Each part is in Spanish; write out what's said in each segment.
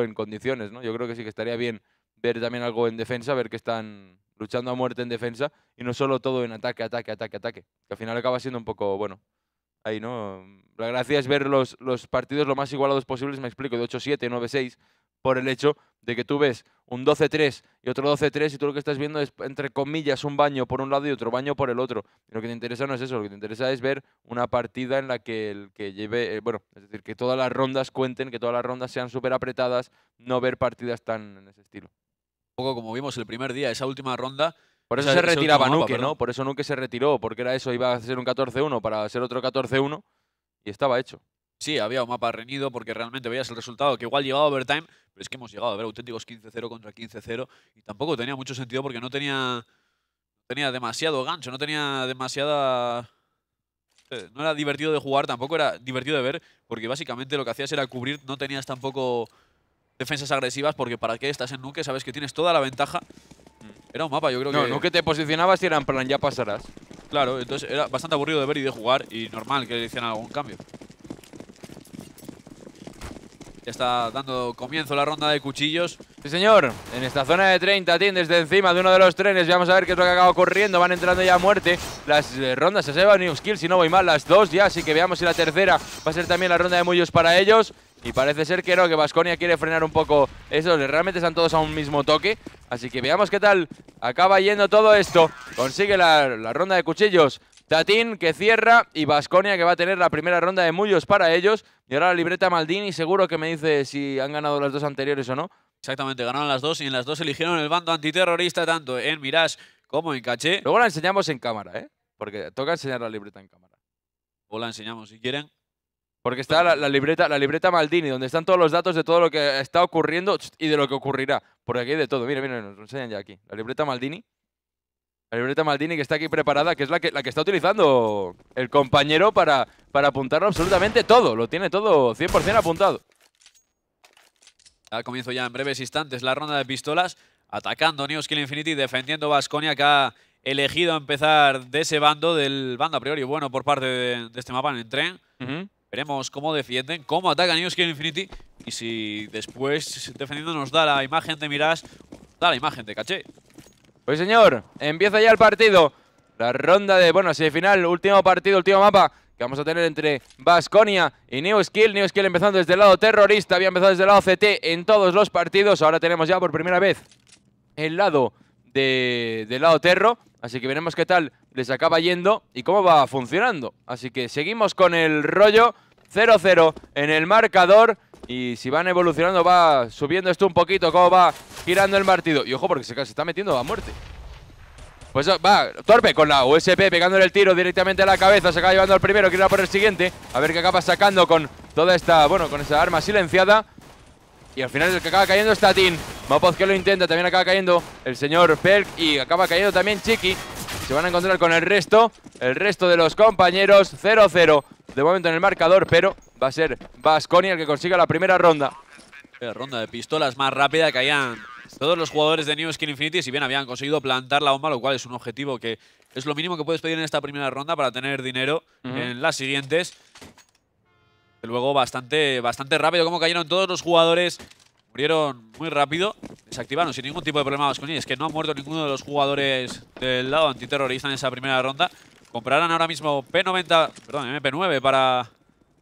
en condiciones, ¿no? Yo creo que sí que estaría bien ver también algo en defensa, ver que están luchando a muerte en defensa y no solo todo en ataque, ataque, ataque, ataque. Que al final acaba siendo un poco, bueno, ahí, ¿no? La gracia es ver los, los partidos lo más igualados posibles, me explico, de 8-7, 9-6, por el hecho de que tú ves un 12-3 y otro 12-3 y tú lo que estás viendo es, entre comillas, un baño por un lado y otro baño por el otro. Y lo que te interesa no es eso, lo que te interesa es ver una partida en la que el que lleve, eh, bueno, es decir, que todas las rondas cuenten, que todas las rondas sean súper apretadas, no ver partidas tan en ese estilo. Un poco como vimos el primer día, esa última ronda. Por eso se retiraba Nuke, ¿no? Por eso Nuke se retiró, porque era eso, iba a ser un 14-1 para ser otro 14-1 y estaba hecho. Sí, había un mapa reñido porque realmente veías el resultado, que igual llegaba overtime, pero es que hemos llegado a ver auténticos 15-0 contra 15-0 y tampoco tenía mucho sentido porque no tenía, tenía demasiado gancho, no tenía demasiada... Eh, no era divertido de jugar, tampoco era divertido de ver, porque básicamente lo que hacías era cubrir, no tenías tampoco defensas agresivas, porque para qué estás en Nuke, sabes que tienes toda la ventaja. Mm. Era un mapa, yo creo que... No, Nuke te posicionabas y era en plan, ya pasarás. Claro, entonces era bastante aburrido de ver y de jugar, y normal que le hicieran algún cambio. Ya está dando comienzo la ronda de cuchillos. Sí, señor. En esta zona de 30 tiendes desde encima de uno de los trenes. Vamos a ver qué es lo que acaba corriendo. Van entrando ya a muerte. Las eh, rondas se llevan un Skill, si no voy mal, las dos ya. Así que veamos si la tercera va a ser también la ronda de mullos para ellos. Y parece ser que no, que Vasconia quiere frenar un poco eso. Realmente están todos a un mismo toque. Así que veamos qué tal acaba yendo todo esto. Consigue la, la ronda de cuchillos. Tatín que cierra y Vasconia que va a tener la primera ronda de mullos para ellos. Y ahora la libreta Maldini, seguro que me dice si han ganado las dos anteriores o no. Exactamente, ganaron las dos y en las dos eligieron el bando antiterrorista tanto en Mirage como en Caché. Luego la enseñamos en cámara, ¿eh? Porque toca enseñar la libreta en cámara. O la enseñamos si quieren. Porque está la, libreta, la libreta Maldini, donde están todos los datos de todo lo que está ocurriendo y de lo que ocurrirá. Porque aquí hay de todo. Mira, mira, nos enseñan ya aquí. La libreta Maldini. La Maldini que está aquí preparada, que es la que, la que está utilizando el compañero para, para apuntarlo absolutamente todo. Lo tiene todo 100% apuntado. comienzo ya en breves instantes la ronda de pistolas. Atacando Skill Infinity, defendiendo Vasconia, que ha elegido empezar de ese bando, del bando a priori bueno por parte de, este mapa en el tren. Veremos cómo defienden, cómo atacan Skill Infinity y si después defendiendo nos da la imagen de Mirage, da la imagen de caché. Pues señor, empieza ya el partido. La ronda de, bueno, semifinal, último partido, último mapa que vamos a tener entre Basconia y New Skill. New Skill empezando desde el lado terrorista, había empezado desde el lado CT en todos los partidos. Ahora tenemos ya por primera vez el lado de, del lado terror, Así que veremos qué tal les acaba yendo y cómo va funcionando. Así que seguimos con el rollo 0-0 en el marcador. Y si van evolucionando, va subiendo esto un poquito, cómo va girando el partido. Y ojo porque se, está metiendo a muerte. Pues va, Torpe con la USP pegándole el tiro directamente a la cabeza. Se acaba llevando al primero, quiere ir a por el siguiente. A ver qué acaba sacando con toda esta, bueno, con esa arma silenciada. Y al final el que acaba cayendo es Tin. Mapoz que lo intenta, también acaba cayendo el señor Perk y acaba cayendo también Chiqui. Se van a encontrar con el resto, el resto de los compañeros. 0-0 de momento en el marcador, pero va a ser Vasconi el que consiga la primera ronda. La eh, ronda de pistolas más rápida que hayan Todos los jugadores de New Skin Infinity, si bien habían conseguido plantar la bomba, lo cual es un objetivo que es lo mínimo que puedes pedir en esta primera ronda para tener dinero en las siguientes. Luego bastante, bastante rápido como cayeron todos los jugadores. Murieron muy rápido, desactivaron sin ningún tipo de problema con Es que no ha muerto ninguno de los jugadores del lado antiterrorista en esa primera ronda. Comprarán ahora mismo P90, perdón, MP9 para,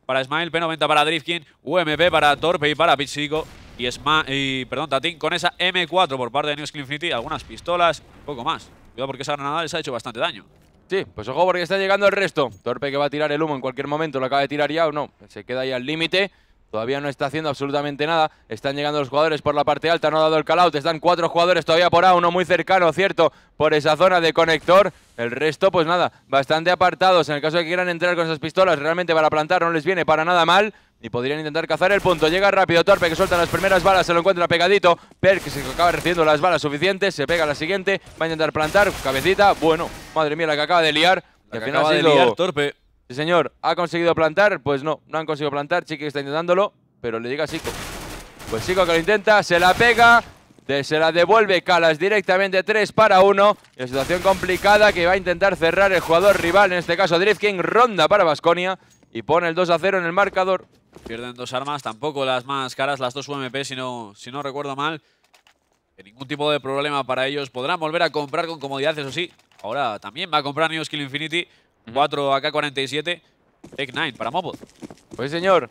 para Smile, P90 para Drifkin, UMP para Torpe y para Pichico y, más y perdón, Tatín con esa M4 por parte de News Infinity, algunas pistolas, poco más. Cuidado porque esa granada les ha hecho bastante daño. Sí, pues ojo porque está llegando el resto. Torpe que va a tirar el humo en cualquier momento, lo acaba de tirar ya o no. Se queda ahí al límite. Todavía no está haciendo absolutamente nada. Están llegando los jugadores por la parte alta. No ha dado el call out. Están cuatro jugadores todavía por A. Uno muy cercano, cierto, por esa zona de conector. El resto, pues nada, bastante apartados. En el caso de que quieran entrar con esas pistolas, realmente para plantar no les viene para nada mal. Y podrían intentar cazar el punto. Llega rápido Torpe que suelta las primeras balas. Se lo encuentra pegadito. Perk, que se acaba recibiendo las balas suficientes. Se pega la siguiente. Va a intentar plantar. Cabecita. Bueno, madre mía la que acaba de liar. La acaba de liar Torpe señor. ¿Ha conseguido plantar? Pues no, no han conseguido plantar. Chiqui está intentándolo, pero le diga a Sico. Pues Sico que lo intenta, se la pega, se la devuelve Calas directamente 3 para 1. La situación complicada que va a intentar cerrar el jugador rival, en este caso Drift King. Ronda para Basconia y pone el 2 a 0 en el marcador. Pierden dos armas, tampoco las más caras, las dos UMP, si no, si no recuerdo mal. ningún tipo de problema para ellos. Podrán volver a comprar con comodidad, eso sí. Ahora también va a comprar New Skill Infinity 4 AK-47, Tech 9 para Mopoz. Pues señor,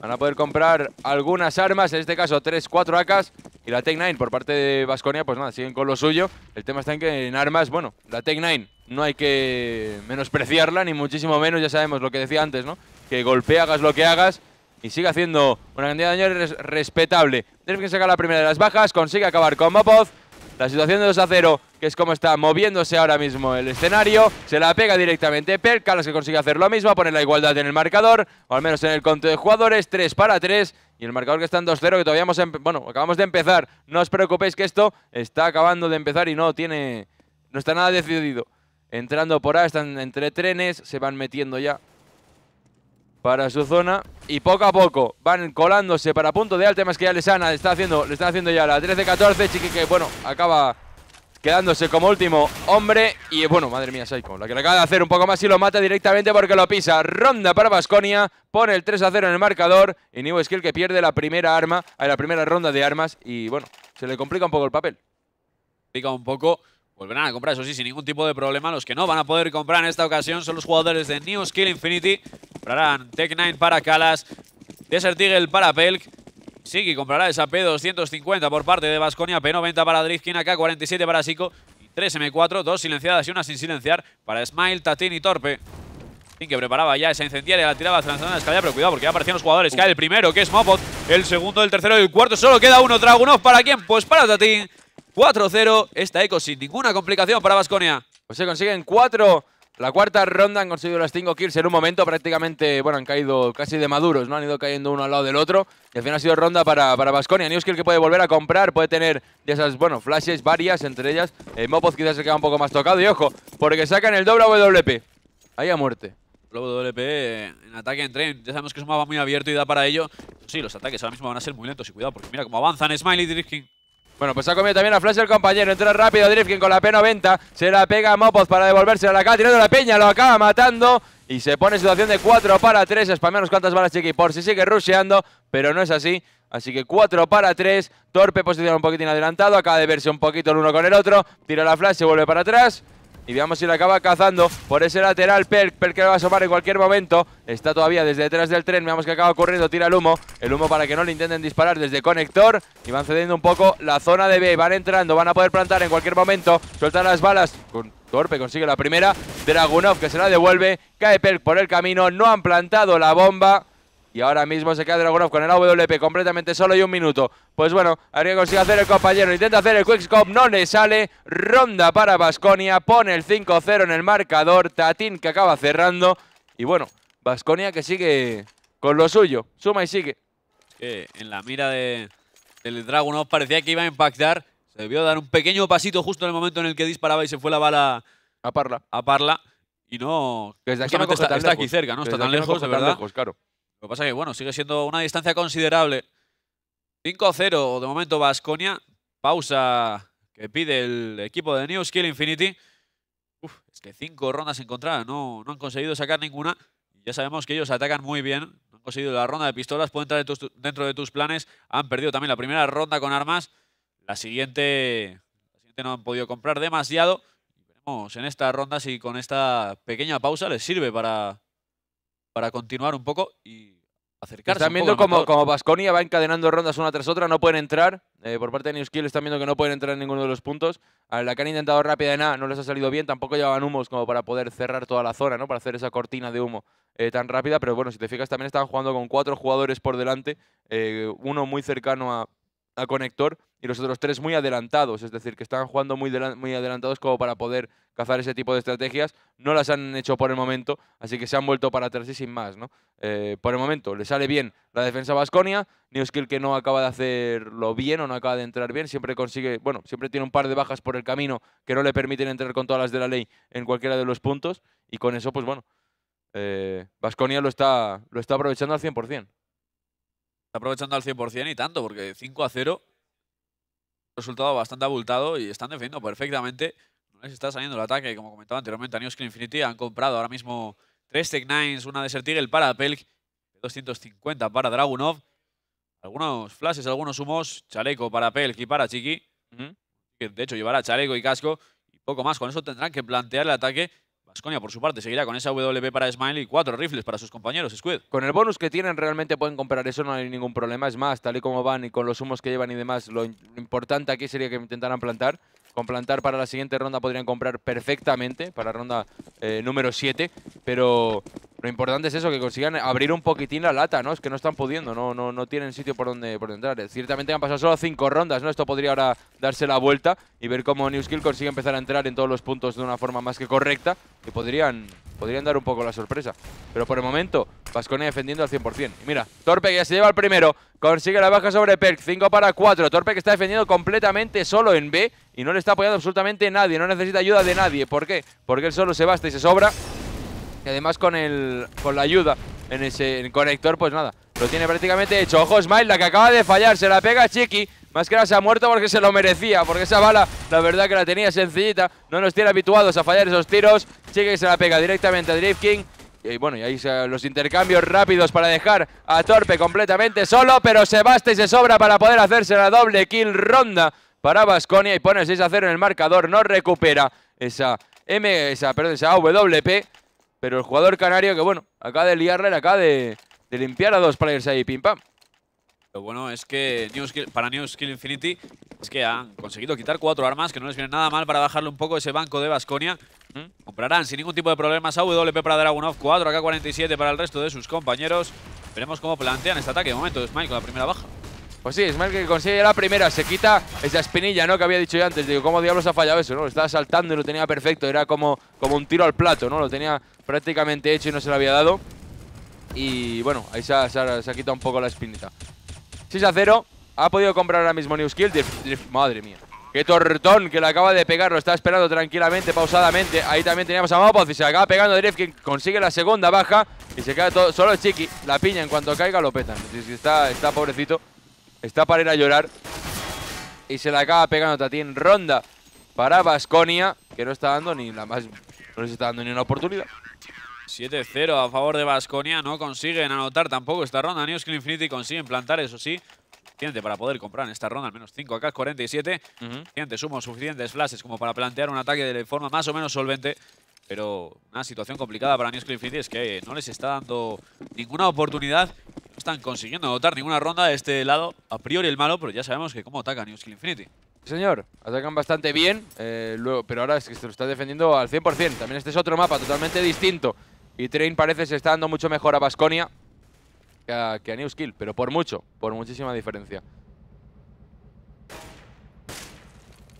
van a poder comprar algunas armas, en este caso 3, 4 AKs y la Tech 9 por parte de Vasconia, pues nada, siguen con lo suyo. El tema está en que en armas, bueno, la Tech 9 no hay que menospreciarla, ni muchísimo menos, ya sabemos lo que decía antes, ¿no? Que golpea, hagas lo que hagas y sigue haciendo una cantidad de daño respetable respetable. que sacar la primera de las bajas, consigue acabar con Mopoz. La situación de 2 a 0, que es como está moviéndose ahora mismo el escenario. Se la pega directamente Perk, las que consigue hacer lo mismo, poner la igualdad en el marcador, o al menos en el conteo de jugadores, 3 para 3. Y el marcador que está en 2-0, que todavía hemos bueno, acabamos de empezar. No os preocupéis que esto está acabando de empezar y no tiene... No está nada decidido. Entrando por ahí están entre trenes, se van metiendo ya para su zona y poco a poco van colándose para punto de alto más que ya Lesana le está haciendo, le está haciendo ya la 13-14, Chiqui que bueno, acaba quedándose como último hombre y bueno, madre mía, Saiko, la que le acaba de hacer un poco más y lo mata directamente porque lo pisa. Ronda para Basconia, pone el 3-0 en el marcador y New Skill que pierde la primera arma, eh, la primera ronda de armas y bueno, se le complica un poco el papel. Complica un poco Volverán a comprar, eso sí, sin ningún tipo de problema. Los que no van a poder comprar en esta ocasión son los jugadores de New Skill Infinity. Comprarán Tech9 para Kalas, Desert Eagle para Pelk. Sigi comprará esa P250 por parte de Vasconia, P90 para Drifkin, AK47 para Sico, 3 M4, dos silenciadas y una sin silenciar para Smile, Tatín y Torpe. Tatín que preparaba ya esa incendiaria, la tiraba lanzando la escalera, pero cuidado porque ya aparecían los jugadores. Uh. Cae el primero, que es Mopot, el segundo, el tercero y el cuarto. Solo queda uno, Dragunov, ¿para quién? Pues para Tatín. 4-0 esta Eco sin ninguna complicación para Vasconia. Pues se consiguen 4. La cuarta ronda han conseguido las 5 kills en un momento. Prácticamente, bueno, han caído casi de maduros, ¿no? Han ido cayendo uno al lado del otro. Y al final ha sido ronda para, para Basconia. Newskill que puede volver a comprar, puede tener de esas, bueno, flashes varias, entre ellas. Eh, Mopoz quizás se queda un poco más tocado. Y ojo, porque sacan el WP. Ahí a muerte. WP eh, en ataque en tren. Ya sabemos que es un mapa muy abierto y da para ello. Sí, los ataques ahora mismo van a ser muy lentos y cuidado, porque mira cómo avanzan Smiley y bueno, pues ha comido también a Flash el compañero. Entra rápido Driftkin con la P90. Se la pega a Mopoz para devolverse a la cara, Tirando la piña, lo acaba matando. Y se pone en situación de 4 para 3. Spamearnos unos cuantas balas Chiqui por si sigue rusheando. Pero no es así. Así que 4 para 3. Torpe posición un poquitín adelantado. Acaba de verse un poquito el uno con el otro. Tira la Flash, se vuelve para atrás. Y veamos si la acaba cazando por ese lateral Perk. Perk que va a asomar en cualquier momento. Está todavía desde detrás del tren. Veamos que acaba corriendo. Tira el humo. El humo para que no le intenten disparar desde conector. Y van cediendo un poco la zona de B. Van entrando. Van a poder plantar en cualquier momento. Sueltan las balas. Con Torpe consigue la primera. Dragunov que se la devuelve. Cae Perk por el camino. No han plantado la bomba. Y ahora mismo se queda Dragunov con el AWP completamente solo y un minuto. Pues bueno, habría consigue hacer el compañero. Intenta hacer el quickscope, no le sale. Ronda para Basconia, pone el 5-0 en el marcador. Tatín que acaba cerrando. Y bueno, Basconia que sigue con lo suyo. Suma y sigue. en la mira de, del Dragunov parecía que iba a impactar. Se debió dar un pequeño pasito justo en el momento en el que disparaba y se fue la bala a Parla. A Parla. Y no. Desde aquí está, aquí cerca, ¿no? está tan lejos, verdad. pues claro. Lo que pasa que, bueno, sigue siendo una distancia considerable. 5-0 de momento Vasconia. Pausa que pide el equipo de New Skill Infinity. es que cinco rondas encontradas, no, no han conseguido sacar ninguna. Ya sabemos que ellos atacan muy bien. No Han conseguido la ronda de pistolas, pueden entrar dentro de tus planes. Han perdido también la primera ronda con armas. La siguiente, no han podido comprar demasiado. Veremos en esta ronda si con esta pequeña pausa les sirve para para continuar un poco y acercarse. Están viendo como, como Basconia va encadenando rondas una tras otra, no pueden entrar. Eh, por parte de Newskill están viendo que no pueden entrar en ninguno de los puntos. A la que han intentado rápida en A no les ha salido bien, tampoco llevaban humos como para poder cerrar toda la zona, ¿no? Para hacer esa cortina de humo eh, tan rápida. Pero bueno, si te fijas, también están jugando con cuatro jugadores por delante, eh, uno muy cercano a conector y los otros tres muy adelantados, es decir, que están jugando muy, muy adelantados como para poder cazar ese tipo de estrategias. No las han hecho por el momento, así que se han vuelto para atrás y sin más. ¿no? Eh, por el momento le sale bien la defensa vasconia, Newskill que no acaba de hacerlo bien o no acaba de entrar bien, siempre consigue, bueno, siempre tiene un par de bajas por el camino que no le permiten entrar con todas las de la ley en cualquiera de los puntos y con eso, pues bueno, Vasconia eh, lo, está, lo está aprovechando al 100%. Está aprovechando al 100% y tanto, porque 5 a 0, resultado bastante abultado y están defendiendo perfectamente. No les está saliendo el ataque, como comentaba anteriormente a que Infinity. Han comprado ahora mismo 3 Tech Nines, una Desert Eagle para Pelk, 250 para Dragunov. Algunos flashes, algunos humos, chaleco para Pelk y para Chiqui. de hecho llevará chaleco y casco y poco más. Con eso tendrán que plantear el ataque Escoña, por su parte, seguirá con esa WP para Smiley y cuatro rifles para sus compañeros, Squid. Con el bonus que tienen, realmente pueden comprar eso, no hay ningún problema. Es más, tal y como van y con los humos que llevan y demás, lo importante aquí sería que intentaran plantar. Con plantar para la siguiente ronda podrían comprar perfectamente, para ronda eh, número 7. Pero lo importante es eso, que consigan abrir un poquitín la lata, ¿no? Es que no están pudiendo, no, no, no tienen sitio por donde, por entrar. Eh, ciertamente han pasado solo cinco rondas, ¿no? Esto podría ahora darse la vuelta y ver cómo Newskill consigue empezar a entrar en todos los puntos de una forma más que correcta y podrían, podrían dar un poco la sorpresa. Pero por el momento, Vasconia defendiendo al 100%. Y mira, Torpe ya se lleva el primero, consigue la baja sobre Perk, 5 para 4. Torpe que está defendiendo completamente solo en B y no le está apoyando absolutamente nadie, no necesita ayuda de nadie. ¿Por qué? Porque él solo se basta y se sobra. Y además con, el, con la ayuda en ese conector, pues nada, lo tiene prácticamente hecho. Ojo, Smile, la que acaba de fallar, se la pega Chiqui. Más que nada se ha muerto porque se lo merecía, porque esa bala, la verdad que la tenía sencillita. No nos tiene habituados a fallar esos tiros. Chiqui se la pega directamente a Drift King. Y bueno, y ahí los intercambios rápidos para dejar a Torpe completamente solo, pero se basta y se sobra para poder hacerse la doble kill ronda para Basconia y pone 6 a 0 en el marcador. No recupera esa M, esa, perdón, esa AWP, pero el jugador canario que, bueno, acaba de liarle, acaba de, limpiar a dos players ahí, pim pam. Lo bueno es que para New Skill Infinity es que han conseguido quitar cuatro armas, que no les viene nada mal para bajarle un poco ese banco de Basconia. Comprarán sin ningún tipo de problemas a WP para Dragunov, 4 acá 47 para el resto de sus compañeros. Veremos cómo plantean este ataque. De momento, es con la primera baja. Pues sí, más, que consigue la primera, se quita esa espinilla, ¿no? Que había dicho yo antes, digo, ¿cómo diablos ha fallado eso, no? Lo estaba saltando y lo tenía perfecto, era como, como un tiro al plato, ¿no? Lo tenía prácticamente hecho y no se lo había dado. Y bueno, ahí se ha, quitado un poco la espinita. 6 a 0, ha podido comprar ahora mismo New Skill, madre mía. Qué tortón que le acaba de pegar, lo está esperando tranquilamente, pausadamente. Ahí también teníamos a Mopoz y se acaba pegando Drift, que consigue la segunda baja y se queda todo, solo Chiqui. La piña en cuanto caiga lo petan. Está, está pobrecito Está para ir a llorar. Y se la acaba pegando Tatín. Ronda para Vasconia, que no está dando ni la más. No les está dando ni una oportunidad. 7-0 a favor de Vasconia. No consiguen anotar tampoco esta ronda. New Screen Infinity consiguen plantar, eso sí. Suficiente para poder comprar en esta ronda al menos 5 es 47. Uh sumo suficientes flashes como para plantear un ataque de forma más o menos solvente pero una situación complicada para Newskill Infinity es que no les está dando ninguna oportunidad. No están consiguiendo votar ninguna ronda de este lado. A priori el malo, pero ya sabemos que cómo ataca Newskill Infinity. señor, atacan bastante bien, eh, pero ahora es que se lo está defendiendo al 100%. También este es otro mapa totalmente distinto. Y Train parece se está dando mucho mejor a Basconia que a, que New Skill, pero por mucho, por muchísima diferencia.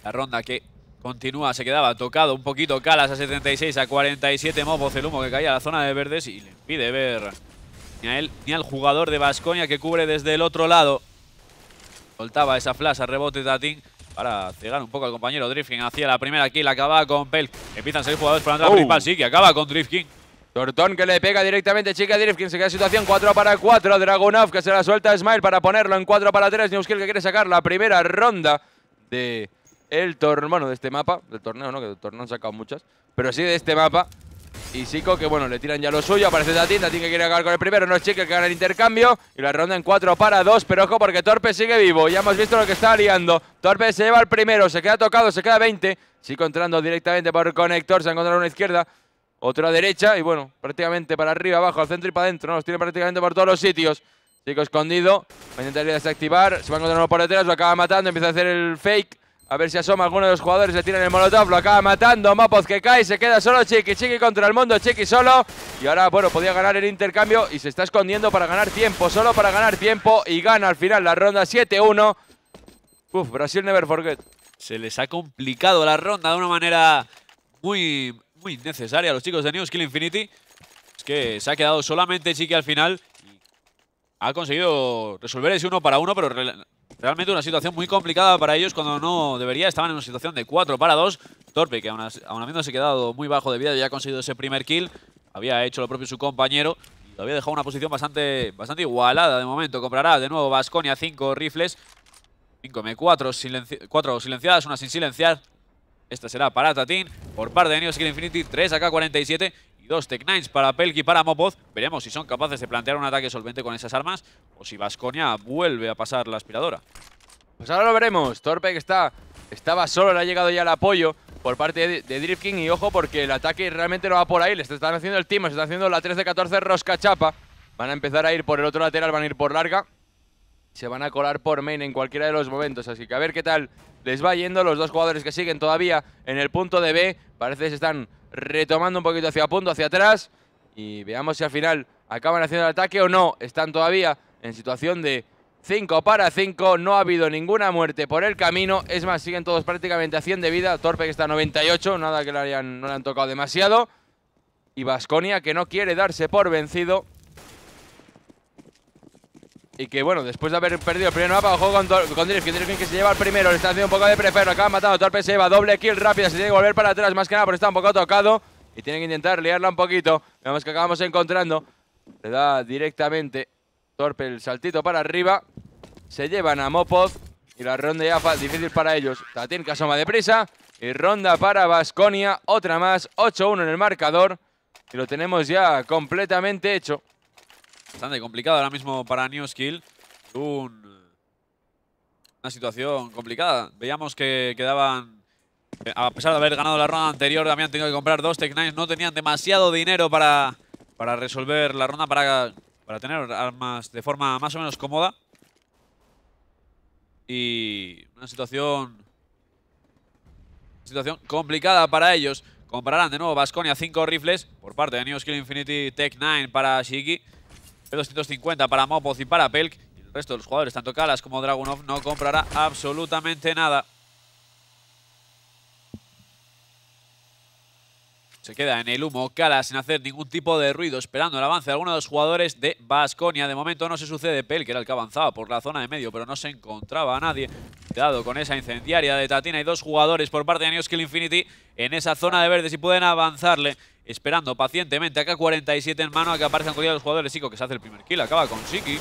La ronda que Continúa, se quedaba tocado un poquito Calas a 76, a 47 Mobos, el humo que caía a la zona de verdes y le impide ver ni, a él, ni al jugador de vascoña que cubre desde el otro lado. Soltaba esa flash a rebote Atín. para cegar un poco al compañero Drifkin. Hacía la primera kill, acaba con Pel. Empiezan seis jugadores para la oh. principal, sí que acaba con Drifkin. Tortón que le pega directamente Chica Drifkin, se queda en situación 4 para 4, Dragunov que se la suelta a Smile para ponerlo en 4 para 3, Neuskill que quiere sacar la primera ronda de el torneo, bueno, de este mapa, del torneo, ¿no? Que del torneo han sacado muchas, pero sí de este mapa. Y Sico que, bueno, le tiran ya lo suyo, aparece Tatín, tiene que quiere acabar con el primero, no es que gana el intercambio. Y la ronda en 4 para 2, pero ojo porque Torpe sigue vivo, ya hemos visto lo que está liando. Torpe se lleva el primero, se queda tocado, se queda 20. Sico entrando directamente por el conector, se ha encontrado una izquierda. Otra derecha y bueno, prácticamente para arriba, abajo, al centro y para adentro. Nos Los tiene prácticamente por todos los sitios. chico escondido, va a intentar desactivar, se va a encontrar uno por detrás, lo acaba matando, empieza a hacer el fake. A ver si asoma alguno de los jugadores, le tiran el molotov, lo acaba matando. Mapoz que cae, se queda solo Chiqui. Chiqui contra el mundo, Chiqui solo. Y ahora, bueno, podía ganar el intercambio y se está escondiendo para ganar tiempo. Solo para ganar tiempo y gana al final la ronda 7-1. Uf, Brasil never forget. Se les ha complicado la ronda de una manera muy, muy necesaria a los chicos de New Skill Infinity. Es que se ha quedado solamente Chiqui al final. ha conseguido resolver ese uno para uno, pero Realmente una situación muy complicada para ellos cuando no debería. Estaban en una situación de 4 para 2. Torpe, que aún, se ha quedado muy bajo de vida, ya ha conseguido ese primer kill. Había hecho lo propio su compañero. había dejado una posición bastante, bastante igualada de momento. Comprará de nuevo Vasconia 5 rifles. 5M4 silenciadas, una sin silenciar. Esta será para Tatín. Por parte de NEO Infinity, 3 AK-47. Dos Tech Nines para Pelki y para Mopoz. Veremos si son capaces de plantear un ataque solvente con esas armas o si Vasconia vuelve a pasar la aspiradora. Pues ahora lo veremos. Torpe que está, estaba solo, le ha llegado ya el apoyo por parte de, de Y ojo, porque el ataque realmente no va por ahí. Le están haciendo el team, se está haciendo la 3 de 14 rosca chapa. Van a empezar a ir por el otro lateral, van a ir por larga. Se van a colar por main en cualquiera de los momentos. Así que a ver qué tal les va yendo los dos jugadores que siguen todavía en el punto de B. Parece que se están retomando un poquito hacia punto, hacia atrás. Y veamos si al final acaban haciendo el ataque o no. Están todavía en situación de 5 para 5. No ha habido ninguna muerte por el camino. Es más, siguen todos prácticamente a 100 de vida. Torpe que está a 98. Nada que le no le han tocado demasiado. Y Vasconia que no quiere darse por vencido. Y que bueno, después de haber perdido el primer mapa, juego con, con Que que se lleva el primero, le está haciendo un poco de prefero. Acaba matando, Torpe se lleva doble kill rápida. Se tiene que volver para atrás, más que nada porque está un poco tocado. Y tienen que intentar liarla un poquito. Vemos que acabamos encontrando. Le da directamente Torpe el saltito para arriba. Se llevan a Mopov Y la ronda ya difícil para ellos. Tatín que asoma deprisa. Y ronda para Vasconia. Otra más. 8-1 en el marcador. Y lo tenemos ya completamente hecho. Bastante complicado ahora mismo para New Skill. una situación complicada. Veíamos que quedaban... A pesar de haber ganado la ronda anterior, también tenido que comprar dos Tech Nines. No tenían demasiado dinero para, resolver la ronda, para, para tener armas de forma más o menos cómoda. Y una situación situación complicada para ellos. Comprarán de nuevo Vasconia 5 rifles por parte de New Skill Infinity Tech Nine para Shiki p 250 para Mopoz y para Pelk. el resto de los jugadores, tanto Kalas como Dragunov, no comprará absolutamente nada. Se queda en el humo Kalas sin hacer ningún tipo de ruido, esperando el avance de alguno de los jugadores de Basconia. De momento no se sucede Pelk, que era el que avanzaba por la zona de medio, pero no se encontraba a nadie. Dado con esa incendiaria de Tatina y dos jugadores por parte de Anioskill Infinity en esa zona de verde, si pueden avanzarle esperando pacientemente. Acá 47 en mano, que aparecen cuidado los jugadores. y que se hace el primer kill, acaba con Siki.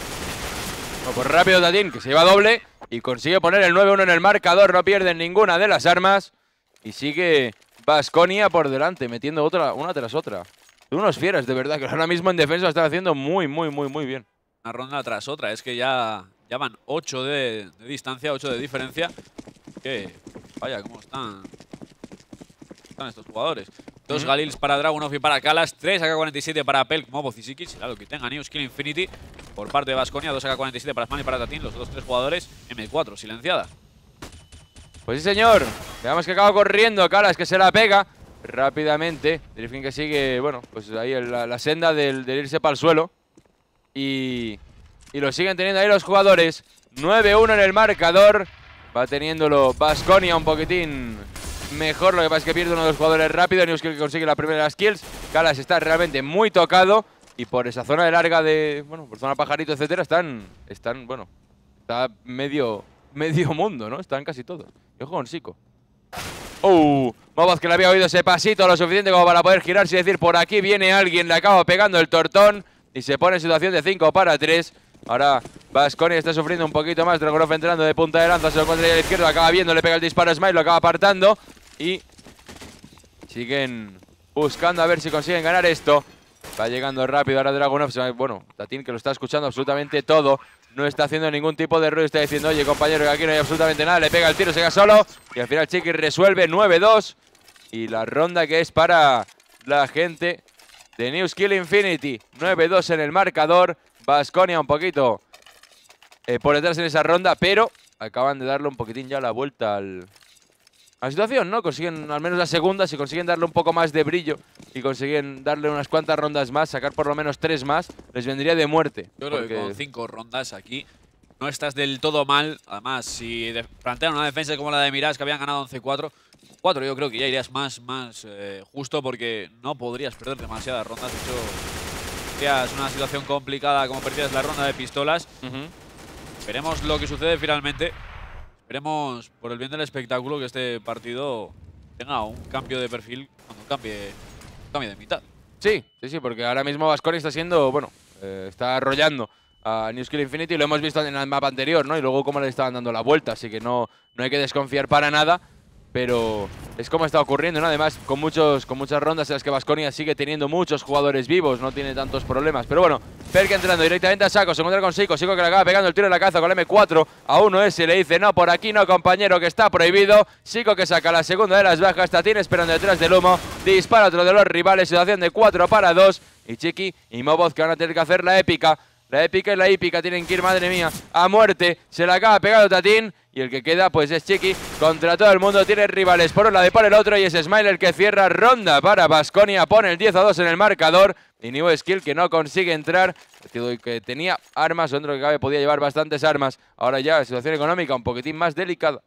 pues rápido Tatín, que se lleva doble y consigue poner el 9-1 en el marcador. No pierden ninguna de las armas. Y sigue Vasconia por delante, metiendo otra, una tras otra. Unos fieras, de verdad, que ahora mismo en defensa están haciendo muy, muy, muy, muy bien. Una ronda tras otra, es que ya, ya van 8 de, distancia, 8 de diferencia. Que, vaya, cómo están, están estos jugadores. Dos mm. Galils para Dragunov y para Kalas. Tres AK-47 para Pelk, Mobo Zizikis. que tenga News Infinity. Por parte de Basconia dos AK-47 para Spani para Tatín. Los dos, tres jugadores. M4, silenciada. Pues sí, señor. Veamos que acaba corriendo Kalas, que se la pega rápidamente. fin que sigue, bueno, pues ahí la, senda del, irse para el suelo. Y, y lo siguen teniendo ahí los jugadores. 9-1 en el marcador. Va teniéndolo Basconia un poquitín mejor. Lo que pasa es que pierde uno de los jugadores rápido. y que consigue la primera de las kills. calas está realmente muy tocado. Y por esa zona de larga de. Bueno, por zona pajarito, etcétera, están. Están, bueno. Está medio. Medio mundo, ¿no? Están casi todos. yo ojo con ¡Oh! Moboz que le había oído ese pasito lo suficiente como para poder girarse y decir por aquí viene alguien, le acaba pegando el tortón y se pone en situación de 5 para 3. Ahora Vasconi está sufriendo un poquito más, Dragunov entrando de punta de lanza, se lo encuentra a la izquierda, acaba viendo, le pega el disparo a Smile, lo acaba apartando y siguen buscando a ver si consiguen ganar esto. Va llegando rápido ahora Dragunov. Bueno, Tatín que lo está escuchando absolutamente todo. No está haciendo ningún tipo de ruido. Está diciendo, oye, compañero, que aquí no hay absolutamente nada. Le pega el tiro, se queda solo. Y al final Chiqui resuelve 9-2. Y la ronda que es para la gente de New Skill Infinity. 9-2 en el marcador. Vasconia un poquito eh, por detrás en esa ronda, pero acaban de darle un poquitín ya la vuelta al, la situación, ¿no? Consiguen al menos la segunda, si consiguen darle un poco más de brillo y consiguen darle unas cuantas rondas más, sacar por lo menos tres más, les vendría de muerte. Yo creo que con cinco rondas aquí no estás del todo mal. Además, si plantean una defensa como la de Miras que habían ganado 11-4, 4 yo creo que ya irías más, más eh, justo porque no podrías perder demasiadas rondas. De hecho, es una situación complicada como perdías la ronda de pistolas. Veremos lo que sucede finalmente. Esperemos, por el bien del espectáculo, que este partido tenga un cambio de perfil cuando cambie, cambie de mitad. Sí, sí, sí, porque ahora mismo Vasconi está siendo, bueno, eh, está arrollando a New Skill Infinity, lo hemos visto en el mapa anterior, ¿no? Y luego cómo le estaban dando la vuelta, así que no, no hay que desconfiar para nada pero es como está ocurriendo, ¿no? Además, con, muchos, con muchas rondas en las que Vasconia sigue teniendo muchos jugadores vivos, no tiene tantos problemas. Pero bueno, Perk entrando directamente a Saco, se encuentra con Sico, Sico que le acaba pegando el tiro en la caza con el M4 a uno s le dice, no, por aquí no, compañero, que está prohibido. Sico que saca la segunda de las bajas, tiene esperando detrás del humo, dispara otro de los rivales, situación de 4 para 2. Y Chiqui y Moboz que van a tener que hacer la épica la épica y la hípica tienen que ir, madre mía, a muerte. Se la acaba pegado Tatín. Y el que queda, pues es Chiqui. Contra todo el mundo tiene rivales por un lado y por el otro. Y es Smiler que cierra ronda para Basconia. Pone el 10 a 2 en el marcador. Y New Skill que no consigue entrar. que tenía armas, dentro que cabe podía llevar bastantes armas. Ahora ya, situación económica un poquitín más delicada.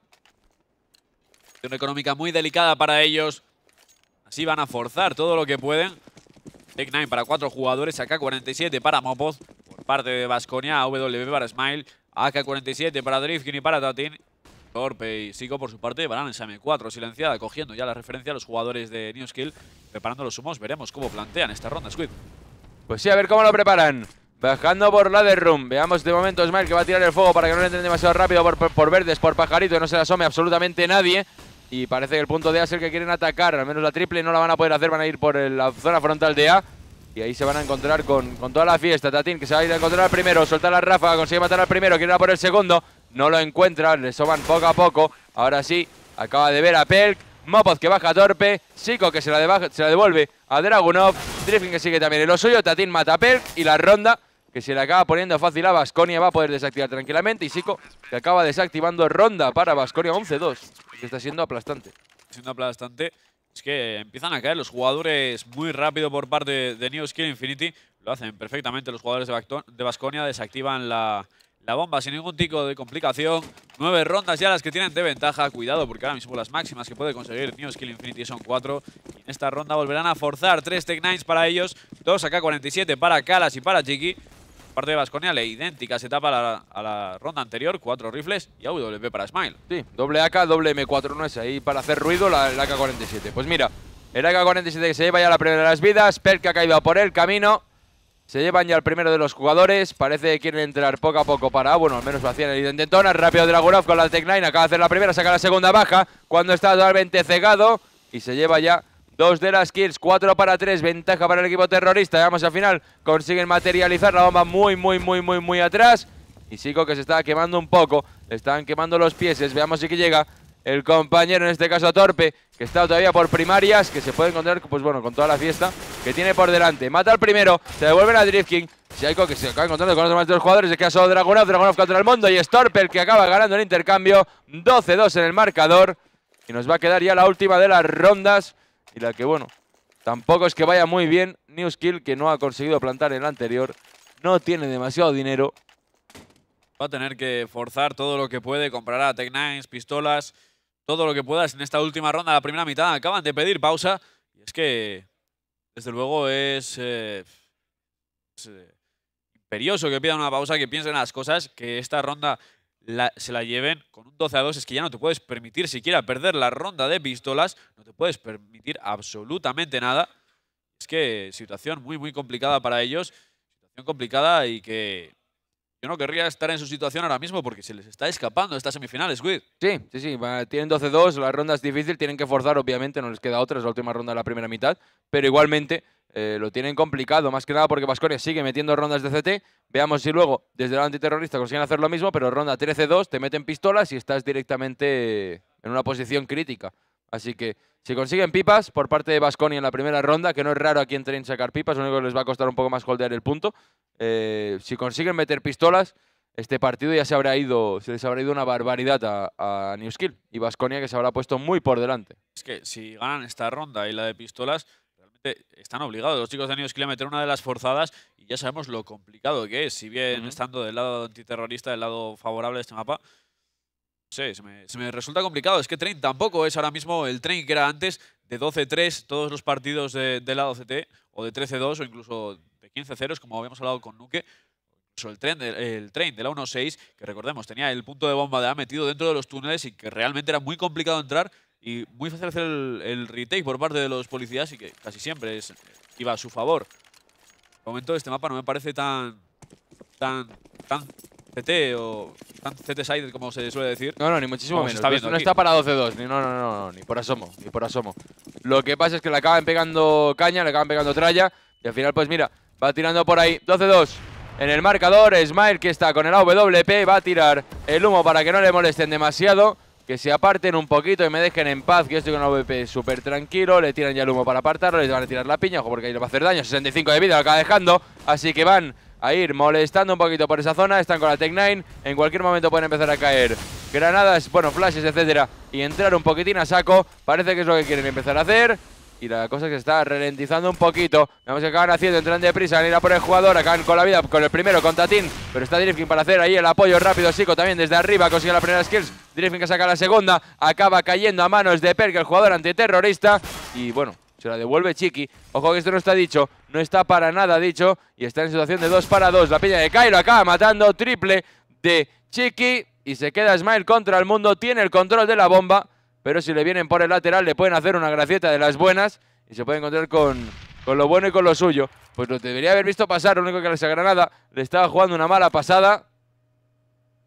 Situación económica muy delicada para ellos. Así van a forzar todo lo que pueden. Tech 9 para cuatro jugadores, acá 47 para Mopoz parte de Basconia, W para Smile, AK-47 para Drifkin y para Tatin. Torpe y Sico, por su parte, van en SM4 silenciada, cogiendo ya la referencia a los jugadores de New Skill, preparando los humos. Veremos cómo plantean esta ronda, Squid. Pues sí, a ver cómo lo preparan. Bajando por la de Room. Veamos de momento Smile que va a tirar el fuego para que no le entren demasiado rápido por, verdes, por pajarito, no se le asome absolutamente nadie. Y parece que el punto de A es el que quieren atacar. Al menos la triple no la van a poder hacer, van a ir por la zona frontal de A. Y ahí se van a encontrar con, con toda la fiesta. Tatín que se va a ir a encontrar al primero. suelta la ráfaga, consigue matar al primero. Quiere ir por el segundo. No lo encuentra. Le soban poco a poco. Ahora sí, acaba de ver a Pelk. Mopoz que baja torpe. Sico que se la, se la devuelve a Dragunov. Drifting que sigue también el lo suyo. Tatín mata a Pelk. Y la ronda que se le acaba poniendo fácil a Basconia. Va a poder desactivar tranquilamente. Y Sico que acaba desactivando ronda para Basconia 11-2. Que está siendo aplastante. Siendo aplastante. Es que empiezan a caer los jugadores muy rápido por parte de New Skill Infinity. Lo hacen perfectamente los jugadores de Vasconia. Desactivan la, bomba sin ningún tipo de complicación. Nueve rondas ya las que tienen de ventaja. Cuidado, porque ahora mismo las máximas que puede conseguir New Skill Infinity son cuatro. en esta ronda volverán a forzar tres Tech Nines para ellos. Dos AK-47 para Calas y para Chiqui parte de Vasconia, la idéntica se tapa a la, ronda anterior, cuatro rifles y AWP para Smile. Sí, doble AK, doble M4 no es ahí para hacer ruido la, AK-47. Pues mira, el AK-47 que se lleva ya la primera de las vidas, Perk que ha caído por el camino. Se llevan ya el primero de los jugadores, parece que quieren entrar poco a poco para bueno, al menos lo hacían el intentona, rápido Dragunov con la Tech 9, acaba de hacer la primera, saca la segunda baja, cuando está totalmente cegado y se lleva ya Dos de las kills, cuatro para tres, ventaja para el equipo terrorista. Vamos al final, consiguen materializar la bomba muy, muy, muy, muy, muy atrás. Y Sico que se está quemando un poco, le están quemando los pies. Veamos si que llega el compañero, en este caso Torpe, que está todavía por primarias, que se puede encontrar, pues bueno, con toda la fiesta que tiene por delante. Mata al primero, se devuelven a Drift King. Sico que se acaba encontrando con los demás dos jugadores, de queda solo Dragunov, Dragunov contra el mundo y es Torpe el que acaba ganando el intercambio. 12-2 en el marcador y nos va a quedar ya la última de las rondas y la que, bueno, tampoco es que vaya muy bien. New Skill, que no ha conseguido plantar en la anterior, no tiene demasiado dinero. Va a tener que forzar todo lo que puede, comprará Tech Nines, pistolas, todo lo que puedas en esta última ronda, la primera mitad. Acaban de pedir pausa y es que, desde luego, es... Eh, eh, imperioso que pidan una pausa, que piensen las cosas, que esta ronda se la lleven con un 12 a 2, es que ya no te puedes permitir siquiera perder la ronda de pistolas, no te puedes permitir absolutamente nada. Es que situación muy, muy complicada para ellos, situación complicada y que yo no querría estar en su situación ahora mismo porque se les está escapando estas semifinales, Squid. Sí, sí, sí. Tienen 12-2, la ronda es difícil, tienen que forzar, obviamente, no les queda otra, es la última ronda de la primera mitad. Pero igualmente eh, lo tienen complicado, más que nada porque Vascoria sigue metiendo rondas de CT. Veamos si luego, desde el antiterrorista, consiguen hacer lo mismo, pero ronda 13-2, te meten pistolas y estás directamente en una posición crítica. Así que si consiguen pipas por parte de Vasconia en la primera ronda, que no es raro aquí en Train sacar pipas, lo único que les va a costar un poco más holdear el punto. Eh, si consiguen meter pistolas, este partido ya se habrá ido, se les habrá ido una barbaridad a, Newskill y Basconia que se habrá puesto muy por delante. Es que si ganan esta ronda y la de pistolas, realmente están obligados los chicos de Newskill a meter una de las forzadas y ya sabemos lo complicado que es, si bien estando del lado antiterrorista, del lado favorable de este mapa, Sí, se me, resulta complicado. Es que Train tampoco es ahora mismo el Train que era antes de 12-3 todos los partidos de, la 12 o de 13-2, o incluso de 15-0, como habíamos hablado con Nuke. Incluso el Train, de, el de la 1-6, que recordemos, tenía el punto de bomba de A metido dentro de los túneles y que realmente era muy complicado entrar y muy fácil hacer el, el retake por parte de los policías y que casi siempre iba a su favor. De momento este mapa no me parece tan, tan, tan CT o CT Sider, como se suele decir. No, no, ni muchísimo menos. no está para 12-2, no, no, no, no, ni por asomo, ni por asomo. Lo que pasa es que le acaban pegando caña, le acaban pegando tralla y al final, pues mira, va tirando por ahí 12-2. En el marcador, Smile, que está con el AWP, va a tirar el humo para que no le molesten demasiado. Que se aparten un poquito y me dejen en paz, que estoy con el AWP súper tranquilo. Le tiran ya el humo para apartarlo, les van a tirar la piña, ojo, porque ahí le va a hacer daño. 65 de vida, lo acaba dejando. Así que van a ir molestando un poquito por esa zona. Están con la Tech 9. En cualquier momento pueden empezar a caer granadas, bueno, flashes, etcétera. Y entrar un poquitín a saco. Parece que es lo que quieren empezar a hacer. Y la cosa es que se está ralentizando un poquito. Vemos que acaban haciendo, entran deprisa, van a ir a por el jugador, acaban con la vida, con el primero, con Tatín. Pero está Drifkin para hacer ahí el apoyo rápido. Sico también desde arriba consigue la primera skills. Drifkin que saca la segunda, acaba cayendo a manos de Perk, el jugador antiterrorista. Y bueno, se la devuelve Chiqui. Ojo que esto no está dicho. No está para nada dicho. Y está en situación de 2 para 2. La piña de Cairo acaba matando. Triple de Chiqui. Y se queda Smile contra el mundo. Tiene el control de la bomba. Pero si le vienen por el lateral le pueden hacer una gracieta de las buenas. Y se puede encontrar con, lo bueno y con lo suyo. Pues lo debería haber visto pasar. Lo único que la Granada le estaba jugando una mala pasada.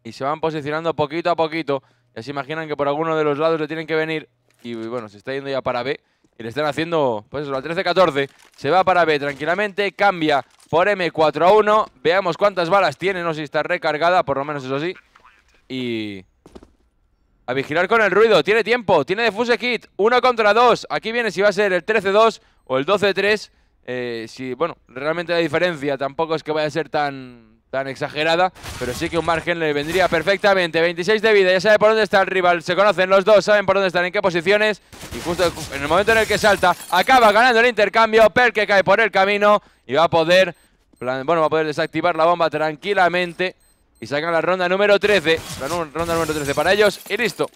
Y se van posicionando poquito a poquito. Ya se imaginan que por alguno de los lados le tienen que venir. Y bueno, se está yendo ya para B. Y le están haciendo, pues eso, al 13-14. Se va para B tranquilamente, cambia por M4 a 1. Veamos cuántas balas tiene, no sé si está recargada, por lo menos eso sí. Y... A vigilar con el ruido, tiene tiempo, tiene de defuse kit, Uno contra dos. Aquí viene si va a ser el 13-2 o el 12-3. Eh, si, bueno, realmente la diferencia tampoco es que vaya a ser tan, tan exagerada, pero sí que un margen le vendría perfectamente. 26 de vida, ya sabe por dónde está el rival, se conocen los dos, saben por dónde están, en qué posiciones. Y justo en el momento en el que salta, acaba ganando el intercambio, pero que cae por el camino y va a poder, bueno, a poder desactivar la bomba tranquilamente. Y sacan la ronda número 13, la ronda número 13 para ellos y listo.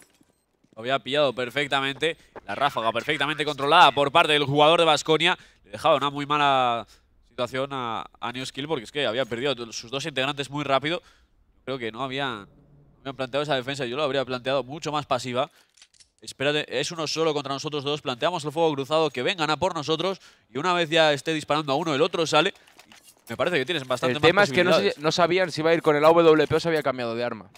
Lo había pillado perfectamente, la ráfaga perfectamente controlada por parte del jugador de Basconia. Le dejaba una muy mala a, a New Skill porque es que había perdido sus dos integrantes muy rápido. Creo que no había habían planteado esa defensa. Yo lo habría planteado mucho más pasiva. Espérate, es uno solo contra nosotros dos. Planteamos el fuego cruzado, que vengan a por nosotros. Y una vez ya esté disparando a uno, el otro sale. Me parece que tienes bastante El tema es que no, sabían si iba a ir con el AWP o se había cambiado de arma.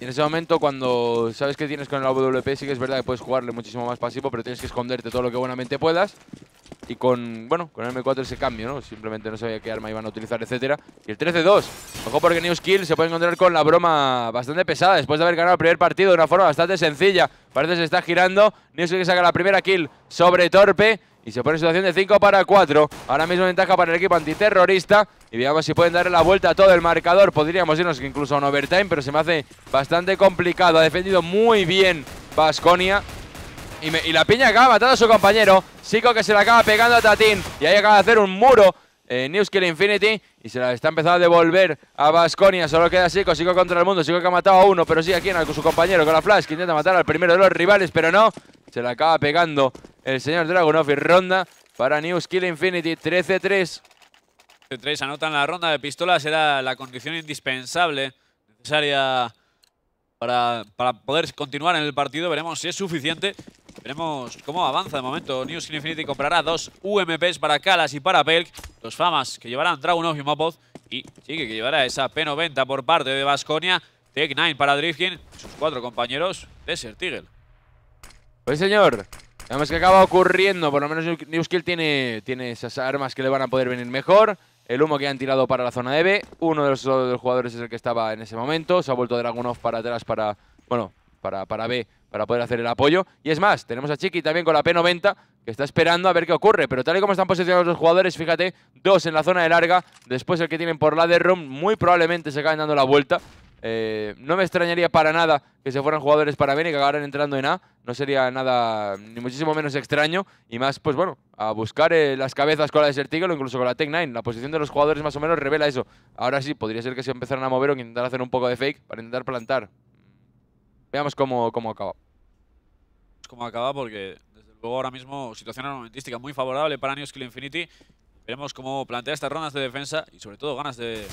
Y en ese momento, cuando sabes que tienes con el AWP, sí que es verdad que puedes jugarle muchísimo más pasivo, pero tienes que esconderte todo lo que buenamente puedas y con, bueno, con el M4 ese cambio, ¿no? Simplemente no sabía qué arma iban a utilizar, etcétera. Y el 13-2. Ojo porque News Skill se puede encontrar con la broma bastante pesada después de haber ganado el primer partido de una forma bastante sencilla. Parece que se está girando. New que saca la primera kill sobre Torpe y se pone en situación de 5 para 4. Ahora mismo ventaja para el equipo antiterrorista. Y veamos si pueden darle la vuelta a todo el marcador. Podríamos irnos incluso a un overtime, pero se me hace bastante complicado. Ha defendido muy bien Basconia. Y, la piña acaba matando a su compañero. Sico que se la acaba pegando a Tatín. Y ahí acaba de hacer un muro. New Newskill Infinity y se la está empezando a devolver a Basconia. Solo queda Sico, Sico contra el mundo. Sico que ha matado a uno, pero sí aquí con su compañero con la flash que intenta matar al primero de los rivales, pero no. Se la acaba pegando el señor Dragunov y ronda para Newskill Infinity 13-3. 3 anotan la ronda de pistolas, era la condición indispensable, necesaria para, para poder continuar en el partido. Veremos si es suficiente Veremos cómo avanza de momento. Newskill Infinity comprará dos UMPs para Kalas y para Pelk. Dos famas que llevarán Dragunov y Mopoz. Y sigue que llevará esa P90 por parte de Vasconia. Tech 9 para Drifkin. Sus cuatro compañeros Desert Eagle. Pues señor, vemos que acaba ocurriendo, por lo menos Newskill tiene, tiene esas armas que le van a poder venir mejor. El humo que han tirado para la zona de B. Uno de los, jugadores es el que estaba en ese momento. Se ha vuelto Dragunov para atrás para... Bueno, para, para B para poder hacer el apoyo. Y es más, tenemos a Chiqui también con la P90, que está esperando a ver qué ocurre. Pero tal y como están posicionados los jugadores, fíjate, dos en la zona de larga, después el que tienen por la de room, muy probablemente se acaben dando la vuelta. Eh, no me extrañaría para nada que se fueran jugadores para bien y que acabaran entrando en A. No sería nada, ni muchísimo menos extraño. Y más, pues bueno, a buscar eh, las cabezas con la Eagle o incluso con la Tech 9. La posición de los jugadores más o menos revela eso. Ahora sí, podría ser que se empezaran a mover o intentar hacer un poco de fake para intentar plantar. Veamos cómo, cómo acaba. Cómo acaba porque, desde luego, ahora mismo situación armamentística muy favorable para New Skill Infinity. Veremos cómo plantea estas rondas de defensa y, sobre todo, ganas de,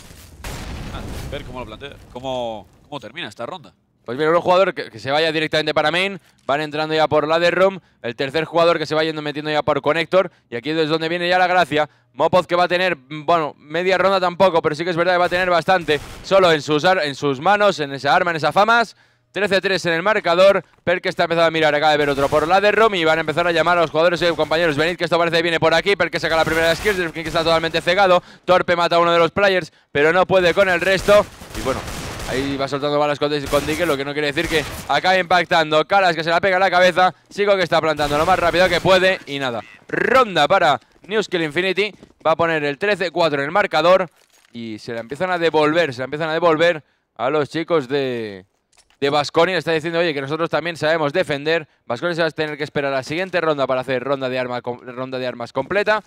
ver cómo lo plantea, cómo, cómo termina esta ronda. Pues viene un jugador que, se vaya directamente para main, van entrando ya por la de el tercer jugador que se va yendo metiendo ya por Connector, y aquí es donde viene ya la gracia. Mopoz que va a tener, bueno, media ronda tampoco, pero sí que es verdad que va a tener bastante, solo en sus, en sus manos, en esa arma, en esas famas. 13-3 en el marcador. Perk está empezando a mirar, acaba de ver otro por la de Romy. Van a empezar a llamar a los jugadores y compañeros. Venid, que esto parece que viene por aquí. Perk saca la primera skill. que está totalmente cegado. Torpe mata a uno de los players, pero no puede con el resto. Y bueno, Ahí va soltando balas con, con lo que no quiere decir que acabe impactando. Caras que se la pega en la cabeza. Sigo que está plantando lo más rápido que puede. Y nada, ronda para Newskill Infinity. Va a poner el 13-4 en el marcador. Y se la empiezan a devolver, se la empiezan a devolver a los chicos de, de Vasconi está diciendo, oye, que nosotros también sabemos defender. Vasconi se va a tener que esperar a la siguiente ronda para hacer ronda de, arma, ronda de armas completa.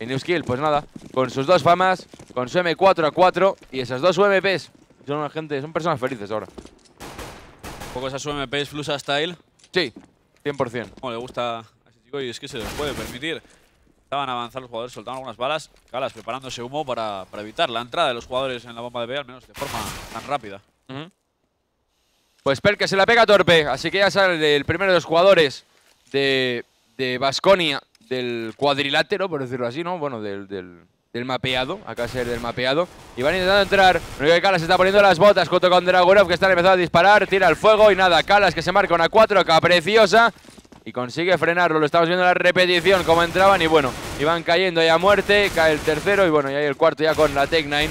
Y Newskill, pues nada, con sus dos famas, con su M4 a 4 y esas dos UMPs. Son gente, son personas felices ahora. Un poco esas UMPs Flusa Style. Sí, 100%. Como le gusta a ese chico y es que se les puede permitir. Estaban avanzando los jugadores, soltando algunas balas. Calas preparándose humo para, evitar la entrada de los jugadores en la bomba de B, al menos de forma tan rápida. Pues que se la pega torpe, así que ya sale el primero de los jugadores de, de Basconia, del cuadrilátero, por decirlo así, ¿no? Bueno, del, del, mapeado, acá el del mapeado. Y van intentando entrar. que Calas está poniendo las botas junto con Dragunov, que está empezando a disparar, tira el fuego y nada. Calas que se marca una 4 acá preciosa y consigue frenarlo. Lo estamos viendo en la repetición, como entraban y bueno, iban cayendo ya a muerte. Cae el tercero y bueno, y ahí el cuarto ya con la Tech 9.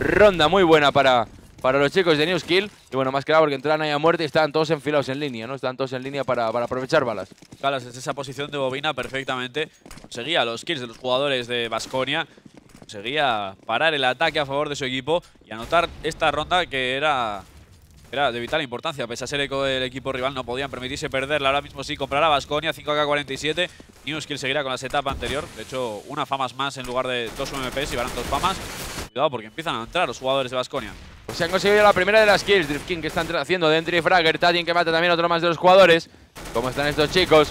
Ronda muy buena para para los chicos de New Skill. Y bueno, más que nada porque entran ahí a muerte y están todos enfilados en línea, ¿no? Están todos en línea para, aprovechar balas. Galas es esa posición de bobina perfectamente. Conseguía los kills de los jugadores de Basconia. Conseguía parar el ataque a favor de su equipo y anotar esta ronda que era era de vital importancia. Pese a ser eco del equipo rival, no podían permitirse perderla. Ahora mismo sí comprará Basconia 5K47. Newskill seguirá con la setup anterior. De hecho, una fama más en lugar de dos MPs y van dos famas. Cuidado porque empiezan a entrar los jugadores de Basconia pues se han conseguido la primera de las kills. Drift King que están haciendo dentro y Fragger. que mata también a otro más de los jugadores. ¿Cómo están estos chicos?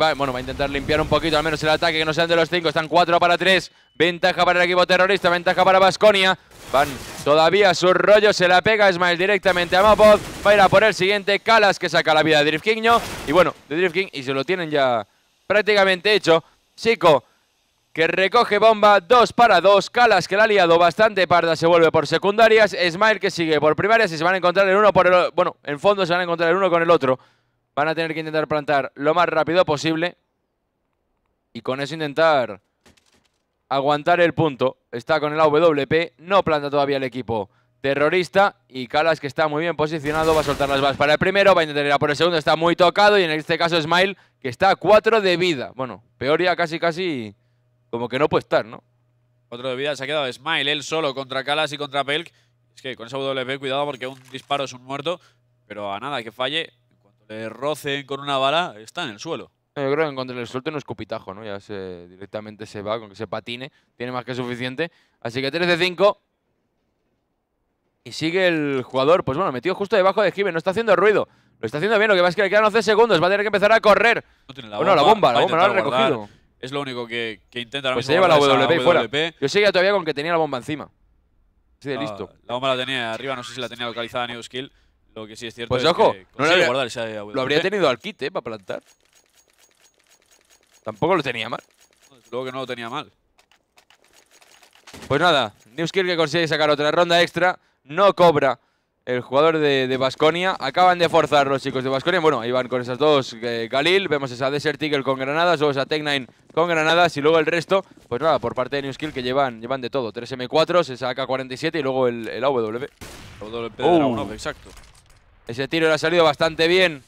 va, bueno, va a intentar limpiar un poquito, al menos el ataque, que no sean de los cinco. Están cuatro para tres. Ventaja para el equipo terrorista, ventaja para Basconia. Van todavía su rollo. se la pega Smile directamente a Mapod. Va a ir a por el siguiente, Calas que saca la vida de Driftkinho. Y bueno, de Driftking y se lo tienen ya prácticamente hecho. Chico que recoge bomba, Dos para dos. Calas que la ha liado bastante parda, se vuelve por secundarias. Smile que sigue por primarias y se van a encontrar el uno por el Bueno, en fondo se van a encontrar el uno con el otro. Van a tener que intentar plantar lo más rápido posible. Y con eso intentar aguantar el punto. Está con el AWP, no planta todavía el equipo terrorista y Calas que está muy bien posicionado va a soltar las balas para el primero, va a intentar ir a por el segundo, está muy tocado y en este caso Smile que está a 4 de vida. Bueno, peor casi casi como que no puede estar, ¿no? Otro de vida se ha quedado Smile, él solo contra Calas y contra Pelk. Es que con esa AWP, cuidado porque un disparo es un muerto, pero a nada que falle, cuando cuanto le rocen con una bala, está en el suelo. Yo creo que en contra del suelto no es cupitajo, ¿no? Ya se, directamente se va, con que se patine, tiene más que suficiente. Así que 3 de 5. Y sigue el jugador, pues bueno, metido justo debajo de Given, no está haciendo ruido. Lo está haciendo bien, lo que pasa es que le quedan 11 segundos, va a tener que empezar a correr. No tiene la bomba, bueno, la bomba, la bomba la recogido. Es lo único que, que intenta Pues se lleva la WP, y fuera. Yo seguía todavía con que tenía la bomba encima. Sí, ah, listo. La bomba la tenía arriba, no sé si la tenía localizada New Skill. Lo que sí es cierto pues es ojo, que no lo, lo habría tenido al kit, ¿eh? Para plantar. Tampoco lo tenía mal. Luego que no lo tenía mal. Pues nada, Newskill que consigue sacar otra ronda extra. No cobra el jugador de basconia Acaban de forzar los chicos de Vasconia. Bueno, ahí van con esas dos. Eh, Galil, vemos esa Desert Eagle con granadas, luego esa tech con granadas y luego el resto. Pues nada, por parte de NewSkill que llevan, llevan de todo. 3 m 4 se saca 47 y luego el, el AWP. Uh. exacto. Ese tiro le ha salido bastante bien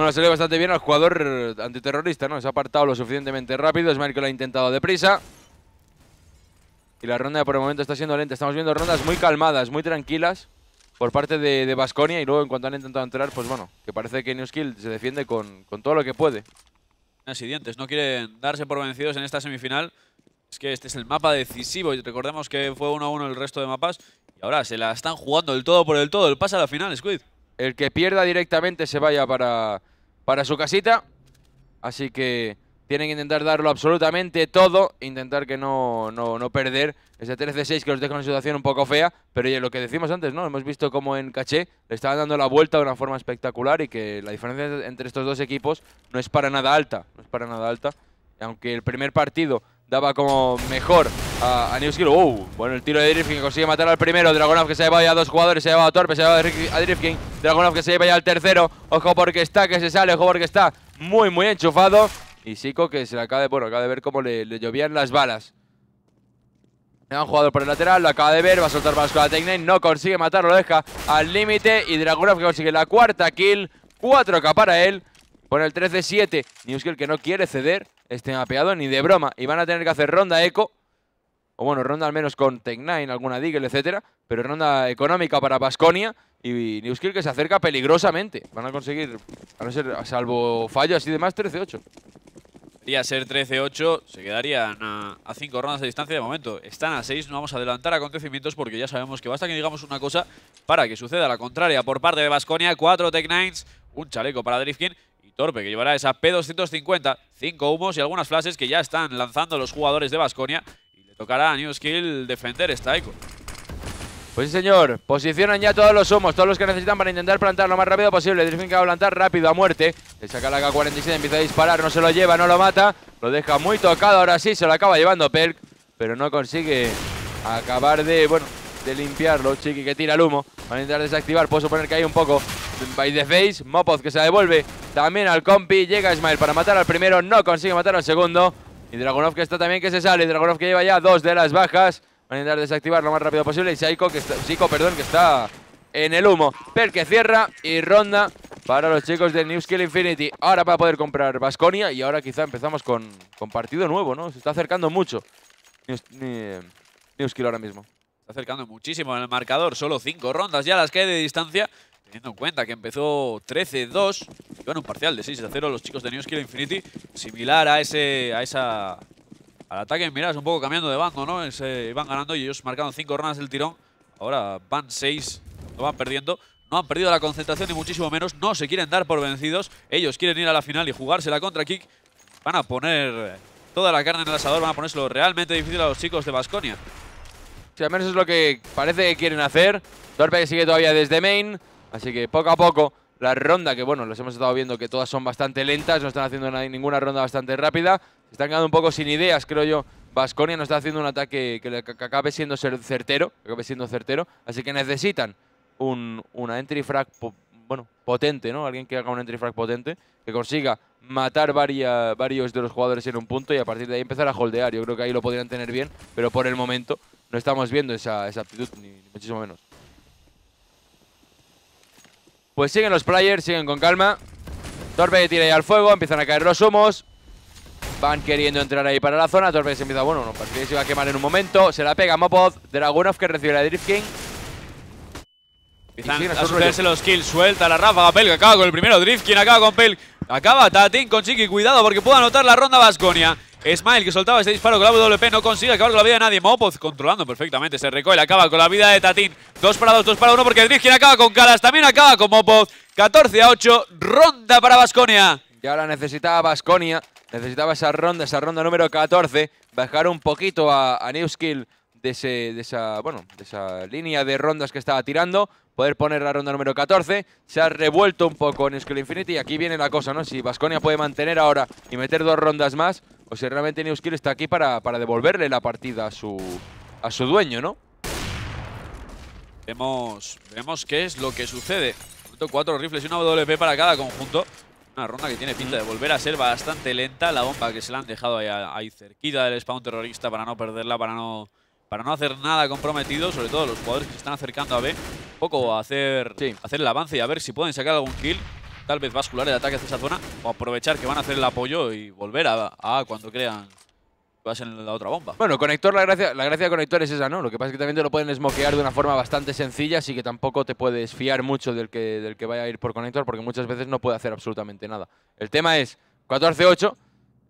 bueno, se bastante bien al jugador antiterrorista, ¿no? Se ha apartado lo suficientemente rápido. es que lo ha intentado deprisa. Y la ronda por el momento está siendo lenta. Estamos viendo rondas muy calmadas, muy tranquilas por parte de Vasconia. Y luego, en cuanto han intentado entrar, pues bueno, que parece que Newskill se defiende con, todo lo que puede. así dientes, no quieren darse por vencidos en esta semifinal. Es que este es el mapa decisivo y recordemos que fue uno a uno el resto de mapas. Y ahora se la están jugando el todo por el todo. El pasa a la final, Squid. El que pierda directamente se vaya para, para su casita. Así que tienen que intentar darlo absolutamente todo, intentar que no, no, no perder ese 13-6 que los deja en una situación un poco fea, pero oye, lo que decimos antes, ¿no? Hemos visto cómo en caché le estaban dando la vuelta de una forma espectacular y que la diferencia entre estos dos equipos no es para nada alta, no es para nada alta. Aunque el primer partido daba como mejor a, Newskill. Uh, bueno, el tiro de Drifting consigue matar al primero. Dragonov que se lleva ya a dos jugadores, se lleva a Torpe, se lleva a Drifting. Dragonov que se lleva ya al tercero. Ojo porque está, que se sale, ojo porque está muy, muy enchufado. Y Siko que se le acaba de, bueno, acaba de ver cómo le, llovían las balas. Le han jugado por el lateral, lo acaba de ver, va a soltar más con la Tech9, no consigue matarlo, lo deja al límite. Y Dragunov que consigue la cuarta kill, 4K para él. Pone el 13-7, Newskill que no quiere ceder, estén mapeado ni de broma. Y van a tener que hacer ronda eco. O bueno, ronda al menos con Tech9, alguna Deagle, etcétera. Pero ronda económica para Basconia. Y Newskill que se acerca peligrosamente. Van a conseguir, a no ser, a salvo fallo y demás, 13-8. Y a ser 13-8 se quedarían a cinco rondas de distancia de momento. Están a 6, no vamos a adelantar acontecimientos porque ya sabemos que basta que digamos una cosa para que suceda la contraria por parte de Basconia. 4 Tech s un chaleco para Drifkin Torpe, que llevará esa P250, cinco humos y algunas flashes que ya están lanzando los jugadores de Basconia. Y le tocará a New Skill defender esta eco. Pues sí, señor. Posicionan ya todos los humos, todos los que necesitan para intentar plantar lo más rápido posible. Driven que va a plantar rápido, a muerte. Le saca la K-47, empieza a disparar, no se lo lleva, no lo mata. Lo deja muy tocado, ahora sí, se lo acaba llevando Pelk. Pero no consigue acabar de, bueno, de limpiarlo. Chiqui que tira el humo. Van a intentar desactivar. Puedo suponer que hay un poco. By the face. Mopoz que se devuelve. También al compi. Llega smile para matar al primero. No consigue matar al segundo. Y Dragonov que está también que se sale. Dragonov que lleva ya dos de las bajas. Van a intentar desactivar lo más rápido posible. Y Psycho que Psycho, perdón, que está en el humo. Per que cierra y ronda para los chicos de New Skill Infinity. Ahora para poder comprar Basconia y ahora quizá empezamos con, con partido nuevo, ¿no? Se está acercando mucho New Skill ahora mismo acercando muchísimo en el marcador. Solo cinco rondas ya las que hay de distancia. Teniendo en cuenta que empezó 13-2, bueno, un parcial de 6-0 los chicos de New Infinity, similar a ese a esa al ataque, mirá, es un poco cambiando de bando, ¿no? se eh, van ganando y ellos marcaron cinco rondas del tirón. Ahora van 6, lo van perdiendo. No han perdido la concentración ni muchísimo menos, no se quieren dar por vencidos. Ellos quieren ir a la final y jugarse la contra Kick. Van a poner toda la carne en el asador, van a ponérselo realmente difícil a los chicos de Basconia al menos es lo que parece que quieren hacer. Torpe sigue todavía desde main. Así que poco a poco la ronda, que bueno, las hemos estado viendo que todas son bastante lentas. No están haciendo ninguna ronda bastante rápida. Están quedando un poco sin ideas, creo yo, Vasconia no está haciendo un ataque que, acabe siendo certero, acabe siendo certero, así que necesitan un, una entry frag bueno, potente, ¿no? Alguien que haga un entry frag potente, que consiga matar varios de los jugadores en un punto y a partir de ahí empezar a holdear. Yo creo que ahí lo podrían tener bien, pero por el momento no estamos viendo esa, esa aptitud, ni, muchísimo menos. Pues siguen los players, siguen con calma. torbe tira ahí al fuego, empiezan a caer los humos. Van queriendo entrar ahí para la zona. Torpe se empieza, bueno, no, se va a quemar en un momento. Se la pega Mopod. Dragunov que recibe la Drift King. Empiezan a sucederse los kills. Suelta la ráfaga. Pelk acaba con el primero. Drift King acaba con Pelk. Acaba Tatín con Chiqui. Cuidado porque puede anotar la ronda Vasconia. Smile que soltaba ese disparo con la WP, no consigue acabar con la vida de nadie. Mopoz controlando perfectamente se recoil, acaba con la vida de Tatín. Dos para dos, dos para uno, porque Drifkin acaba con Caras, también acaba con Mopoz. 14 a 8, ronda para Basconia. Y ahora necesitaba Basconia, necesitaba esa ronda, esa ronda número 14, bajar un poquito a, New Newskill de, ese, de, esa, bueno, de esa línea de rondas que estaba tirando, poder poner la ronda número 14. Se ha revuelto un poco en Skill Infinity y aquí viene la cosa, ¿no? Si Basconia puede mantener ahora y meter dos rondas más, o sea, realmente Neuskill está aquí para, para, devolverle la partida a su, a su dueño, ¿no? Vemos, vemos qué es lo que sucede. Cuatro rifles y una WP para cada conjunto. Una ronda que tiene pinta de volver a ser bastante lenta. La bomba que se la han dejado ahí, cerquita del spawn terrorista para no perderla, para no, para no hacer nada comprometido. Sobre todo los jugadores que se están acercando a B. Un poco a hacer, hacer el avance y a ver si pueden sacar algún kill tal vez vascular el ataque hacia esa zona o aprovechar que van a hacer el apoyo y volver a, a cuando crean en la otra bomba. Bueno, conector, la gracia, la gracia de conector es esa, ¿no? Lo que pasa es que también te lo pueden smokear de una forma bastante sencilla, así que tampoco te puedes fiar mucho del que, del que vaya a ir por conector, porque muchas veces no puede hacer absolutamente nada. El tema es 14-8.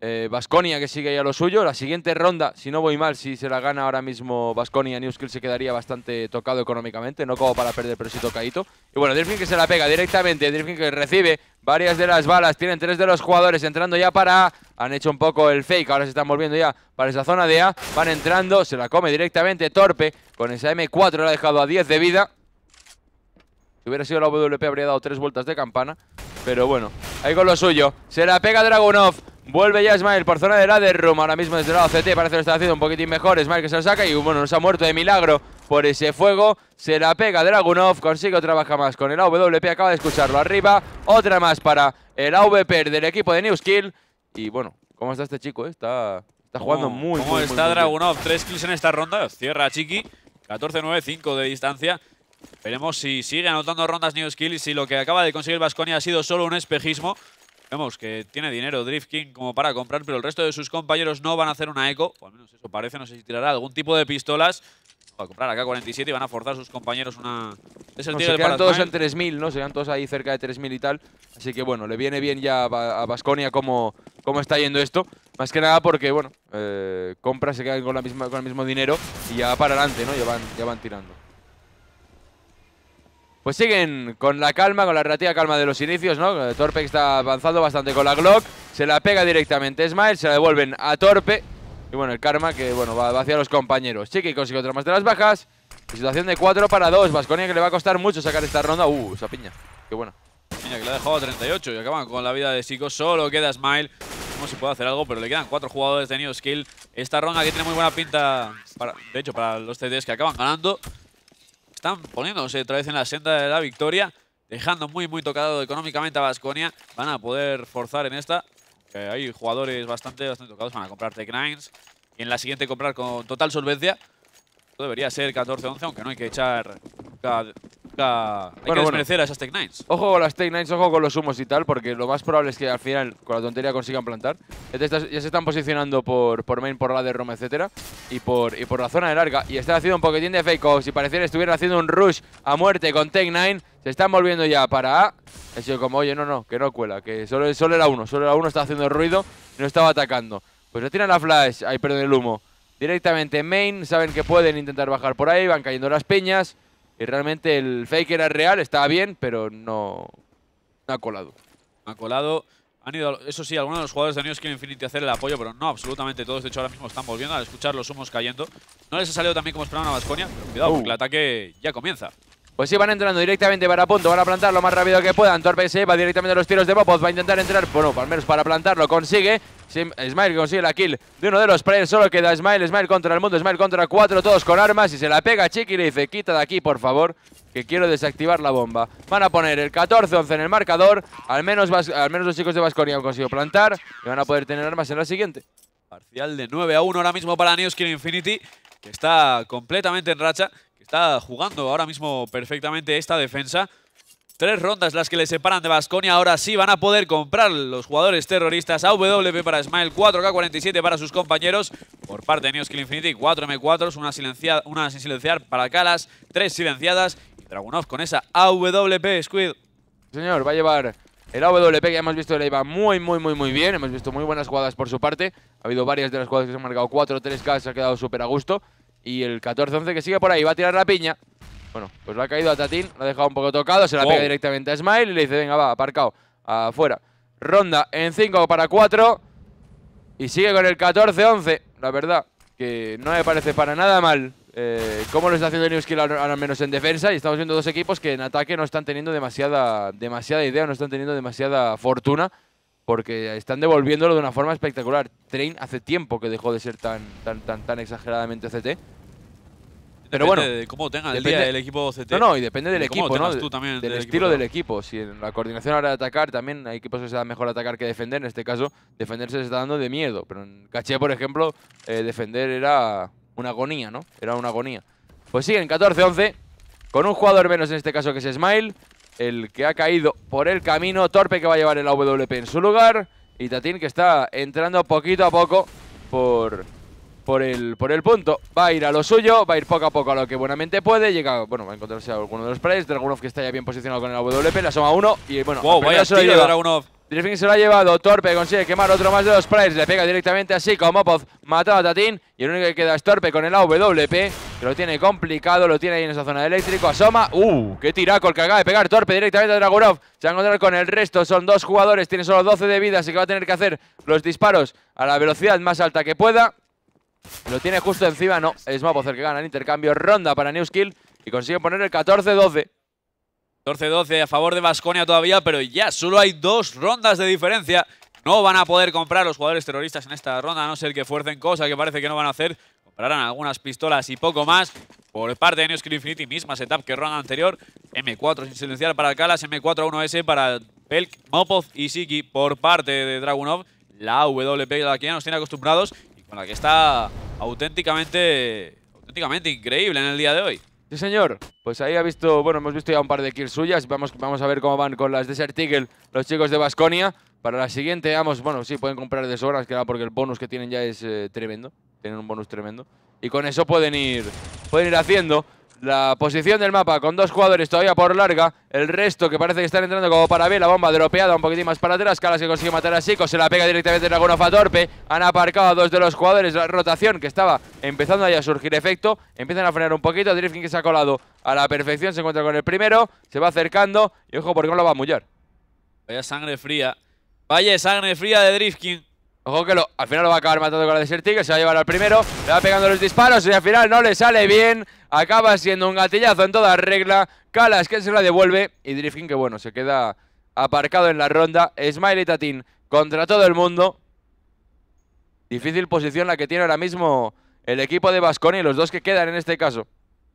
Eh, Basconia que sigue ya lo suyo. La siguiente ronda, si no voy mal, si se la gana ahora mismo Basconia Newskill se quedaría bastante tocado económicamente. No como para perder, pero sí tocadito. Y bueno, Drifting que se la pega directamente. Drifting que recibe varias de las balas. Tienen tres de los jugadores entrando ya para A. Han hecho un poco el fake. Ahora se están volviendo ya para esa zona de A. Van entrando, se la come directamente. Torpe con esa M4 la ha dejado a 10 de vida. Si hubiera sido la WP habría dado tres vueltas de campana. Pero bueno, ahí con lo suyo. Se la pega Dragunov. Vuelve ya Smile por zona de la de Roma. Ahora mismo desde el lado CT parece que lo está haciendo un poquitín mejor. Smile que se lo saca y bueno, nos ha muerto de milagro por ese fuego. Se la pega Dragunov, consigue otra baja más con el AWP, acaba de escucharlo arriba. Otra más para el AWP del equipo de Newskill. Y bueno, ¿cómo está este chico? Eh? Está, está jugando muy, ¿Cómo está Dragunov? Tres kills en esta ronda. Cierra Chiqui. 14-9, 5 de distancia. Veremos si sigue anotando rondas Newskill y si lo que acaba de conseguir Vasconia ha sido solo un espejismo. Vemos que tiene dinero Drift King como para comprar, pero el resto de sus compañeros no van a hacer una eco. O pues al menos eso parece, no sé si tirará algún tipo de pistolas. Va a comprar acá 47 y van a forzar a sus compañeros una... Es el no, se quedan todos en 3.000, ¿no? Se quedan todos ahí cerca de 3.000 y tal. Así que bueno, le viene bien ya a Basconia cómo, cómo está yendo esto. Más que nada porque, bueno, eh, compras se quedan con, la misma, con el mismo dinero y ya para adelante, ¿no? Ya ya van tirando. Pues siguen con la calma, con la relativa calma de los inicios, ¿no? Eh, Torpe está avanzando bastante con la Glock. Se la pega directamente Smile, se la devuelven a Torpe. Y bueno, el Karma que, bueno, va hacia los compañeros. Chiqui consigue otra más de las bajas. Situación de 4 para 2. Vasconia que le va a costar mucho sacar esta ronda. Uh, esa piña. Qué buena. Piña que le ha dejado a 38 y acaban con la vida de Sico. Solo queda Smile. No se si puede hacer algo, pero le quedan 4 jugadores de New Skill. Esta ronda que tiene muy buena pinta, de hecho, para los CDs que acaban ganando están poniéndose otra vez en la senda de la victoria, dejando muy, muy tocado económicamente a Vasconia. Van a poder forzar en esta. Que hay jugadores bastante, bastante tocados. Van a comprar Tech Nines. Y en la siguiente comprar con total solvencia. debería ser 14-11, aunque no hay que echar hay que desmerecer a esas Tech Nines. Ojo con las Tech Nines, ojo con los humos y tal, porque lo más probable es que al final con la tontería consigan plantar. Ya se están posicionando por, por main, por la de etcétera, y por, y por la zona de larga. Y están haciendo un poquitín de fake offs Y pareciera estuvieran haciendo un rush a muerte con Tech Nine, se están volviendo ya para A. Es como, oye, no, no, que no cuela, que solo, solo era uno, solo era uno está haciendo ruido no estaba atacando. Pues le tiran la flash, ahí perdón el humo. Directamente main, saben que pueden intentar bajar por ahí, van cayendo las peñas. Y realmente el fake era real, estaba bien, pero no, ha colado. ha colado. Han ido, eso sí, algunos de los jugadores de News quieren Infinity hacer el apoyo, pero no, absolutamente todos. De hecho, ahora mismo están volviendo al escuchar los humos cayendo. No les ha salido también como esperaban a Basconia. cuidado, el uh. ataque ya comienza. Pues sí, van entrando directamente para punto, van a plantar lo más rápido que puedan. Torpe se va directamente a los tiros de popos va a intentar entrar, bueno, al menos para plantarlo, consigue. Smile consigue la kill de uno de los players, solo queda Smile, Smile contra el mundo, Smile contra cuatro, todos con armas y se la pega Chiqui le dice, quita de aquí por favor, que quiero desactivar la bomba. Van a poner el 14-11 en el marcador, al menos, al menos los chicos de Vasconia han conseguido plantar y van a poder tener armas en la siguiente. Parcial de 9 a 1 ahora mismo para Neoskin Infinity, que está completamente en racha Está jugando ahora mismo perfectamente esta defensa. Tres rondas las que le separan de Basconia. Ahora sí van a poder comprar los jugadores terroristas. AWP para Smile, 4K47 para sus compañeros. Por parte de Neoskill Infinity, 4 m 4 una, una sin silenciar para Kalas, tres silenciadas. Y Dragunov con esa AWP, Squid. Señor, va a llevar el AWP que hemos visto le iba muy, muy, muy, muy bien. Hemos visto muy buenas jugadas por su parte. Ha habido varias de las jugadas que se han marcado 4-3K, se ha quedado súper a gusto. Y el 14-11 que sigue por ahí, va a tirar la piña. Bueno, pues lo ha caído a Tatín, lo ha dejado un poco tocado, se la pega oh. directamente a Smile y le dice, venga, va, aparcado, afuera. Ronda en 5 para 4 y sigue con el 14-11. La verdad que no me parece para nada mal eh, cómo lo está haciendo Newskill ahora menos en defensa y estamos viendo dos equipos que en ataque no están teniendo demasiada, demasiada idea, no están teniendo demasiada fortuna porque están devolviéndolo de una forma espectacular. Train hace tiempo que dejó de ser tan, tan, tan, tan exageradamente CT. Pero bueno, de cómo el día del equipo CT. No, no, y depende del equipo, ¿no? del, estilo del equipo. Si en la coordinación ahora de atacar, también hay equipos que se dan mejor atacar que defender. En este caso, defenderse se está dando de miedo. Pero en Caché, por ejemplo, eh, defender era una agonía, ¿no? Era una agonía. Pues sí, en 14-11, con un jugador menos en este caso que es Smile el que ha caído por el camino. Torpe que va a llevar el AWP en su lugar. Y Tatín que está entrando poquito a poco por, por, el, por el punto. Va a ir a lo suyo, va a ir poco a poco a lo que buenamente puede. Llega, bueno, va a encontrarse a alguno de los players. Dragunov que está ya bien posicionado con el AWP, la suma uno. Y bueno, wow, a a a Dragunov. Drifting se lo ha llevado, Torpe consigue quemar otro más de los players, le pega directamente así como Mopov, matado a Tatín y el único que queda es Torpe con el AWP, que lo tiene complicado, lo tiene ahí en esa zona de eléctrico, asoma, ¡uh! ¡Qué tiraco el que acaba de pegar Torpe directamente a Dragurov! Se va a encontrar con el resto, son dos jugadores, tiene solo 12 de vida, así que va a tener que hacer los disparos a la velocidad más alta que pueda. Lo tiene justo encima, no, es Mopov el que gana el intercambio, ronda para Newskill y consigue poner el 14-12. 14-12 a favor de Vasconia todavía, pero ya solo hay dos rondas de diferencia. No van a poder comprar los jugadores terroristas en esta ronda, a no ser que fuercen cosa que parece que no van a hacer. Comprarán algunas pistolas y poco más. Por parte de Neoscreen Infinity, misma setup que ronda anterior. M4 sin silenciar para Kalas, M4-1S para Pelk, Mopov y Siki por parte de Dragunov. La WP la que ya nos tiene acostumbrados y con la que está auténticamente, auténticamente increíble en el día de hoy. Sí, señor. Pues ahí ha visto, bueno, hemos visto ya un par de kills suyas. Vamos, vamos a ver cómo van con las Desert Eagle los chicos de Basconia. Para la siguiente, vamos, bueno, sí, pueden comprar de sobras, que porque el bonus que tienen ya es eh, tremendo. Tienen un bonus tremendo. Y con eso pueden ir, pueden ir haciendo la posición del mapa con dos jugadores todavía por larga. El resto que parece que están entrando como para B. La bomba dropeada un poquitín más para atrás. Calas que consigue matar a Sico. Se la pega directamente en Dragonofa Torpe. Han aparcado a dos de los jugadores. La rotación que estaba empezando ya a surgir efecto. Empiezan a frenar un poquito. Drifkin que se ha colado a la perfección. Se encuentra con el primero. Se va acercando. Y ojo porque no lo va a mullar. Vaya sangre fría. Vaya sangre fría de Drifkin. Ojo que al final lo va a acabar matando con la Desert que se va a llevar al primero. Le va pegando los disparos y al final no le sale bien. Acaba siendo un gatillazo en toda regla. Calas que se la devuelve. Y Drifkin que bueno, se queda aparcado en la ronda. Smiley Tatín contra todo el mundo. Difícil posición la que tiene ahora mismo el equipo de Basconi y los dos que quedan en este caso.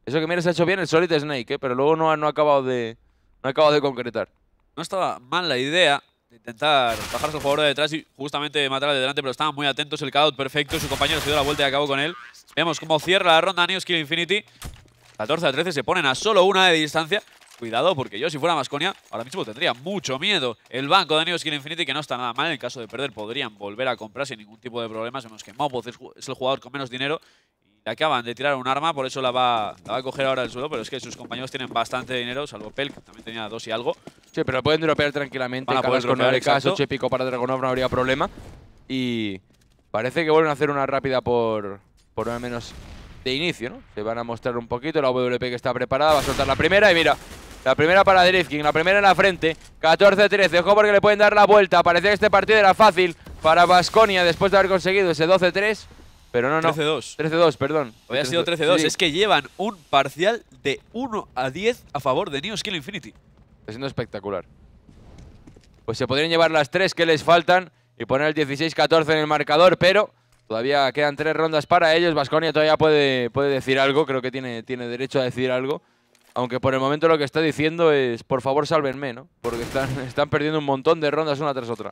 Eso que mira se ha hecho bien el Solid Snake, ¿eh? pero luego no no acabado de, no ha acabado de concretar. No estaba mal la idea, intentar bajarse al jugador de detrás y justamente matar al de delante, pero estaban muy atentos, el cadout perfecto, su compañero se dio la vuelta y acabó con él. Vemos cómo cierra la ronda New Skill Infinity. 14 a 13 se ponen a solo una de distancia. Cuidado, porque yo si fuera Masconia, ahora mismo tendría mucho miedo. El banco de New Skill Infinity, que no está nada mal, en caso de perder podrían volver a comprar sin ningún tipo de problemas. Vemos que Mopoz es el jugador con menos dinero le acaban de tirar un arma, por eso la va, a coger ahora el suelo, pero es que sus compañeros tienen bastante dinero, salvo Pelk, que también tenía dos y algo. Sí, pero pueden dropear tranquilamente. Van a poder con caso, pico para Dragonov no habría problema. Y parece que vuelven a hacer una rápida por, por al menos de inicio, ¿no? Se van a mostrar un poquito, la WP que está preparada, va a soltar la primera y mira, la primera para Driftkin, la primera en la frente. 14-13, ojo porque le pueden dar la vuelta. parece que este partido era fácil para Vasconia después de haber conseguido ese 12-3. Pero no, no. 13-2. 13-2, perdón. Había sido 13-2. Es que llevan un parcial de 1 a 10 a favor de Neo Skill Infinity. Está siendo espectacular. Pues se podrían llevar las 3 que les faltan y poner el 16-14 en el marcador, pero todavía quedan 3 rondas para ellos. Vasconia todavía puede, puede decir algo, creo que tiene, tiene derecho a decir algo. Aunque por el momento lo que está diciendo es, por favor, sálvenme, ¿no? Porque están, están perdiendo un montón de rondas una tras otra.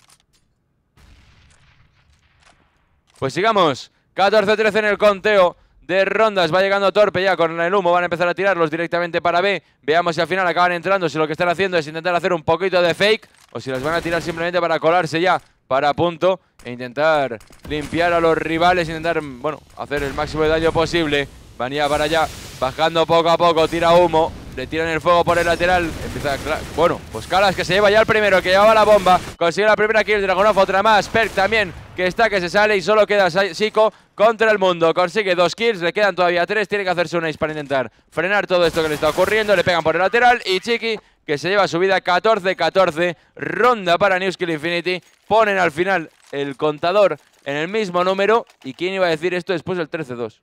Pues sigamos. 14-13 en el conteo de rondas. Va llegando Torpe ya con el humo. Van a empezar a tirarlos directamente para B. Veamos si al final acaban entrando. Si lo que están haciendo es intentar hacer un poquito de fake. O si los van a tirar simplemente para colarse ya para punto. E intentar limpiar a los rivales. Intentar, bueno, hacer el máximo de daño posible. Van para allá. Bajando poco a poco. Tira humo. Le tiran el fuego por el lateral. Empieza Bueno, pues Calas que se lleva ya el primero, que llevaba la bomba. Consigue la primera kill. Dragonoff otra más. Perk también, que está, que se sale. Y solo queda Sico contra el mundo. Consigue dos kills. Le quedan todavía tres. Tiene que hacerse un ace para intentar frenar todo esto que le está ocurriendo. Le pegan por el lateral. Y Chiqui que se lleva su vida 14-14. Ronda para Newskill Infinity. Ponen al final el contador en el mismo número. ¿Y quién iba a decir esto después del 13-2?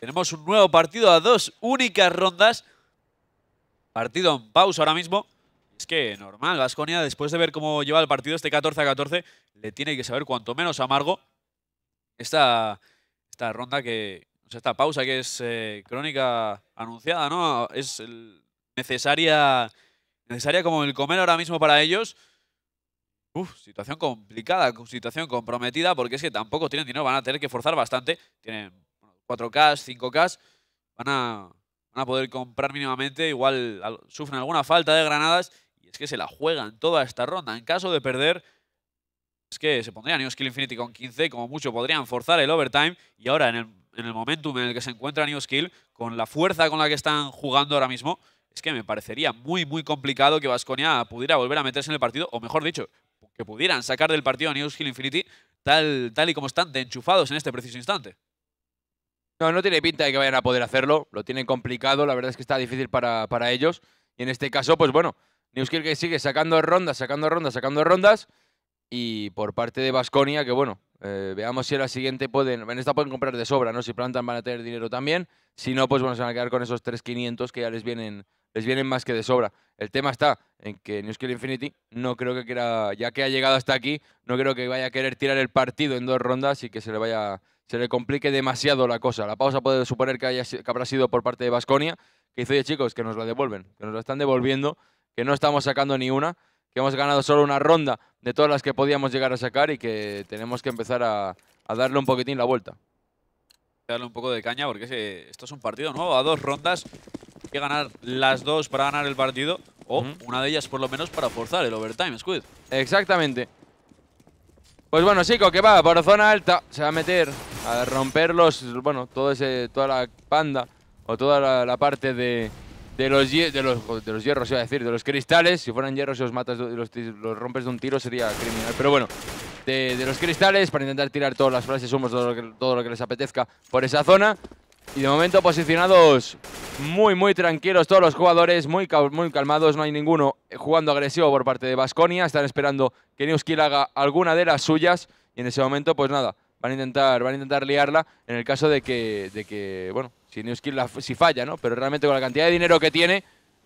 Tenemos un nuevo partido a dos únicas rondas Partido en pausa ahora mismo. Es que normal, Vasconia, después de ver cómo lleva el partido este 14 a 14, le tiene que saber cuanto menos amargo esta, esta ronda que. O sea, esta pausa que es eh, crónica anunciada, ¿no? Es necesaria. Necesaria como el comer ahora mismo para ellos. Uf, situación complicada, situación comprometida, porque es que tampoco tienen dinero, van a tener que forzar bastante. Tienen 4K, 5K, van a van a poder comprar mínimamente. Igual sufren alguna falta de granadas y es que se la juegan toda esta ronda. En caso de perder, es que se pondría New Skill Infinity con 15 como mucho podrían forzar el overtime. Y ahora en el, en momentum en el que se encuentra New Skill, con la fuerza con la que están jugando ahora mismo, es que me parecería muy, muy complicado que Vasconia pudiera volver a meterse en el partido, o mejor dicho, que pudieran sacar del partido a New Skill Infinity tal, tal y como están de enchufados en este preciso instante. No, no tiene pinta de que vayan a poder hacerlo. Lo tienen complicado. La verdad es que está difícil para, para ellos. Y en este caso, pues bueno, Newskill que sigue sacando rondas, sacando rondas, sacando rondas. Y por parte de Basconia, que bueno, eh, veamos si en la siguiente pueden. En esta pueden comprar de sobra, ¿no? Si plantan van a tener dinero también. Si no, pues bueno, se van a quedar con esos 3.500 que ya les vienen, les vienen más que de sobra. El tema está en que Newskill Infinity no creo que quiera. Ya que ha llegado hasta aquí, no creo que vaya a querer tirar el partido en dos rondas y que se le vaya se le complique demasiado la cosa. La pausa puede suponer que, haya, que habrá sido por parte de Vasconia que dice, oye chicos, que nos la devuelven, que nos la están devolviendo, que no estamos sacando ni una, que hemos ganado solo una ronda de todas las que podíamos llegar a sacar y que tenemos que empezar a, darle un poquitín la vuelta. Darle un poco de caña porque esto es un partido nuevo, a dos rondas. Hay que ganar las dos para ganar el partido o una de ellas por lo menos para forzar el overtime, Squid. Exactamente. Pues bueno, Chico, que va por zona alta. Se va a meter a romperlos, Bueno, todo ese, toda la panda o toda la, parte de, los, de, los, de hierros, iba a decir, de los cristales. Si fueran hierros, y los matas, los, los rompes de un tiro sería criminal. Pero bueno, de, los cristales para intentar tirar todas las frases, humos, todo todo lo que les apetezca por esa zona. Y de momento posicionados muy, muy tranquilos todos los jugadores, muy, muy calmados. No hay ninguno jugando agresivo por parte de Basconia. Están esperando que Newskill haga alguna de las suyas. Y en ese momento, pues nada, van a intentar, van a intentar liarla en el caso de que, de que bueno, si Newskill si falla, ¿no? Pero realmente con la cantidad de dinero que tiene,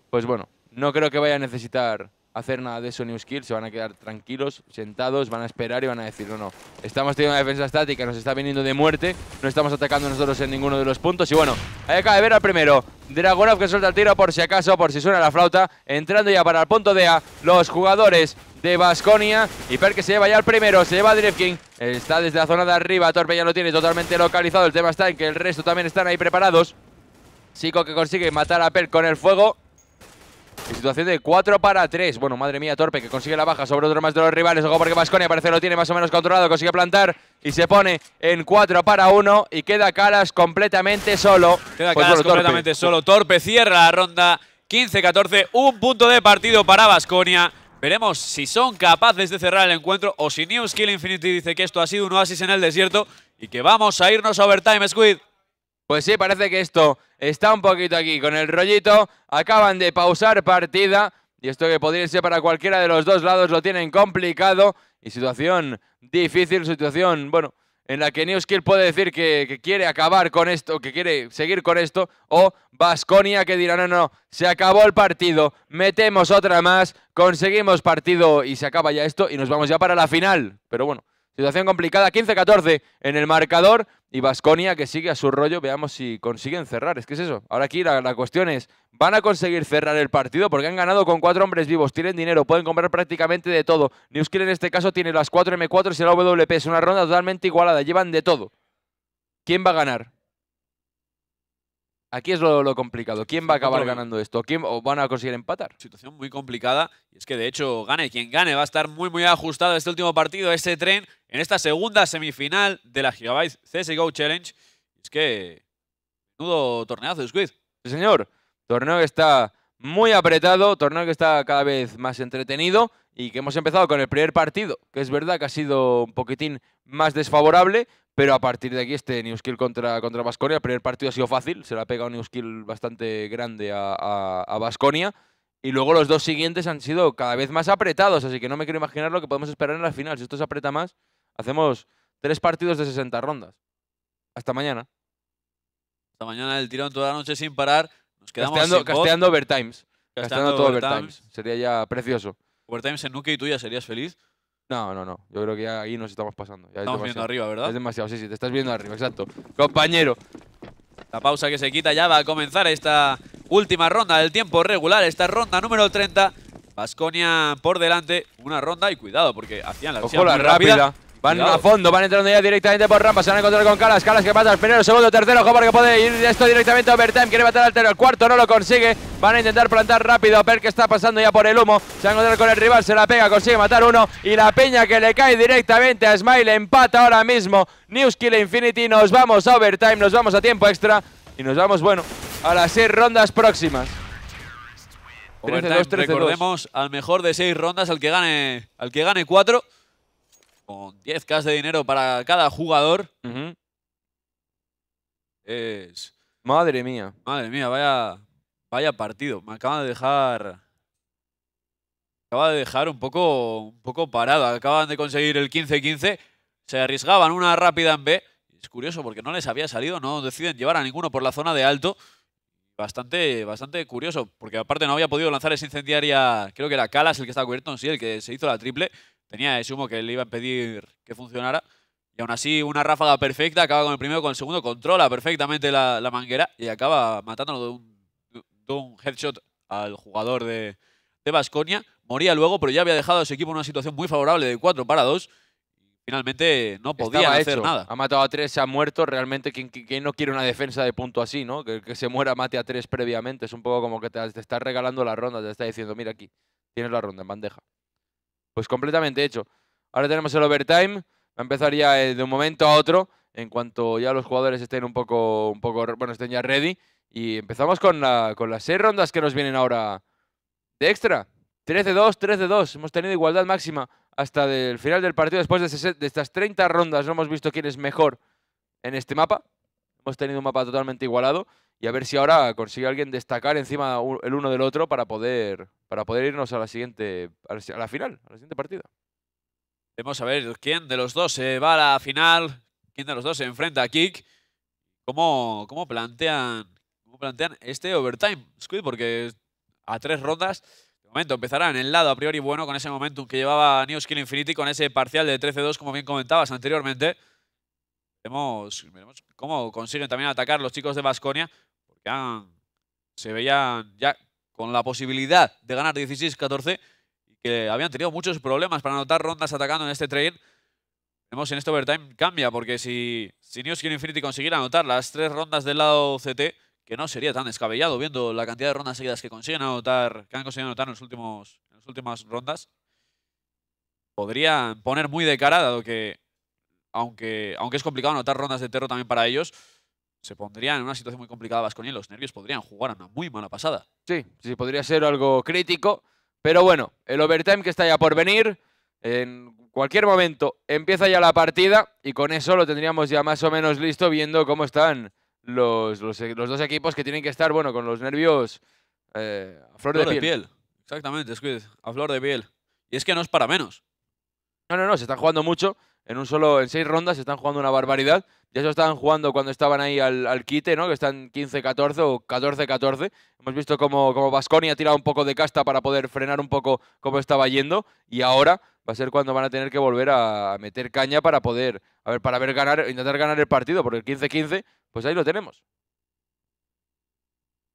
pues bueno, no creo que vaya a necesitar hacer nada de eso New Skill, se van a quedar tranquilos, sentados, van a esperar y van a decir, no, no, estamos teniendo una defensa estática, nos está viniendo de muerte, no estamos atacando nosotros en ninguno de los puntos y bueno, ahí acaba de ver al primero, Dragonov que suelta el tiro por si acaso, por si suena la flauta, entrando ya para el punto de A, los jugadores de Basconia. Y Per que se lleva ya el primero, se lleva a Drifkin. Está desde la zona de arriba, Torpe ya lo tiene totalmente localizado. El tema está en que el resto también están ahí preparados. Sico que consigue matar a Per con el fuego. En situación de 4 para 3. Bueno, madre mía, Torpe que consigue la baja sobre otro más de los rivales. Ojo porque Vasconia parece que lo tiene más o menos controlado. Consigue plantar y se pone en 4 para 1. Y queda Calas completamente solo. Queda pues Calas completamente solo. Torpe cierra la ronda. 15-14, un punto de partido para Vasconia. Veremos si son capaces de cerrar el encuentro o si New Skill Infinity dice que esto ha sido un oasis en el desierto y que vamos a irnos a overtime, Squid. Pues sí, parece que esto está un poquito aquí con el rollito. Acaban de pausar partida. Y esto que podría ser para cualquiera de los dos lados lo tienen complicado. Y situación difícil, situación, bueno, en la que Newskill puede decir que, que, quiere acabar con esto, que quiere seguir con esto. O Vasconia que dirá, no, no, se acabó el partido. Metemos otra más, conseguimos partido y se acaba ya esto y nos vamos ya para la final. Pero bueno. Situación complicada, 15-14 en el marcador y Vasconia que sigue a su rollo. Veamos si consiguen cerrar. Es que es eso. Ahora aquí la, la, cuestión es, ¿van a conseguir cerrar el partido? Porque han ganado con cuatro hombres vivos, tienen dinero, pueden comprar prácticamente de todo. Newskill en este caso tiene las 4 M4 y la WP. Es una ronda totalmente igualada, llevan de todo. ¿Quién va a ganar? Aquí es lo, complicado. ¿Quién va a acabar ganando esto? ¿Quién o van a conseguir empatar? Situación muy complicada. Y Es que de hecho, gane quien gane, va a estar muy muy ajustado este último partido, este tren, en esta segunda semifinal de la Gigabyte CSGO Challenge. Es que. Nudo torneazo de Squid. señor. Torneo que está muy apretado, torneo que está cada vez más entretenido y que hemos empezado con el primer partido, que es verdad que ha sido un poquitín más desfavorable, pero a partir de aquí, este Newskill contra, contra Basconia, el primer partido ha sido fácil, se le ha pegado un Newskill bastante grande a Basconia. Y luego los dos siguientes han sido cada vez más apretados, así que no me quiero imaginar lo que podemos esperar en la final. Si esto se aprieta más, hacemos tres partidos de 60 rondas. Hasta mañana. Hasta mañana el tirón toda la noche sin parar. Nos quedamos casteando, overtimes. Casteando, todo overtimes. Sería ya precioso. Overtimes en Nuke y tú ya serías feliz. No, no, no. Yo creo que ya ahí nos estamos pasando. Ya estamos viendo arriba, ¿verdad? Es demasiado, sí, sí. Te estás viendo arriba, exacto. Compañero. La pausa que se quita ya va a comenzar esta última ronda del tiempo regular. Esta ronda número 30. Basconia por delante. Una ronda y cuidado porque hacían la Ojo, la rápida. Van a fondo, van entrando ya directamente por rampa. Se van a encontrar con Calas. Calas que mata al primero, segundo, tercero. Ojo porque puede ir esto directamente a overtime. Quiere matar al tercero. El cuarto no lo consigue. Van a intentar plantar rápido. a ver qué está pasando ya por el humo. Se va a encontrar con el rival. Se la pega, consigue matar uno. Y la peña que le cae directamente a Smile. Empata ahora mismo. News Newskill Infinity. Nos vamos a overtime. Nos vamos a tiempo extra. Y nos vamos, bueno, a las seis rondas próximas. recordemos al mejor de seis rondas, al que gane, al que gane cuatro con 10k de dinero para cada jugador. Es. Madre mía. Madre mía, vaya, vaya partido. Me acaba de dejar. Acaba de dejar un poco, un poco parado. Acaban de conseguir el 15-15. Se arriesgaban una rápida en B. Es curioso porque no les había salido. No deciden llevar a ninguno por la zona de alto. Bastante, bastante curioso. Porque aparte no había podido lanzar esa incendiaria. Creo que era Calas el que estaba cubierto. Sí, el que se hizo la triple tenía de sumo que le iba a impedir que funcionara. Y aún así, una ráfaga perfecta, acaba con el primero, con el segundo, controla perfectamente la, manguera y acaba matándolo de un, headshot al jugador de, de Moría luego, pero ya había dejado a su equipo en una situación muy favorable de 4 para 2. Finalmente no podía hacer nada. Ha matado a 3, se ha muerto. Realmente, ¿quién, no quiere una defensa de punto así, no? Que, se muera, mate a 3 previamente. Es un poco como que te, estás regalando la ronda, te está diciendo, mira aquí, tienes la ronda en bandeja pues completamente hecho. Ahora tenemos el overtime, empezaría eh, de un momento a otro, en cuanto ya los jugadores estén un poco, un poco bueno, estén ya ready. Y empezamos con, las seis rondas que nos vienen ahora de extra. 13-2, 13-2. Hemos tenido igualdad máxima hasta el final del partido. Después de, de estas 30 rondas no hemos visto quién es mejor en este mapa. Hemos tenido un mapa totalmente igualado y a ver si ahora consigue alguien destacar encima el uno del otro para poder, para poder irnos a la siguiente, a la final, a la siguiente partida. Vamos a ver quién de los dos se va a la final, quién de los dos se enfrenta a Kik, cómo, plantean, cómo plantean este overtime, Squid, porque a tres rondas de momento empezarán en el lado a priori bueno con ese momentum que llevaba New Skill Infinity con ese parcial de 13-2 como bien comentabas anteriormente. Veremos cómo consiguen también atacar los chicos de Basconia se veían ya con la posibilidad de ganar 16-14 y que habían tenido muchos problemas para anotar rondas atacando en este Train. Vemos en este overtime cambia, porque si, si New Infinity consiguiera anotar las tres rondas del lado CT, que no sería tan descabellado viendo la cantidad de rondas seguidas que consiguen anotar, que han conseguido anotar en, los últimos, en las últimas rondas, podrían poner muy de cara, dado que, aunque, aunque es complicado anotar rondas de terror también para ellos, se pondrían en una situación muy complicada Vasconia y los nervios podrían jugar a una muy mala pasada. Sí, sí, podría ser algo crítico. Pero bueno, el overtime que está ya por venir, en cualquier momento empieza ya la partida y con eso lo tendríamos ya más o menos listo viendo cómo están los, los, dos equipos que tienen que estar, bueno, con los nervios eh, a flor, de, piel. Exactamente, Squid, a flor de piel. Y es que no es para menos. No, no, no, se están jugando mucho. En un solo, en seis rondas se están jugando una barbaridad. Ya se estaban jugando cuando estaban ahí al, quite, ¿no? Que están 15-14 o 14-14. Hemos visto como, como ha tirado un poco de casta para poder frenar un poco cómo estaba yendo. Y ahora va a ser cuando van a tener que volver a meter caña para poder, a ver, para ver ganar, intentar ganar el partido, porque el 15-15, pues ahí lo tenemos.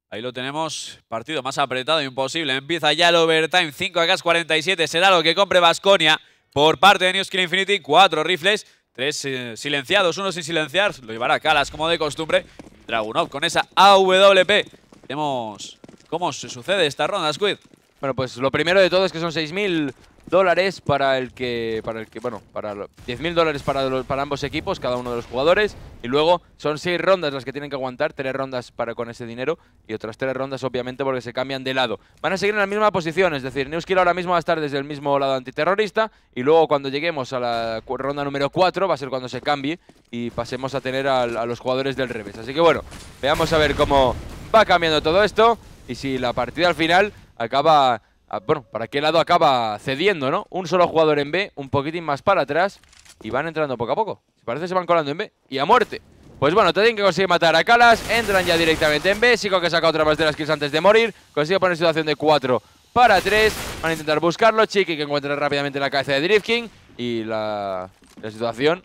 Ahí lo tenemos, partido más apretado imposible. Empieza ya el overtime, 5 gas 47, será lo que compre Basconia por parte de New Skin Infinity, Cuatro rifles, Tres eh, silenciados, uno sin silenciar. Lo llevará Calas, como de costumbre. Dragunov con esa AWP. Vemos cómo se sucede esta ronda, Squid. Bueno, pues lo primero de todo es que son 6.000 dólares para el que, para el que bueno, para 10.000 dólares para, para ambos equipos, cada uno de los jugadores. Y luego son seis rondas las que tienen que aguantar, tres rondas para con ese dinero y otras tres rondas obviamente porque se cambian de lado. Van a seguir en la misma posición, es decir, Newskill ahora mismo va a estar desde el mismo lado antiterrorista y luego cuando lleguemos a la ronda número 4 va a ser cuando se cambie y pasemos a tener a los jugadores del revés. Así que bueno, veamos a ver cómo va cambiando todo esto y si la partida al final acaba Ah, bueno, para qué lado acaba cediendo, ¿no? Un solo jugador en B, un poquitín más para atrás y van entrando poco a poco. Parece que se van colando en B y a muerte. Pues bueno, tienen que consigue matar a Calas, entran ya directamente en B, Sico que saca otra más de las kills antes de morir, consigue poner situación de 4 para 3, van a intentar buscarlo, Chiqui que encuentra rápidamente la cabeza de king y la, la situación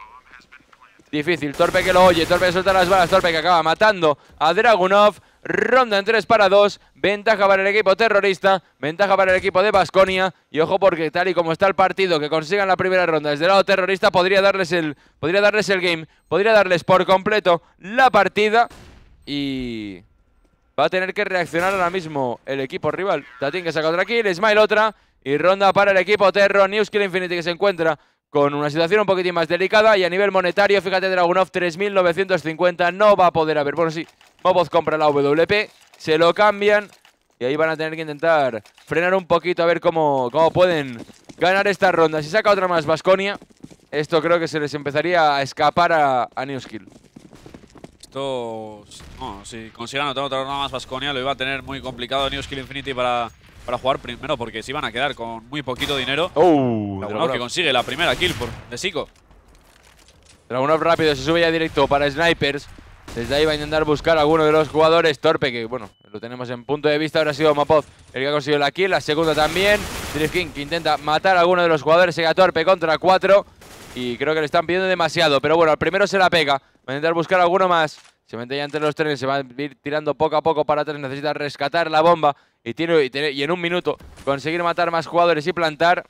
difícil. Torpe que lo oye, Torpe que suelta las balas, Torpe que acaba matando a Dragunov, ronda en 3 para 2, Ventaja para el equipo terrorista, ventaja para el equipo de Basconia. Y ojo porque tal y como está el partido, que consigan la primera ronda desde el lado terrorista, podría darles el, podría darles el game, podría darles por completo la partida. Y va a tener que reaccionar ahora mismo el equipo rival. Tatín que saca otra kill, Smile otra. Y ronda para el equipo Terror, Newskill Infinity que se encuentra con una situación un poquitín más delicada y a nivel monetario, fíjate, Dragunov 3.950 no va a poder haber. Bueno, sí, Moboz compra la WP, se lo cambian. Y ahí van a tener que intentar frenar un poquito a ver cómo, cómo pueden ganar esta ronda. Si saca otra más Vasconia, esto creo que se les empezaría a escapar a, Newskill. Esto, si consigan otra ronda más Vasconia, lo iba a tener muy complicado Newskill Infinity para, para jugar primero, porque si van a quedar con muy poquito dinero. ¡Oh! Dragunov que consigue la primera kill por, de Sico. Dragunov rápido, se sube ya directo para Snipers. Desde ahí va a intentar buscar a alguno de los jugadores. Torpe, que bueno, lo tenemos en punto de vista. Ahora ha sido Mapoz el que ha conseguido la kill. La segunda también. Drifkin que intenta matar a alguno de los jugadores. Sega Torpe contra cuatro. Y creo que le están pidiendo demasiado. Pero bueno, al primero se la pega. Va a intentar buscar a alguno más. Se mete ya entre los trenes, se va a ir tirando poco a poco para atrás. Necesita rescatar la bomba y, tiene, y, en un minuto conseguir matar más jugadores y plantar.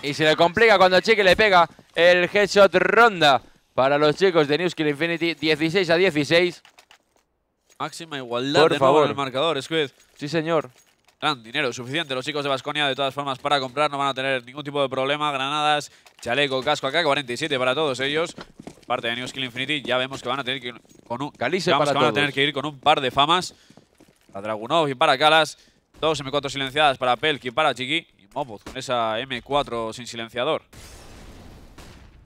Y se le complica cuando Chiqui le pega el headshot ronda para los chicos de New Skill Infinity. 16 a 16. Máxima igualdad Por de favor. el marcador, Squid. Sí, señor. Gran dinero, suficiente. Los chicos de Vasconia, de todas formas, para comprar no van a tener ningún tipo de problema. Granadas, chaleco, casco acá, 47 para todos ellos. Parte de Newskill Infinity, ya vemos que van a tener que ir con un, van a tener que ir con un par de famas. Para Dragunov y para Kalas. Dos M4 silenciadas para Pelk y para Chiqui. Y Moput con esa M4 sin silenciador.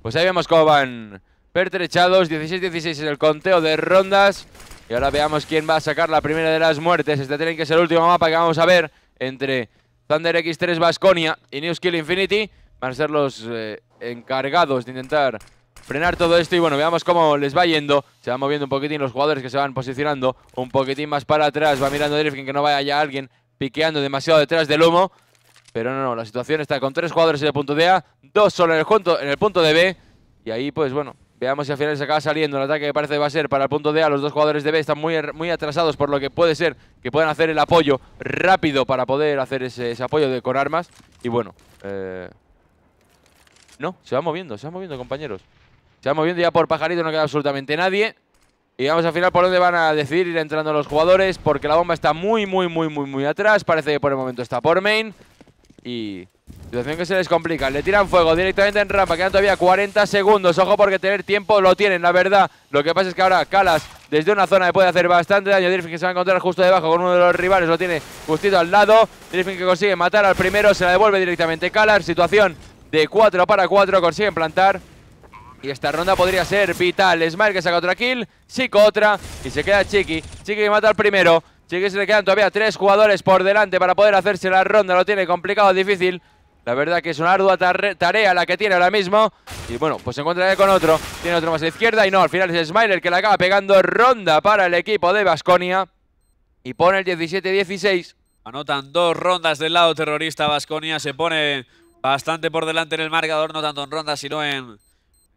Pues ahí vemos cómo van pertrechados. 16-16 en el conteo de rondas. Y ahora veamos quién va a sacar la primera de las muertes. Este tiene que ser el último mapa que vamos a ver entre Thunder X3 Basconia y New Skill Infinity. Van a ser los eh, encargados de intentar frenar todo esto y bueno, veamos cómo les va yendo. Se van moviendo un poquitín los jugadores que se van posicionando un poquitín más para atrás. Va mirando Drifkin que no vaya ya alguien piqueando demasiado detrás del humo. Pero no, no, la situación está con tres jugadores en el punto de A, dos solo en el, en el punto de B. Y ahí pues bueno, Veamos si al final se acaba saliendo el ataque que parece que va a ser para el punto de A. Los dos jugadores de B están muy, er, muy atrasados por lo que puede ser que puedan hacer el apoyo rápido para poder hacer ese, apoyo de, con armas. Y bueno, eh, no, se va moviendo, se va moviendo compañeros. Se va moviendo ya por pajarito, no queda absolutamente nadie. Y vamos al final por dónde van a decidir ir entrando los jugadores porque la bomba está muy, muy, muy, muy, muy atrás. Parece que por el momento está por main y Situación que se les complica. Le tiran fuego directamente en rampa. Quedan todavía 40 segundos. Ojo porque tener tiempo lo tienen, la verdad. Lo que pasa es que ahora Calas desde una zona le puede hacer bastante daño. Drifting que se va a encontrar justo debajo con uno de los rivales. Lo tiene justito al lado. Drifting que consigue matar al primero. Se la devuelve directamente Calas. Situación de 4 para 4. Consiguen plantar. Y esta ronda podría ser vital. Smile que saca otra kill. Chico otra. Y se queda Chiqui. Chiqui que mata al primero. Chiqui se le quedan todavía 3 jugadores por delante para poder hacerse la ronda. Lo tiene complicado, difícil. La verdad que es una ardua tarea la que tiene ahora mismo. Y bueno, pues se encuentra con otro. Tiene otro más a la izquierda y no, al final es Smiler que le acaba pegando ronda para el equipo de Basconia. Y pone el 17-16. Anotan dos rondas del lado terrorista Basconia. Se pone bastante por delante en el marcador, no tanto en rondas, sino en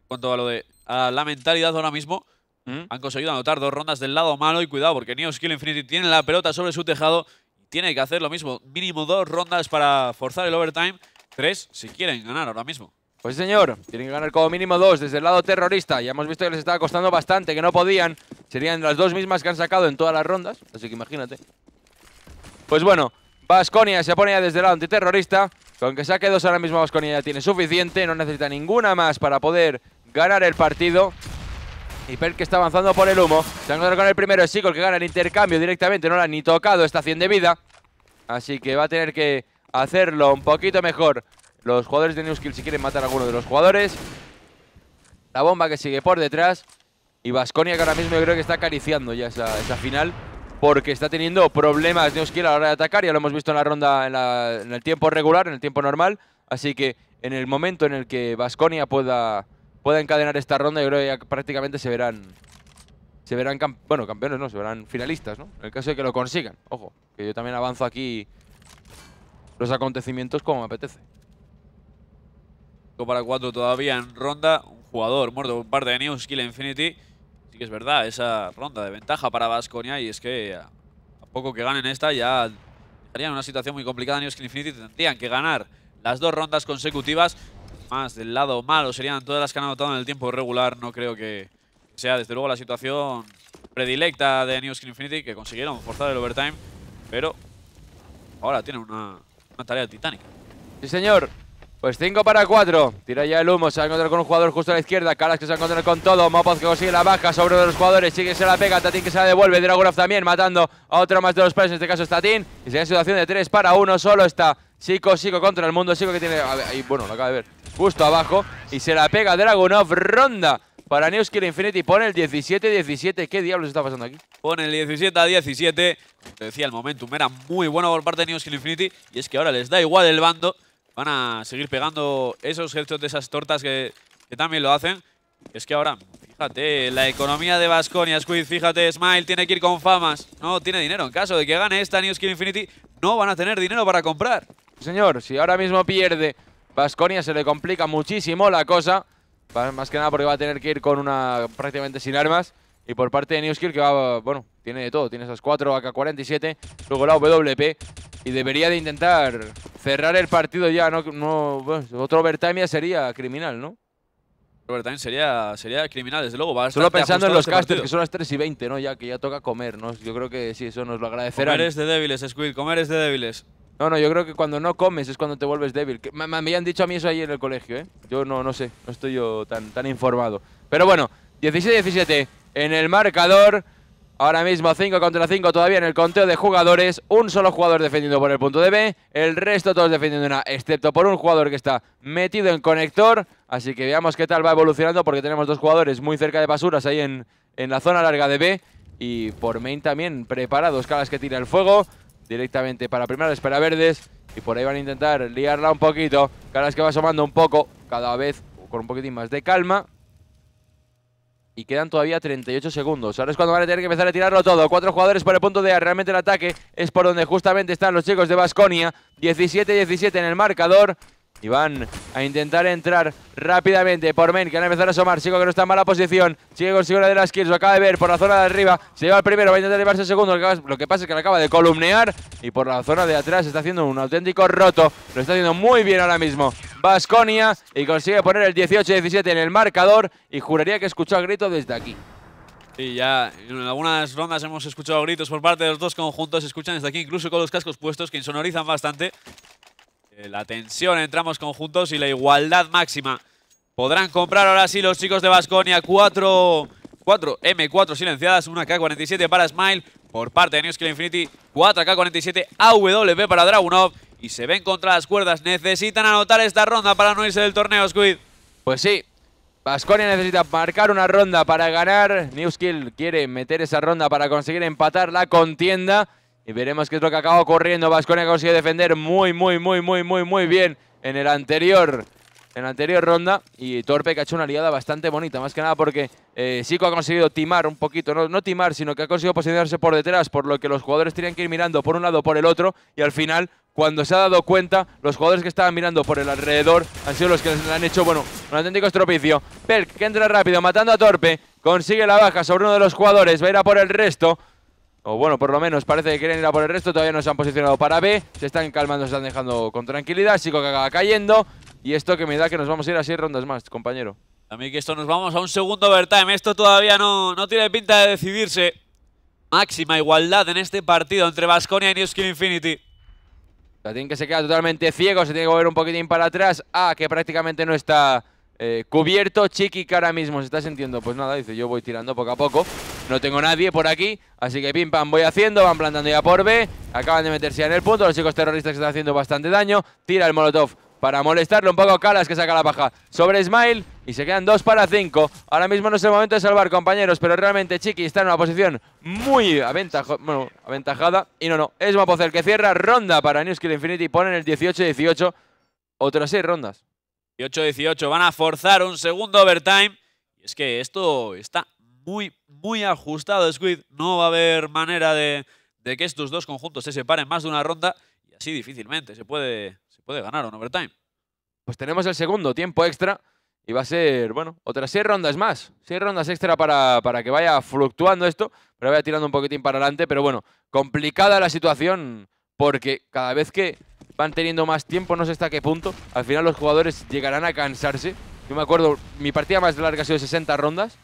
cuanto a lo de la mentalidad ahora mismo. ¿Mm? Han conseguido anotar dos rondas del lado malo y cuidado porque Neo Skill Infinity tiene la pelota sobre su tejado. Tiene que hacer lo mismo, mínimo dos rondas para forzar el overtime Tres, si quieren ganar ahora mismo. Pues señor, tienen que ganar como mínimo dos desde el lado terrorista. Ya hemos visto que les estaba costando bastante, que no podían. Serían las dos mismas que han sacado en todas las rondas, así que imagínate. Pues bueno, Vasconia se pone ya desde el lado antiterrorista. Con que saque dos ahora mismo Vasconia ya tiene suficiente, no necesita ninguna más para poder ganar el partido. Y Perk que está avanzando por el humo. Se encontrado con el primero, el que gana el intercambio directamente, no lo han ni tocado esta 100 de vida. Así que va a tener que hacerlo un poquito mejor los jugadores de Newskill si quieren matar a alguno de los jugadores. La bomba que sigue por detrás. Y Vasconia que ahora mismo yo creo que está acariciando ya esa, final. Porque está teniendo problemas Newskill a la hora de atacar. Ya lo hemos visto en la ronda, en, el tiempo regular, en el tiempo normal. Así que en el momento en el que Vasconia pueda, pueda encadenar esta ronda, yo creo que ya prácticamente se verán se verán, bueno, campeones no, se verán finalistas, ¿no? En el caso de que lo consigan, ojo, que yo también avanzo aquí los acontecimientos como me apetece. 5 para 4 todavía en ronda. Un jugador muerto por parte de New Infinity. Sí que es verdad, esa ronda de ventaja para Vasconia. Y es que a poco que ganen esta ya estarían en una situación muy complicada. New Kill Infinity tendrían que ganar las dos rondas consecutivas. Más del lado malo serían todas las que han anotado en el tiempo regular. No creo que sea desde luego la situación predilecta de News Infinity que consiguieron forzar el overtime. Pero ahora tienen una mataría al Titanic Sí, señor. Pues 5 para 4. Tira ya el humo. Se va a encontrar con un jugador justo a la izquierda. Caras que se va a encontrar con todo. Mopoz que consigue la baja sobre de los jugadores. Sigue se la pega. Tatín que se la devuelve. Dragunov también matando a otro más de los pares. En este caso es Tatín. Y se en situación de 3 para 1. Solo está Chico, Chico contra el mundo. Chico que tiene. Ahí, bueno, lo acaba de ver. Justo abajo. Y se la pega Dragunov. Ronda para Newskill Infinity. Pone el 17-17. ¿Qué diablos está pasando aquí? Pone el 17 a 17. te decía, el momentum era muy bueno por parte de Newskill Infinity. Y es que ahora les da igual el bando. Van a seguir pegando esos headshots de esas tortas que, también lo hacen. Es que ahora, fíjate, la economía de Basconia, Squid, fíjate, Smile tiene que ir con famas. No tiene dinero. En caso de que gane esta New Infinity, no van a tener dinero para comprar. Señor, si ahora mismo pierde Basconia se le complica muchísimo la cosa. Más que nada porque va a tener que ir con una prácticamente sin armas. Y por parte de Newskill que va, bueno, tiene de todo. Tiene esas 4 AK-47, luego la WP. Y debería de intentar cerrar el partido ya. no, no Otro overtime ya sería criminal, ¿no? también sería, sería criminal, desde luego. ser. Solo pensando en los este casters, que son las 3 y 20, ¿no? Ya que ya toca comer, ¿no? Yo creo que sí, eso nos lo agradecerán. Comer es de débiles, Squid, comer es de débiles. No, no, yo creo que cuando no comes es cuando te vuelves débil. me, me, habían dicho a mí eso ahí en el colegio, ¿eh? Yo no, no sé, no estoy yo tan, tan informado. Pero bueno, 16 17 en el marcador. Ahora mismo 5 contra 5 todavía en el conteo de jugadores. Un solo jugador defendiendo por el punto de B. El resto todos defendiendo una, excepto por un jugador que está metido en conector. Así que veamos qué tal va evolucionando porque tenemos dos jugadores muy cerca de basuras ahí en, en la zona larga de B. Y por main también preparados, Caras que tira el fuego directamente para primera espera verdes. Y por ahí van a intentar liarla un poquito. Caras que va asomando un poco, cada vez con un poquitín más de calma. Y quedan todavía 38 segundos. Ahora es cuando van a tener que empezar a tirarlo todo. Cuatro jugadores por el punto de A. Realmente el ataque es por donde justamente están los chicos de Basconia. 17-17 en el marcador. Y van a intentar entrar rápidamente por Men, que a empezar a asomar. Sigo que no está en mala posición. Sigue con de las kills, lo acaba de ver por la zona de arriba. Se lleva el primero, va a intentar llevarse el segundo. Lo que pasa es que lo acaba de columnear. Y por la zona de atrás está haciendo un auténtico roto. Lo está haciendo muy bien ahora mismo. Vasconia y consigue poner el 18-17 en el marcador. Y juraría que escuchó el grito desde aquí. Sí, ya en algunas rondas hemos escuchado gritos por parte de los dos conjuntos. Se escuchan desde aquí, incluso con los cascos puestos, que insonorizan bastante. Eh, la tensión entramos conjuntos y la igualdad máxima. Podrán comprar ahora sí los chicos de Basconia 4, M4 silenciadas, una K47 para Smile por parte de Newskill Infinity, 4 K47 AWP para Dragunov y se ven contra las cuerdas. Necesitan anotar esta ronda para no irse del torneo, Squid. Pues sí, Basconia necesita marcar una ronda para ganar. Newskill quiere meter esa ronda para conseguir empatar la contienda. Y veremos qué es lo que acaba corriendo Vasconia consigue defender muy, muy, muy, muy, muy, muy bien en el anterior en la anterior ronda y Torpe que ha hecho una aliada bastante bonita, más que nada porque eh, Sico ha conseguido timar un poquito, no, no, timar, sino que ha conseguido posicionarse por detrás, por lo que los jugadores tenían que ir mirando por un lado por el otro y al final, cuando se ha dado cuenta, los jugadores que estaban mirando por el alrededor han sido los que le han hecho, bueno, un auténtico estropicio. Perk que entra rápido, matando a Torpe, consigue la baja sobre uno de los jugadores, va a ir a por el resto, o bueno, por lo menos parece que quieren ir a por el resto. Todavía no se han posicionado para B. Se están calmando, se están dejando con tranquilidad. Chico que acaba cayendo. Y esto que me da que nos vamos a ir a seis rondas más, compañero. También que esto nos vamos a un segundo overtime. Esto todavía no, no tiene pinta de decidirse. Máxima igualdad en este partido entre Vasconia y New Skin Infinity. Latín que se queda totalmente ciego, se tiene que mover un poquitín para atrás. Ah, que prácticamente no está eh, cubierto. Chiqui que ahora mismo se está sintiendo, pues nada, dice yo voy tirando poco a poco. No tengo nadie por aquí, así que pim pam voy haciendo, van plantando ya por B. Acaban de meterse ya en el punto, los chicos terroristas están haciendo bastante daño. Tira el Molotov para molestarlo un poco Calas que saca la paja sobre Smile y se quedan dos para 5. Ahora mismo no es el momento de salvar compañeros, pero realmente Chiqui está en una posición muy aventajada. Y no, no, es Mapozel que cierra ronda para Skill Infinity, ponen el 18-18, otras seis rondas. 18-18, van a forzar un segundo overtime. Y es que esto está muy, muy ajustado Squid. No va a haber manera de, que estos dos conjuntos se separen más de una ronda y así difícilmente se puede, se puede ganar un overtime. Pues tenemos el segundo tiempo extra y va a ser, bueno, otras seis rondas más. Seis rondas extra para, para que vaya fluctuando esto, pero vaya tirando un poquitín para adelante. Pero bueno, complicada la situación porque cada vez que van teniendo más tiempo, no sé hasta qué punto, al final los jugadores llegarán a cansarse. Yo me acuerdo, mi partida más larga ha sido 60 rondas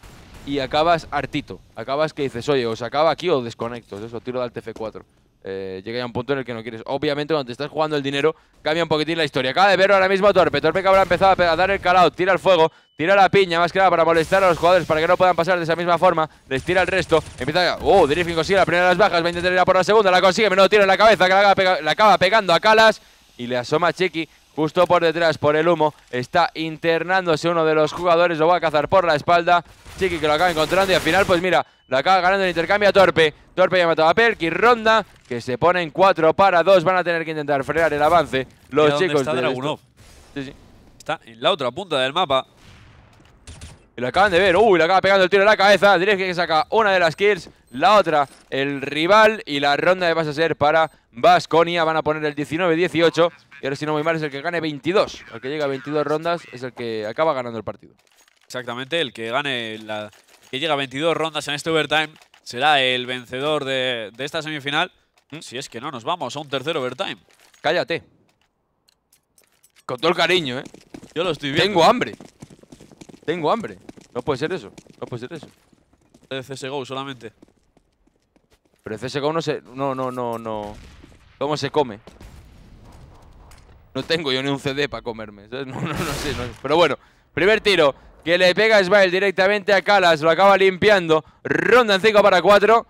y acabas hartito. Acabas que dices, oye, os acaba aquí o desconectos Eso, tiro del TF4. Eh, llega a un punto en el que no quieres. Obviamente, cuando estás jugando el dinero, cambia un poquitín la historia. Acaba de ver ahora mismo Torpe. Torpe que habrá empezado a dar el calado, tira el fuego, tira la piña, más que nada para molestar a los jugadores para que no puedan pasar de esa misma forma. Les tira el resto. Empieza. A... Oh, Drifting consigue la primera de las bajas, va a intentar ir a por la segunda, la consigue, menudo tira en la cabeza, que la acaba, pegando a Calas y le asoma a Chiqui. Justo por detrás, por el humo, está internándose uno de los jugadores, lo va a cazar por la espalda. Chiqui que lo acaba encontrando y al final, pues mira, lo acaba ganando el intercambio a Torpe. Torpe ya matado a y Ronda, que se pone en 4 para 2. Van a tener que intentar frenar el avance los chicos. Está en la otra punta del mapa. Y lo acaban de ver. Uy, le acaba pegando el tiro en la cabeza. diré que saca una de las kills, la otra el rival. Y la ronda de vas a ser para Vasconia. Van a poner el 19-18. Y ahora, si no muy mal, es el que gane 22. El que llega a 22 rondas es el que acaba ganando el partido. Exactamente, el que gane, la, que llega a 22 rondas en este overtime, será el vencedor de, esta semifinal. Mm. Si es que no, nos vamos a un tercer overtime. Cállate. Con todo el cariño, ¿eh? Yo lo estoy viendo. Tengo hambre. Tengo hambre. No puede ser eso. No puede ser eso. De CSGO solamente. Pero CSGO no sé No, no, no, no. ¿Cómo se come? No tengo yo ni un CD para comerme. No, no, no sé. Pero bueno, primer tiro que le pega Svail directamente a Calas, lo acaba limpiando. Ronda en 5 para 4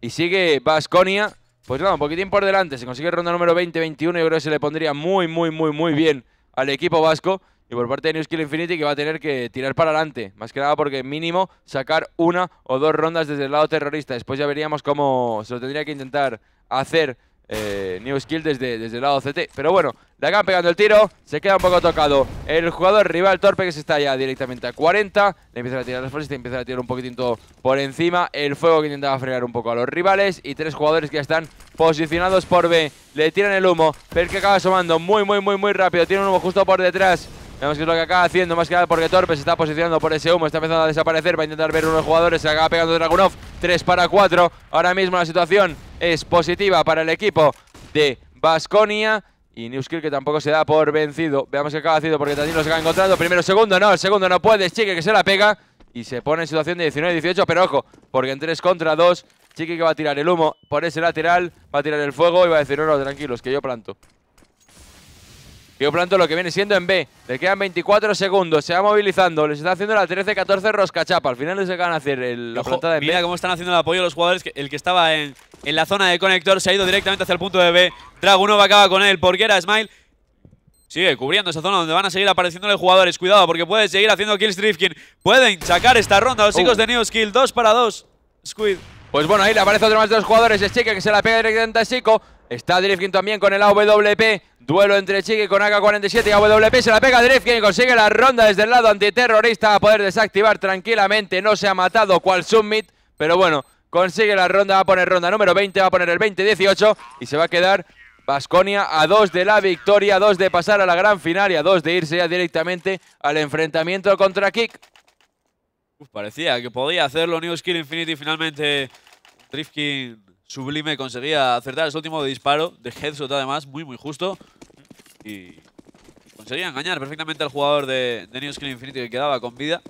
y sigue Vasconia. Pues nada, un poquitín por delante, se consigue ronda número 20-21, yo creo que se le pondría muy, muy, muy, muy bien al equipo vasco. Y por parte de New Skill Infinity que va a tener que tirar para adelante, más que nada porque mínimo sacar una o dos rondas desde el lado terrorista. Después ya veríamos cómo se lo tendría que intentar hacer eh, New Skill desde, el lado CT. Pero bueno, le acaban pegando el tiro, se queda un poco tocado. El jugador rival torpe que se está ya directamente a 40. Le empiezan a tirar las fuerzas le empiezan a tirar un poquitito por encima. El fuego que intentaba fregar un poco a los rivales. Y tres jugadores que ya están posicionados por B. Le tiran el humo, pero que acaba asomando muy, muy, muy, muy rápido. Tiene un humo justo por detrás. Vemos que es lo que acaba haciendo, más que nada porque Torpe se está posicionando por ese humo, está empezando a desaparecer, va a intentar ver unos jugadores, se acaba pegando Dragunov, 3 para 4. Ahora mismo la situación es positiva para el equipo de Basconia. Y Newskill que tampoco se da por vencido. Veamos que acaba haciendo porque también los ha encontrado Primero, segundo, no, el segundo no puede, Chique que se la pega. Y se pone en situación de 19-18, pero ojo, porque en 3 contra 2, Chique que va a tirar el humo por ese lateral, va a tirar el fuego y va a decir, no, no, tranquilos, que yo planto yo Planto lo que viene siendo en B. Le quedan 24 segundos. Se va movilizando. Les está haciendo la 13-14 roscachapa. Al final les acaban a hacer el, la de B. Mira cómo están haciendo el apoyo los jugadores. el que estaba en, la zona de conector se ha ido directamente hacia el punto de B. Dragunov acaba con él. Porque era Smile. Sigue cubriendo esa zona donde van a seguir apareciendo los jugadores. Cuidado porque puede seguir haciendo kills Drifkin. Pueden sacar esta ronda los chicos uh. de New Skill. 2 para 2. Squid. Pues bueno, ahí le aparece otro más de los jugadores. Es Chica que se la pega directamente a Chico. Está Drifkin también con el AWP. Duelo entre Chiqui con AK-47 y AWP. Se la pega Drifkin. Consigue la ronda desde el lado antiterrorista a poder desactivar tranquilamente. No se ha matado cual Summit. Pero bueno, consigue la ronda. Va a poner ronda número 20. Va a poner el 20-18. Y se va a quedar Basconia a dos de la victoria. A dos de pasar a la gran final. Y a dos de irse ya directamente al enfrentamiento contra Kick. parecía que podía hacerlo New Skill Infinity. Finalmente Drifkin Sublime conseguía acertar ese último disparo de headshot además, muy muy justo. Y conseguía engañar perfectamente al jugador de, de New Infinity que quedaba con vida.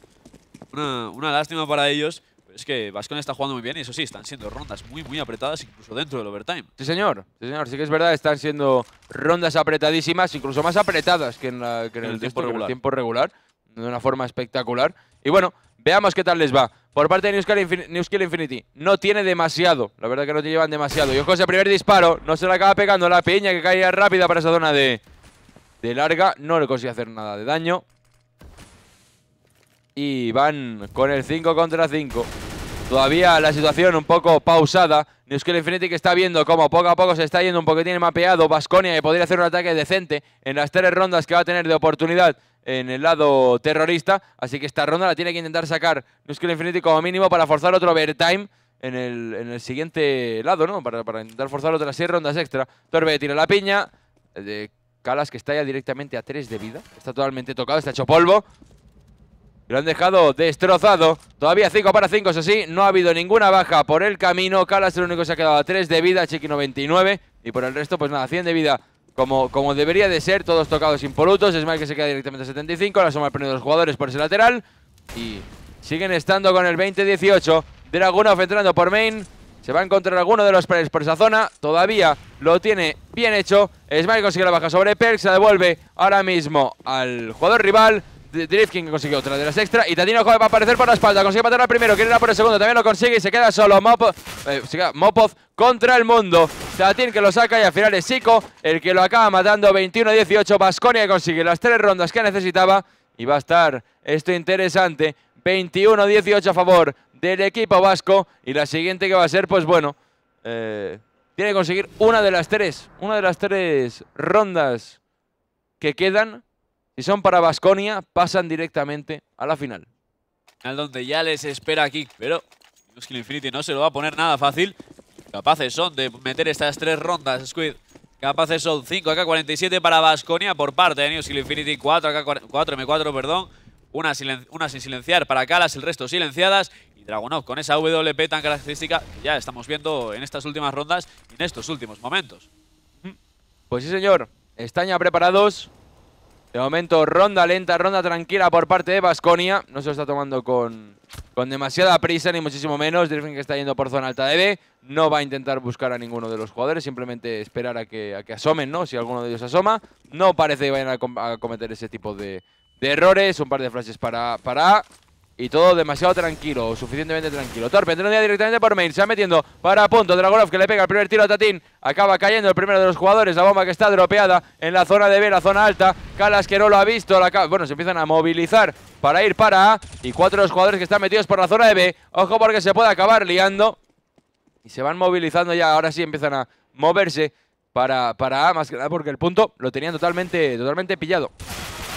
Una, una lástima para ellos. es que Vascon está jugando muy bien y eso sí, están siendo rondas muy muy apretadas incluso dentro del overtime. Sí señor, sí señor, sí que es verdad, están siendo rondas apretadísimas, incluso más apretadas que en, Que en el tiempo regular, de una forma espectacular. Y bueno, Veamos qué tal les va. Por parte de Newskill Infinity, no tiene demasiado. La verdad que no te llevan demasiado. Y ojo, ese primer disparo no se le acaba pegando la piña que caía rápida para esa zona de, de larga. No le consigue hacer nada de daño. Y van con el 5 contra 5. Todavía la situación un poco pausada. Neuskel Infinity que está viendo cómo poco a poco se está yendo un poquitín mapeado. Vasconia que podría hacer un ataque decente en las tres rondas que va a tener de oportunidad en el lado terrorista. Así que esta ronda la tiene que intentar sacar Neuskel Infinity como mínimo para forzar otro overtime en el, en el siguiente lado, ¿no? Para, para, intentar forzar otras seis rondas extra. Torbe tira la piña. Eh, de Calas que está ya directamente a tres de vida. Está totalmente tocado, está hecho polvo lo han dejado destrozado. Todavía 5 para 5, es así No ha habido ninguna baja por el camino. Calas el único se ha quedado a 3 de vida. Chiqui 99. Y por el resto, pues nada, 100 de vida como, como debería de ser. Todos tocados impolutos. Es mal que se queda directamente a 75. La suma perdido los jugadores por ese lateral. Y siguen estando con el 20-18. Dragunov entrando por main. Se va a encontrar alguno de los players por esa zona. Todavía lo tiene bien hecho. Smile consigue la baja sobre Perk. Se devuelve ahora mismo al jugador rival. King consigue otra de las extra y Tatino va a aparecer por la espalda, consigue matar al primero, quiere ir a por el segundo, también lo consigue y se queda solo eh, Mopov, contra el mundo. Tatín que lo saca y al final es Sico el que lo acaba matando 21-18, Basconia consigue las tres rondas que necesitaba y va a estar esto interesante, 21-18 a favor del equipo vasco y la siguiente que va a ser, pues bueno, eh, tiene que conseguir una de las tres, una de las tres rondas que quedan si son para Basconia, pasan directamente a la final. Final donde ya les espera aquí, pero Skill Infinity no se lo va a poner nada fácil. Capaces son de meter estas tres rondas, Squid. Capaces son 5 AK-47 para Basconia por parte de New Skill Infinity, 4 4 m 4 perdón. Una, una sin silenciar para Kalas, el resto silenciadas. Y Dragunov con esa WP tan característica que ya estamos viendo en estas últimas rondas y en estos últimos momentos. Pues sí, señor. Están ya preparados de momento, ronda lenta, ronda tranquila por parte de Basconia. No se lo está tomando con, con demasiada prisa, ni muchísimo menos. Drifting que está yendo por zona alta de B. No va a intentar buscar a ninguno de los jugadores. Simplemente esperar a que, a que asomen, ¿no? Si alguno de ellos asoma. No parece que vayan a, cometer ese tipo de, errores. Un par de flashes para, para A. Y todo demasiado tranquilo, suficientemente tranquilo. Torpe, día directamente por main. Se va metiendo para punto. Dragolov que le pega el primer tiro a Tatín. Acaba cayendo el primero de los jugadores. La bomba que está dropeada en la zona de B, la zona alta. Calas que no lo ha visto. Bueno, se empiezan a movilizar para ir para A. Y cuatro de los jugadores que están metidos por la zona de B. Ojo porque se puede acabar liando. Y se van movilizando ya. Ahora sí empiezan a moverse para, para A. Más que nada porque el punto lo tenían totalmente, totalmente pillado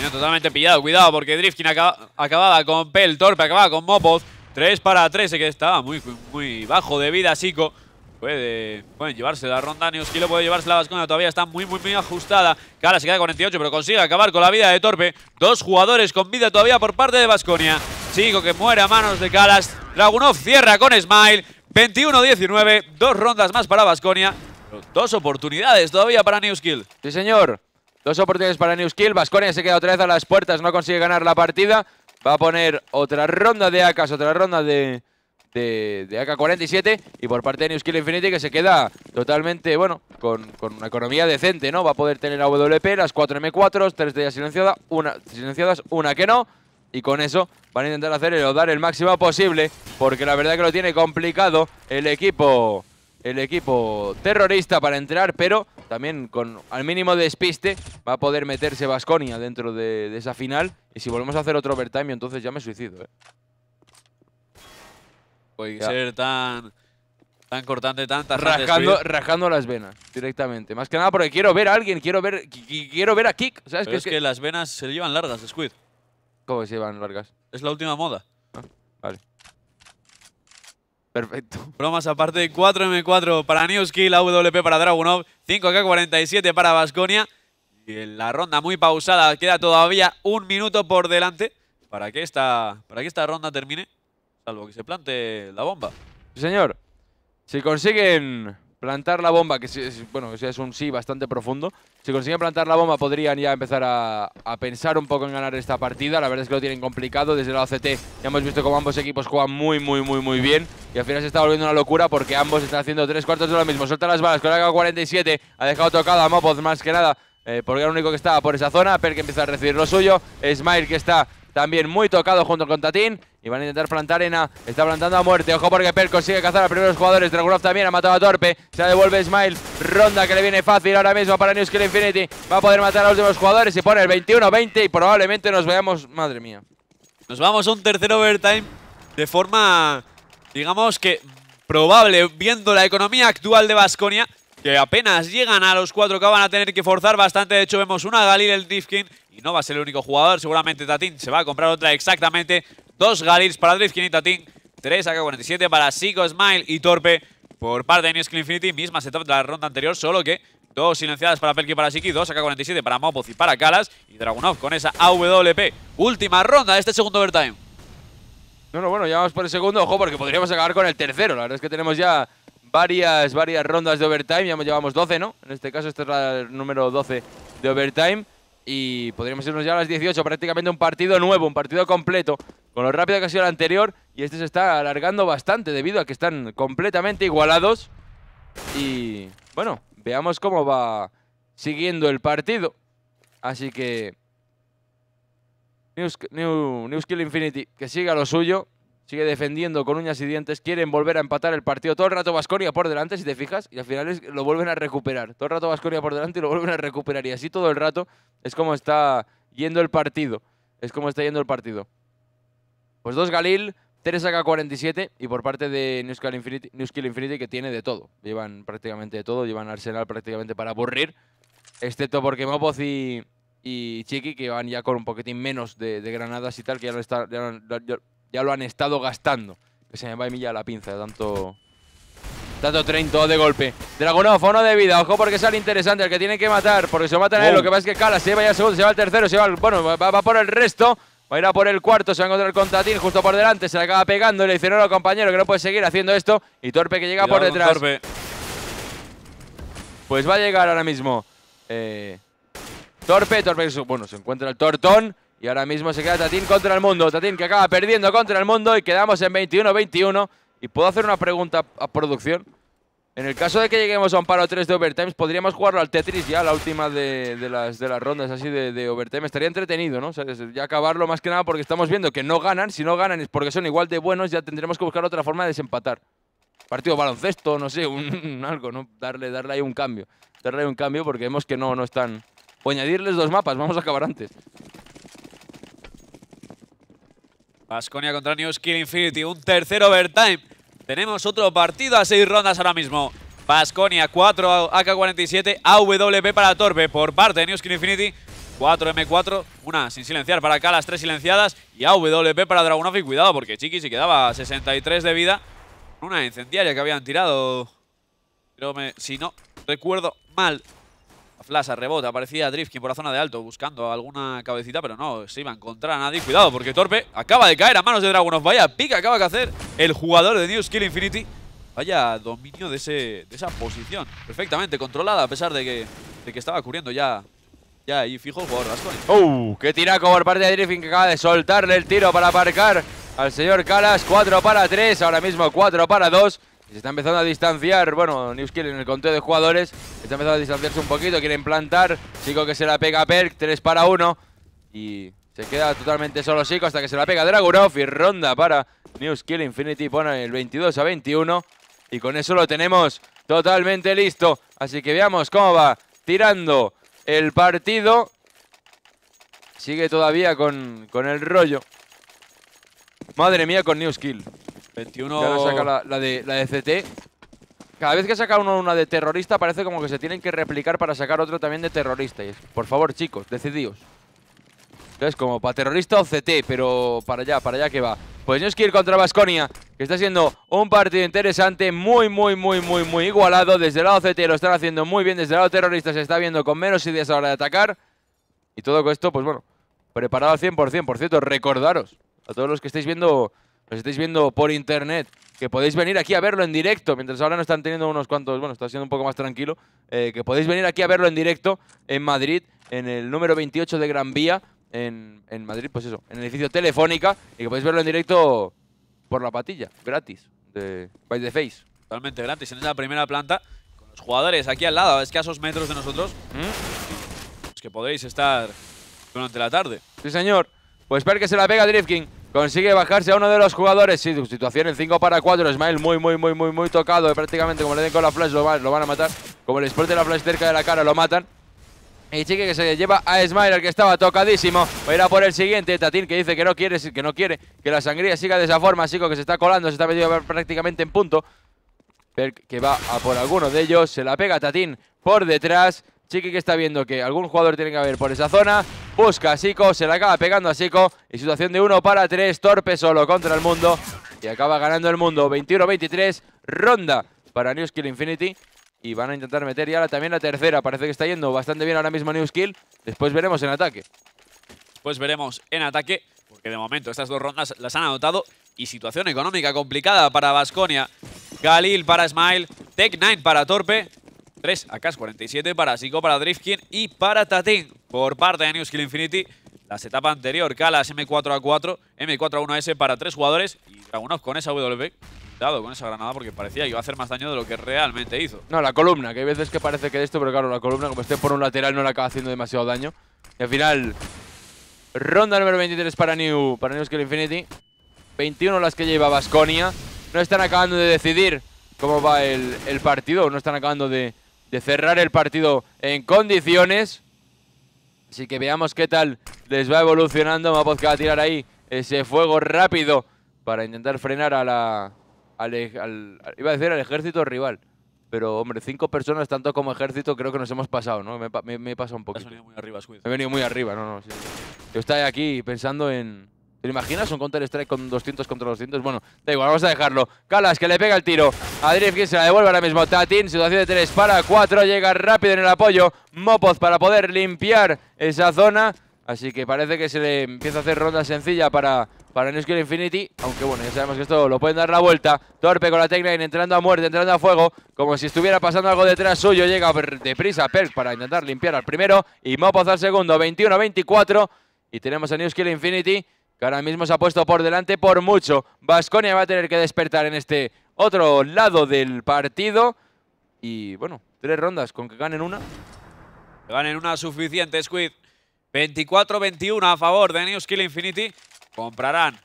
totalmente pillado, cuidado, porque Driftkin acababa con Pel, Torpe, acababa con Mopoz. 3 para 13, que estaba muy, muy bajo de vida, Sico. Puede, pueden llevarse la ronda, o puede llevarse la Vasconia, todavía está muy, muy, muy ajustada. Cara se queda 48, pero consigue acabar con la vida de Torpe. Dos jugadores con vida todavía por parte de Vasconia. Chico que muere a manos de Calas. Dragunov cierra con Smile. 21-19, dos rondas más para Vasconia. Dos oportunidades todavía para Newskill. Sí, señor. Dos oportunidades para Newskill. Vasconia se queda otra vez a las puertas, no consigue ganar la partida. Va a poner otra ronda de AKs, otra ronda de, de, AK-47. Y por parte de Newskill Infinity, que se queda totalmente, bueno, con, con, una economía decente, ¿no? Va a poder tener AWP, las 4 M4s, 3 de ellas silenciadas, una, silenciadas, una que no. Y con eso van a intentar hacer el, dar el máximo posible, porque la verdad que lo tiene complicado el equipo el equipo terrorista para entrar, pero también con al mínimo despiste va a poder meterse Vasconia dentro de, esa final. Y si volvemos a hacer otro overtime, entonces ya me suicido. ¿eh? ser tan, tan cortante, tantas rajando, Rajando las venas directamente. Más que nada porque quiero ver a alguien, quiero ver, quiero ver a Kick. ¿sabes? que es, que, las venas se llevan largas, Squid. ¿Cómo se llevan largas? Es la última moda. Ah. Perfecto. Bromas aparte, 4M4 para Newskill, AWP para Dragunov, 5K47 para Vasconia. Y en la ronda muy pausada, queda todavía un minuto por delante para que esta, para que esta ronda termine, salvo que se plante la bomba. señor. Si consiguen plantar la bomba, que es, bueno, es un sí bastante profundo. Si consiguen plantar la bomba podrían ya empezar a, pensar un poco en ganar esta partida. La verdad es que lo tienen complicado. Desde la OCT ya hemos visto cómo ambos equipos juegan muy, muy, muy, muy bien. Y al final se está volviendo una locura porque ambos están haciendo tres cuartos de lo mismo. Suelta las balas con la 47 Ha dejado tocada a Mopoz más que nada. Eh, porque era el único que estaba por esa zona. Per que empieza a recibir lo suyo. Smile que está también muy tocado junto con Tatín. Y van a intentar plantar arena. Está plantando a muerte. Ojo porque Per consigue cazar a primeros jugadores. Dragunov también ha matado a Torpe. Se devuelve Smile. Ronda que le viene fácil ahora mismo para New Infinity. Va a poder matar a los últimos jugadores y pone el 21-20 y probablemente nos veamos... Madre mía. Nos vamos a un tercer overtime de forma, digamos que probable, viendo la economía actual de Basconia que apenas llegan a los cuatro que van a tener que forzar bastante. De hecho, vemos una Galil, el Drifkin, y no va a ser el único jugador. Seguramente Tatín se va a comprar otra exactamente. Dos Galils para Drifkin y Tatín. Tres AK-47 para Sigo, Smile y Torpe por parte de New Infinity. Misma setup de la ronda anterior, solo que dos silenciadas para Pelky y para Siki, dos AK-47 para Mopoz y para Kalas. Y Dragunov con esa AWP. Última ronda de este segundo overtime. No, no, bueno, ya vamos por el segundo, ojo, porque podríamos acabar con el tercero. La verdad es que tenemos ya varias, varias rondas de overtime. Ya llevamos 12, ¿no? En este caso, este es el número 12 de overtime. Y podríamos irnos ya a las 18. Prácticamente un partido nuevo, un partido completo. Con lo rápido que ha sido el anterior. Y este se está alargando bastante debido a que están completamente igualados. Y bueno, veamos cómo va siguiendo el partido. Así que... Skill Infinity, que siga lo suyo sigue defendiendo con uñas y dientes, quieren volver a empatar el partido. Todo el rato Vasconia por delante, si te fijas, y al final lo vuelven a recuperar. Todo el rato Vasconia por delante y lo vuelven a recuperar. Y así todo el rato es como está yendo el partido. Es como está yendo el partido. Pues dos Galil, tres ak 47 y por parte de New Infinity, que tiene de todo. Llevan prácticamente de todo, llevan Arsenal prácticamente para aburrir, excepto porque Mopoz y, y Chiqui que van ya con un poquitín menos de, granadas y tal, que ya no, están ya lo han estado gastando. se me va a mí la pinza, tanto... Tanto 30 de golpe. Dragunov, uno de vida. Ojo porque sale interesante. El que tiene que matar. Porque se lo matan a él. Lo que pasa es que Cala se va ya segundo. Se va al tercero. Se va al... Bueno, va, por el resto. Va a ir a por el cuarto. Se va a encontrar con Tatín justo por delante. Se le acaba pegando. Le dice no compañero que no puede seguir haciendo esto. Y Torpe que llega por detrás. Pues va a llegar ahora mismo. Eh... Torpe. Torpe. Bueno, se encuentra el Tortón. Y ahora mismo se queda Tatín contra el mundo. Tatín que acaba perdiendo contra el mundo y quedamos en 21-21. Y puedo hacer una pregunta a producción. En el caso de que lleguemos a un paro 3 de overtimes, podríamos jugarlo al Tetris ya, la última de, las, rondas así de, de, overtime. Estaría entretenido, ¿no? ya acabarlo más que nada porque estamos viendo que no ganan. Si no ganan es porque son igual de buenos, ya tendremos que buscar otra forma de desempatar. Partido baloncesto, no sé, un, algo, ¿no? Darle, darle ahí un cambio. Darle ahí un cambio porque vemos que no, no están... O añadirles dos mapas, vamos a acabar antes. Pasconia contra New Infinity, un tercer overtime. Tenemos otro partido a seis rondas ahora mismo. Pasconia 4 AK-47, AWP para torpe por parte de New Infinity. 4 M4, una sin silenciar para acá, las tres silenciadas y AWP para Dragunov y cuidado porque Chiqui se quedaba 63 de vida. Una incendiaria que habían tirado, si no recuerdo mal, plaza rebota, aparecía Drifkin por la zona de alto buscando alguna cabecita, pero no se iba a encontrar a nadie. Cuidado, porque Torpe acaba de caer a manos de Dragunov. Vaya pica acaba de hacer el jugador de New Skill Infinity. Vaya dominio de, ese, de esa posición. Perfectamente controlada, a pesar de que, que estaba cubriendo ya ya ahí fijo el jugador Rasconi. Oh, ¡Qué tiraco por parte de Drifkin que acaba de soltarle el tiro para aparcar al señor Calas! 4 para 3, ahora mismo 4 para 2. Se está empezando a distanciar, bueno, Newskill en el conteo de jugadores Está empezando a distanciarse un poquito, quiere implantar. Chico que se la pega a Perk, 3 para 1 Y se queda totalmente solo Chico hasta que se la pega Dragunov Y ronda para Newskill Infinity, pone el 22 a 21 Y con eso lo tenemos totalmente listo Así que veamos cómo va tirando el partido Sigue todavía con, con el rollo Madre mía con Newskill 21. la, de, la CT. Cada vez que saca uno una de terrorista parece como que se tienen que replicar para sacar otro también de terrorista. por favor, chicos, decidíos. Entonces, como para terrorista o CT, pero para allá, para allá que va. Pues que ir contra Basconia, que está siendo un partido interesante, muy, muy, muy, muy, muy igualado. Desde el lado CT lo están haciendo muy bien, desde el lado terrorista se está viendo con menos ideas a la hora de atacar. Y todo esto, pues bueno, preparado al 100%. Por cierto, recordaros a todos los que estáis viendo los estáis viendo por internet, que podéis venir aquí a verlo en directo, mientras ahora no están teniendo unos cuantos, bueno, está siendo un poco más tranquilo, eh, que podéis venir aquí a verlo en directo en Madrid, en el número 28 de Gran Vía, en, Madrid, pues eso, en el edificio Telefónica, y que podéis verlo en directo por la patilla, gratis, de By the Face. Totalmente gratis, en la primera planta, con los jugadores aquí al lado, es que a esos metros de nosotros, ¿Mm? es pues que podéis estar durante la tarde. Sí, señor. Pues espero que se la pega Drift Consigue bajarse a uno de los jugadores. Sí, situación en 5 para 4. Smile muy, muy, muy, muy, muy tocado. Eh, prácticamente como le den con la flash lo, van a matar. Como le explote la flash cerca de la cara lo matan. Y Chique que se lleva a Smile, que estaba tocadísimo. Va a ir a por el siguiente. Tatín que dice que no quiere, que no quiere que la sangría siga de esa forma. Chico que se está colando, se está metiendo prácticamente en punto. que va a por alguno de ellos. Se la pega Tatín por detrás. Chiqui que está viendo que algún jugador tiene que haber por esa zona. Busca a Sico, se la acaba pegando a Sico. Y situación de 1 para 3, torpe solo contra el mundo. Y acaba ganando el mundo. 21-23, ronda para New Skill Infinity. Y van a intentar meter ya también la tercera. Parece que está yendo bastante bien ahora mismo New Skill. Después veremos en ataque. Pues veremos en ataque, porque de momento estas dos rondas las han anotado. Y situación económica complicada para Basconia. Galil para Smile, Tech 9 para Torpe. 3 a es 47 para Zico, para Drifkin y para Tatín. Por parte de New Skill Infinity, las etapas anterior, Kalas M4A4, M4A1S para tres jugadores y Dragunov con esa WP. Dado con esa granada porque parecía que iba a hacer más daño de lo que realmente hizo. No, la columna, que hay veces que parece que esto, pero claro, la columna como esté por un lateral no le acaba haciendo demasiado daño. Y al final, ronda número 23 para New, para New Skill Infinity. 21 las que lleva Basconia. No están acabando de decidir cómo va el partido, no están acabando de, de cerrar el partido en condiciones. Así que veamos qué tal les va evolucionando. Mapozka va a tirar ahí ese fuego rápido para intentar frenar a la... Al, iba a decir al ejército rival. Pero, hombre, cinco personas, tanto como ejército, creo que nos hemos pasado, ¿no? Me, he pasado un poco. He venido muy arriba, He venido muy arriba, no, no. Yo estaba aquí pensando en, ¿Te imaginas? Un Counter-Strike con 200 contra 200. Bueno, da igual, vamos a dejarlo. Calas, que le pega el tiro. A que se la devuelve ahora mismo. Tatin, situación de 3 para 4. Llega rápido en el apoyo. Mopoz para poder limpiar esa zona. Así que parece que se le empieza a hacer ronda sencilla para, para Infinity. Aunque bueno, ya sabemos que esto lo pueden dar la vuelta. Torpe con la Tecline entrando a muerte, entrando a fuego. Como si estuviera pasando algo detrás suyo. Llega deprisa Perk para intentar limpiar al primero. Y Mopoz al segundo. 21-24. Y tenemos a New Infinity que ahora mismo se ha puesto por delante por mucho. Vasconia va a tener que despertar en este otro lado del partido. Y bueno, tres rondas, con que ganen una. ganen una suficiente, Squid. 24-21 a favor de New Skill Infinity. Comprarán en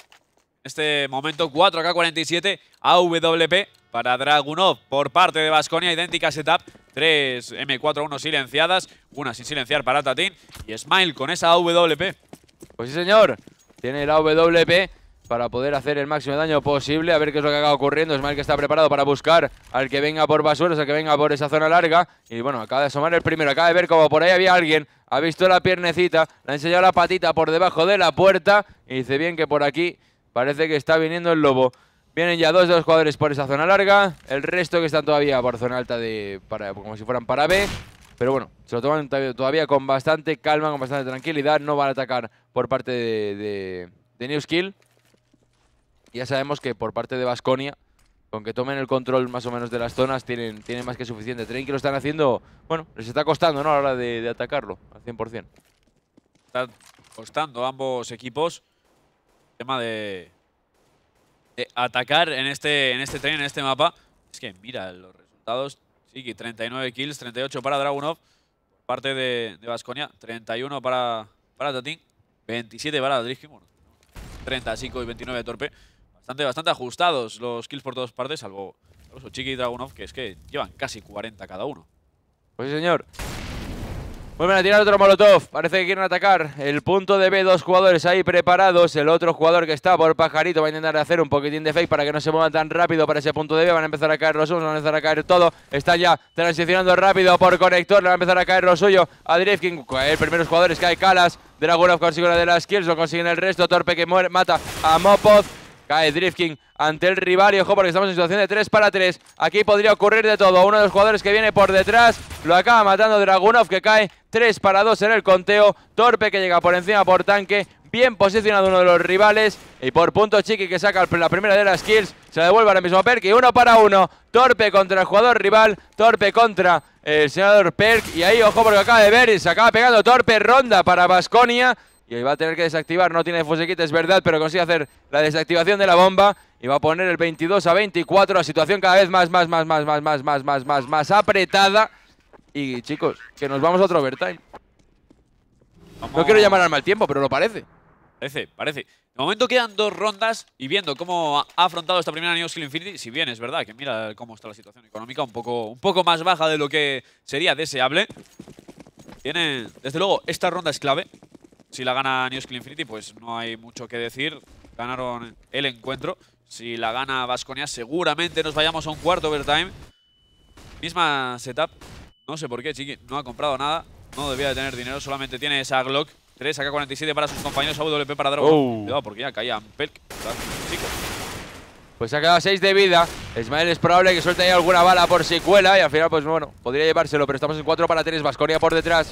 este momento 4K47 AWP para Dragunov por parte de Vasconia. Idéntica setup. 3 M4-1 silenciadas, una sin silenciar para Tatín y Smile con esa AWP. Pues sí, señor. Tiene la WP para poder hacer el máximo daño posible. A ver qué es lo que acaba ocurriendo. Es mal que está preparado para buscar al que venga por basuras, al que venga por esa zona larga. Y bueno, acaba de asomar el primero. Acaba de ver como por ahí había alguien. Ha visto la piernecita, le ha enseñado la patita por debajo de la puerta. Y dice bien que por aquí parece que está viniendo el lobo. Vienen ya dos de los jugadores por esa zona larga. El resto que están todavía por zona alta de para, como si fueran para B. Pero bueno, se lo toman todavía con bastante calma, con bastante tranquilidad. No van a atacar por parte de, Newskill. New Skill. Ya sabemos que por parte de Vasconia, con que tomen el control más o menos de las zonas, tienen, tienen más que suficiente. Tren que lo están haciendo, bueno, les está costando ¿no? a la hora de, atacarlo al 100%. Están costando ambos equipos. El tema de, atacar en este, en este tren, en este mapa. Es que mira los resultados Chiqui, 39 kills, 38 para Dragunov. Parte de, de Vasconia, 31 para, para Tatín, 27 para Drishkimur. 35 y 29 de Torpe. Bastante, bastante ajustados los kills por todas partes, salvo, Chiqui y Dragunov, que es que llevan casi 40 cada uno. Pues señor. Vuelven pues a tirar otro molotov. Parece que quieren atacar. El punto de B, dos jugadores ahí preparados. El otro jugador que está por pajarito va a intentar hacer un poquitín de fake para que no se mueva tan rápido para ese punto de B. Van a empezar a caer los unos, van a empezar a caer todo. Está ya transicionando rápido por conector. Le va a empezar a caer lo suyo a Drifkin. El primeros jugadores hay Calas. Dragunov consigue una de las kills, lo consiguen el resto. Torpe que muere, mata a Mopoz. Cae Drifkin ante el rival y ojo porque estamos en situación de 3 para 3. Aquí podría ocurrir de todo. Uno de los jugadores que viene por detrás lo acaba matando Dragunov que cae 3 para 2 en el conteo. Torpe que llega por encima por tanque. Bien posicionado uno de los rivales. Y por punto Chiqui que saca la primera de las kills. Se la devuelve ahora mismo Perk y uno para uno. Torpe contra el jugador rival. Torpe contra el senador Perk. Y ahí ojo porque acaba de ver y se acaba pegando Torpe. Ronda para Basconia y ahí va a tener que desactivar, no tiene kit, es verdad, pero consigue hacer la desactivación de la bomba y va a poner el 22 a 24, la situación cada vez más, más, más, más, más, más, más, más, más, más apretada. Y chicos, que nos vamos a otro overtime. No quiero llamar al mal tiempo, pero lo parece. Parece, parece. De momento quedan dos rondas y viendo cómo ha afrontado esta primera New Skill Infinity, si bien es verdad que mira cómo está la situación económica, un poco, un poco más baja de lo que sería deseable, tienen, desde luego, esta ronda es clave si la gana New Skill Infinity, pues no hay mucho que decir. Ganaron el encuentro. Si la gana Vasconia, seguramente nos vayamos a un cuarto overtime. Misma setup. No sé por qué, Chiqui. No ha comprado nada. No debía de tener dinero. Solamente tiene esa Glock. 3 AK-47 para sus compañeros. AWP para Dragon. Oh. Cuidado porque ya caía Pelk. Pues se ha quedado 6 de vida. Ismael es probable que suelte alguna bala por secuela. Y al final, pues bueno, podría llevárselo. Pero estamos en 4 para 3. Vasconia por detrás.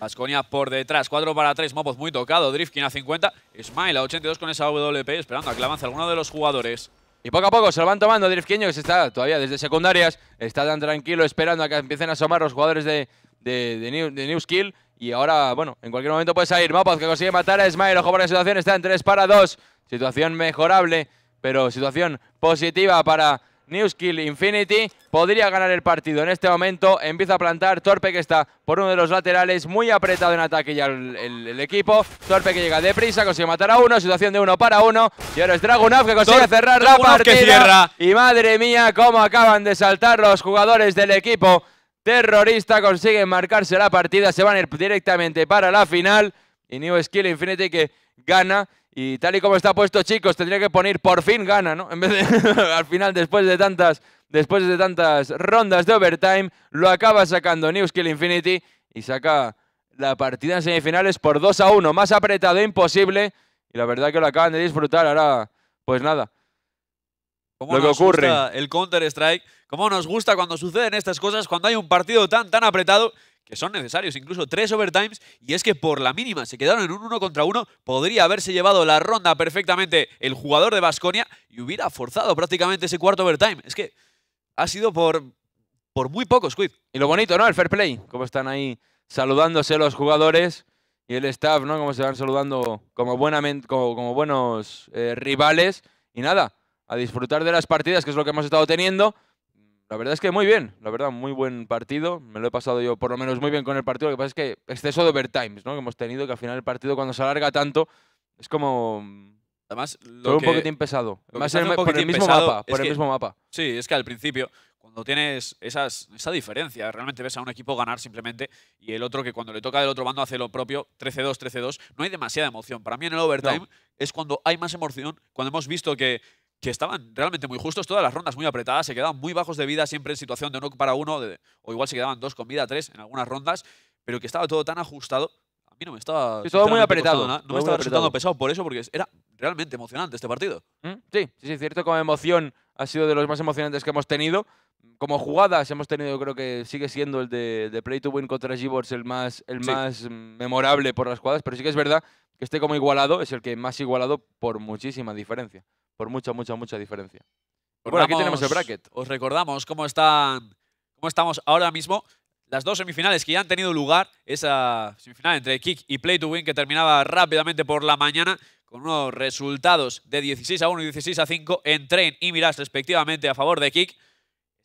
Asconia por detrás, 4 para 3, Mopoz muy tocado, Drifkin a 50, Smile a 82 con esa WP, esperando a que avance alguno de los jugadores. Y poco a poco se lo van tomando Drifkin, que se está todavía desde secundarias, está tan tranquilo esperando a que empiecen a asomar los jugadores de, de, New, Skill. Y ahora, bueno, en cualquier momento puede salir Mopoz, que consigue matar a Smile, ojo por la situación, está en 3 para 2, situación mejorable, pero situación positiva para New Skill Infinity podría ganar el partido. En este momento empieza a plantar Torpe que está por uno de los laterales, muy apretado en ataque ya el, equipo. Torpe que llega deprisa, consigue matar a uno, situación de uno para uno. Y ahora es Dragunov que consigue cerrar la partida. Y madre mía, cómo acaban de saltar los jugadores del equipo terrorista. Consiguen marcarse la partida, se van a ir directamente para la final. Y New Skill Infinity que gana y tal y como está puesto, chicos, tendría que poner por fin gana, ¿no? En vez de al final, después de tantas, después de tantas rondas de overtime, lo acaba sacando Newskill Infinity y saca la partida en semifinales por 2 a 1. Más apretado imposible. Y la verdad que lo acaban de disfrutar. Ahora, pues nada. Como lo que ocurre. el Counter Strike. Como nos gusta cuando suceden estas cosas, cuando hay un partido tan, tan apretado que son necesarios, incluso tres overtimes, y es que por la mínima se quedaron en un uno contra uno, podría haberse llevado la ronda perfectamente el jugador de Vasconia y hubiera forzado prácticamente ese cuarto overtime. Es que ha sido por, por muy poco, Squid. Y lo bonito, ¿no? El fair play, cómo están ahí saludándose los jugadores y el staff, ¿no? Cómo se van saludando como, buenamente, como, buenos eh, rivales. Y nada, a disfrutar de las partidas, que es lo que hemos estado teniendo. La verdad es que muy bien, la verdad, muy buen partido. Me lo he pasado yo por lo menos muy bien con el partido. Lo que pasa es que exceso de overtimes, ¿no? Que hemos tenido, que al final el partido cuando se alarga tanto es como... Además, lo todo un poquitín pesado. por el mismo mapa, Sí, es que al principio, cuando tienes esas, esa diferencia, realmente ves a un equipo ganar simplemente y el otro que cuando le toca del otro bando hace lo propio, 13-2, 13-2, no hay demasiada emoción. Para mí en el overtime es cuando hay más emoción, cuando hemos visto que que estaban realmente muy justos, todas las rondas muy apretadas, se quedaban muy bajos de vida, siempre en situación de uno para uno, o igual se quedaban dos con vida, tres en algunas rondas, pero que estaba todo tan ajustado. A mí no me estaba... Estaba muy apretado. no, me estaba resultando pesado por eso, porque era realmente emocionante este partido. Mm, sí, sí, es cierto, como emoción ha sido de los más emocionantes que hemos tenido, como jugadas hemos tenido, creo que sigue siendo el de, Play to Win contra Gibbons el más, el más memorable por las jugadas, pero sí que es verdad que este como igualado, es el que más igualado por muchísima diferencia, por mucha, mucha, mucha diferencia. Bueno, aquí tenemos el bracket. Os recordamos cómo, están, cómo estamos ahora mismo. Las dos semifinales que ya han tenido lugar, esa semifinal entre Kick y Play to Win que terminaba rápidamente por la mañana con unos resultados de 16 a 1 y 16 a 5 en Train y Mirage respectivamente a favor de Kick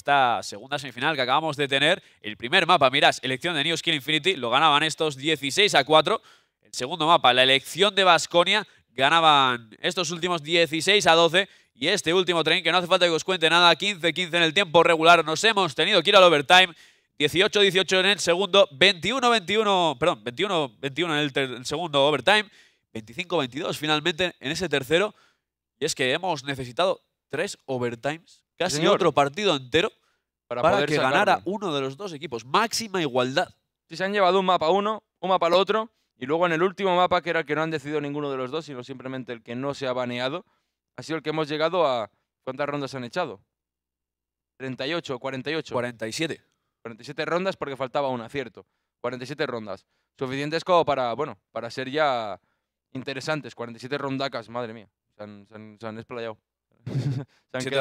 esta segunda semifinal que acabamos de tener. El primer mapa, mirás, elección de New Skill Infinity, lo ganaban estos 16 a 4. El segundo mapa, la elección de Basconia, ganaban estos últimos 16 a 12. Y este último tren, que no hace falta que os cuente nada, 15-15 en el tiempo regular, nos hemos tenido que ir al overtime. 18-18 en el segundo, 21-21, perdón, 21-21 en el, el, segundo overtime, 25-22 finalmente en ese tercero. Y es que hemos necesitado tres overtimes casi otro partido entero para, que ganara uno de los dos equipos. Máxima igualdad. Si se han llevado un mapa a uno, un mapa al otro, y luego en el último mapa, que era el que no han decidido ninguno de los dos, sino simplemente el que no se ha baneado, ha sido el que hemos llegado a... ¿Cuántas rondas han echado? 38, 48. 47. 47 rondas porque faltaba una, cierto. 47 rondas. Suficientes como para, bueno, para ser ya interesantes. 47 rondacas, madre mía. se han, se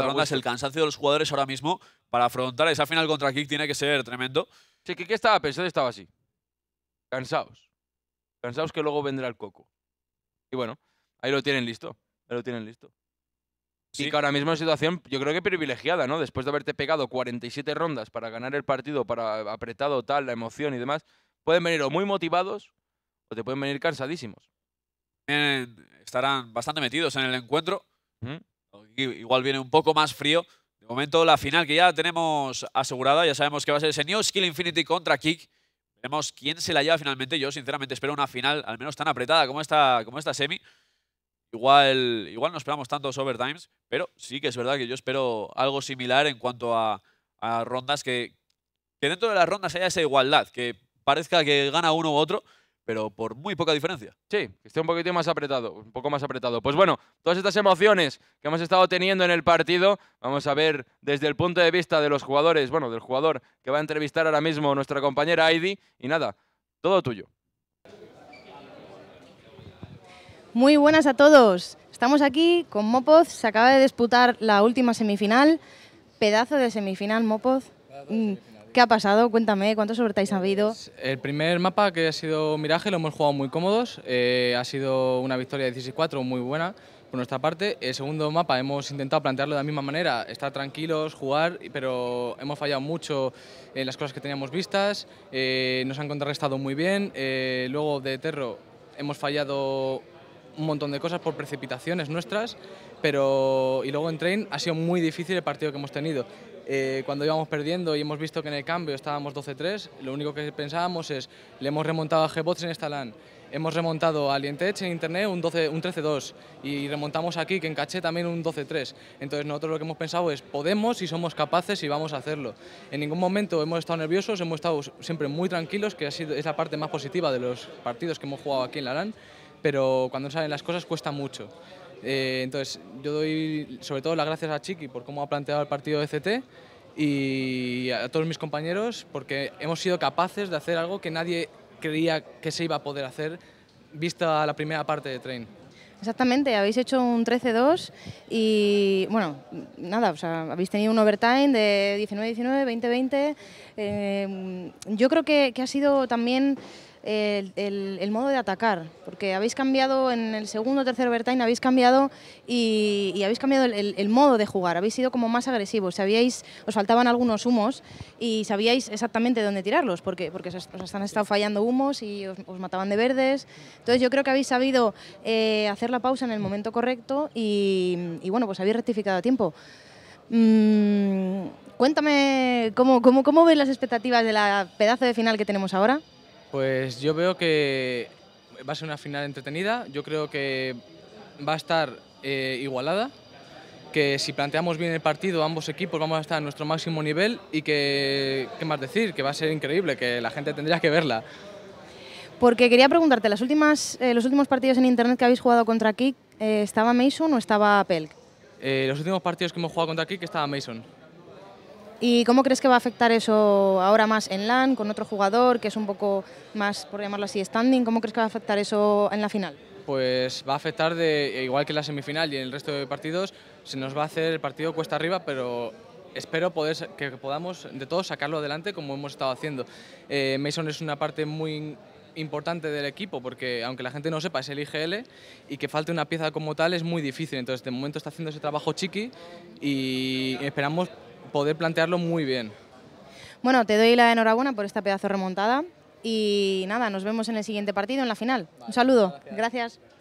rondas, el cansancio de los jugadores ahora mismo para afrontar esa final contra Kik tiene que ser tremendo. Sí, Kik estaba pensando, estaba así. Cansados. Cansados que luego vendrá el coco. Y bueno, ahí lo tienen listo. Ahí lo tienen listo. Y que ahora mismo la situación, yo creo que privilegiada, ¿no? Después de haberte pegado 47 rondas para ganar el partido, para apretado tal, la emoción y demás, pueden venir o muy motivados o te pueden venir cansadísimos. Eh, estarán bastante metidos en el encuentro igual viene un poco más frío. De momento la final que ya tenemos asegurada, ya sabemos que va a ser ese New Skill Infinity contra Kick. Veremos quién se la lleva finalmente. Yo sinceramente espero una final al menos tan apretada como esta, como esta semi. Igual, igual no esperamos tantos overtimes, pero sí que es verdad que yo espero algo similar en cuanto a, a rondas que, que dentro de las rondas haya esa igualdad, que parezca que gana uno u otro, pero por muy poca diferencia. Sí, que esté un poquito más apretado, un poco más apretado. Pues bueno, todas estas emociones que hemos estado teniendo en el partido, vamos a ver desde el punto de vista de los jugadores, bueno, del jugador que va a entrevistar ahora mismo nuestra compañera Heidi, y nada, todo tuyo. Muy buenas a todos. Estamos aquí con Mopoz, se acaba de disputar la última semifinal, pedazo de semifinal Mopoz. ¿Qué ha pasado? Cuéntame, ¿cuántos sobretais ha habido? Pues, el primer mapa que ha sido Miraje lo hemos jugado muy cómodos, eh, ha sido una victoria 16-4 muy buena por nuestra parte. El segundo mapa hemos intentado plantearlo de la misma manera, estar tranquilos, jugar, pero hemos fallado mucho en las cosas que teníamos vistas, eh, nos han contrarrestado muy bien, eh, luego de Terro hemos fallado un montón de cosas por precipitaciones nuestras, pero y luego en Train ha sido muy difícil el partido que hemos tenido. Eh, cuando íbamos perdiendo y hemos visto que en el cambio estábamos 12-3, lo único que pensábamos es, le hemos remontado a Gbots en esta LAN, hemos remontado a Alientech en Internet un, 12, 13-2 y remontamos aquí, que en Caché también un 12-3. Entonces nosotros lo que hemos pensado es, podemos y somos capaces y vamos a hacerlo. En ningún momento hemos estado nerviosos, hemos estado siempre muy tranquilos, que ha sido, es la parte más positiva de los partidos que hemos jugado aquí en la LAN, pero cuando salen las cosas cuesta mucho. Eh, entonces, yo doy sobre todo las gracias a Chiqui por cómo ha planteado el partido de CT y a todos mis compañeros porque hemos sido capaces de hacer algo que nadie creía que se iba a poder hacer vista la primera parte de Train. Exactamente, habéis hecho un 13-2 y, bueno, nada, o sea, habéis tenido un overtime de 19-19, 20-20. Eh, yo creo que, que ha sido también el, modo de atacar, porque habéis cambiado en el segundo o tercer Bertain, habéis cambiado y, habéis cambiado el, modo de jugar, habéis sido como más agresivos, sabíais, os faltaban algunos humos y sabíais exactamente dónde tirarlos, porque, porque os, han estado fallando humos y os, mataban de verdes, entonces yo creo que habéis sabido eh, hacer la pausa en el momento correcto y, bueno, pues habéis rectificado a tiempo. Mm, cuéntame cómo, cómo, cómo ves las expectativas de la pedazo de final que tenemos ahora. Pues yo veo que va a ser una final entretenida, yo creo que va a estar eh, igualada, que si planteamos bien el partido, ambos equipos vamos a estar a nuestro máximo nivel y que, ¿qué más decir? Que va a ser increíble, que la gente tendría que verla. Porque quería preguntarte, las últimas, eh, los últimos partidos en internet que habéis jugado contra Kik, eh, ¿estaba Mason o estaba Pelk? los últimos partidos que hemos jugado contra Kik estaba Mason. ¿Y cómo crees que va a afectar eso ahora más en LAN, con otro jugador que es un poco más, por llamarlo así, standing? ¿Cómo crees que va a afectar eso en la final? Pues va a afectar, de, igual que en la semifinal y en el resto de partidos, se nos va a hacer el partido cuesta arriba, pero espero poder, que podamos de todo, sacarlo adelante como hemos estado haciendo. Eh, Mason es una parte muy importante del equipo porque aunque la gente no sepa es el IGL y que falte una pieza como tal es muy difícil entonces de momento está haciendo ese trabajo chiqui y esperamos poder plantearlo muy bien. Bueno, te doy la enhorabuena por esta pedazo remontada y nada, nos vemos en el siguiente partido, en la final. Un saludo. gracias.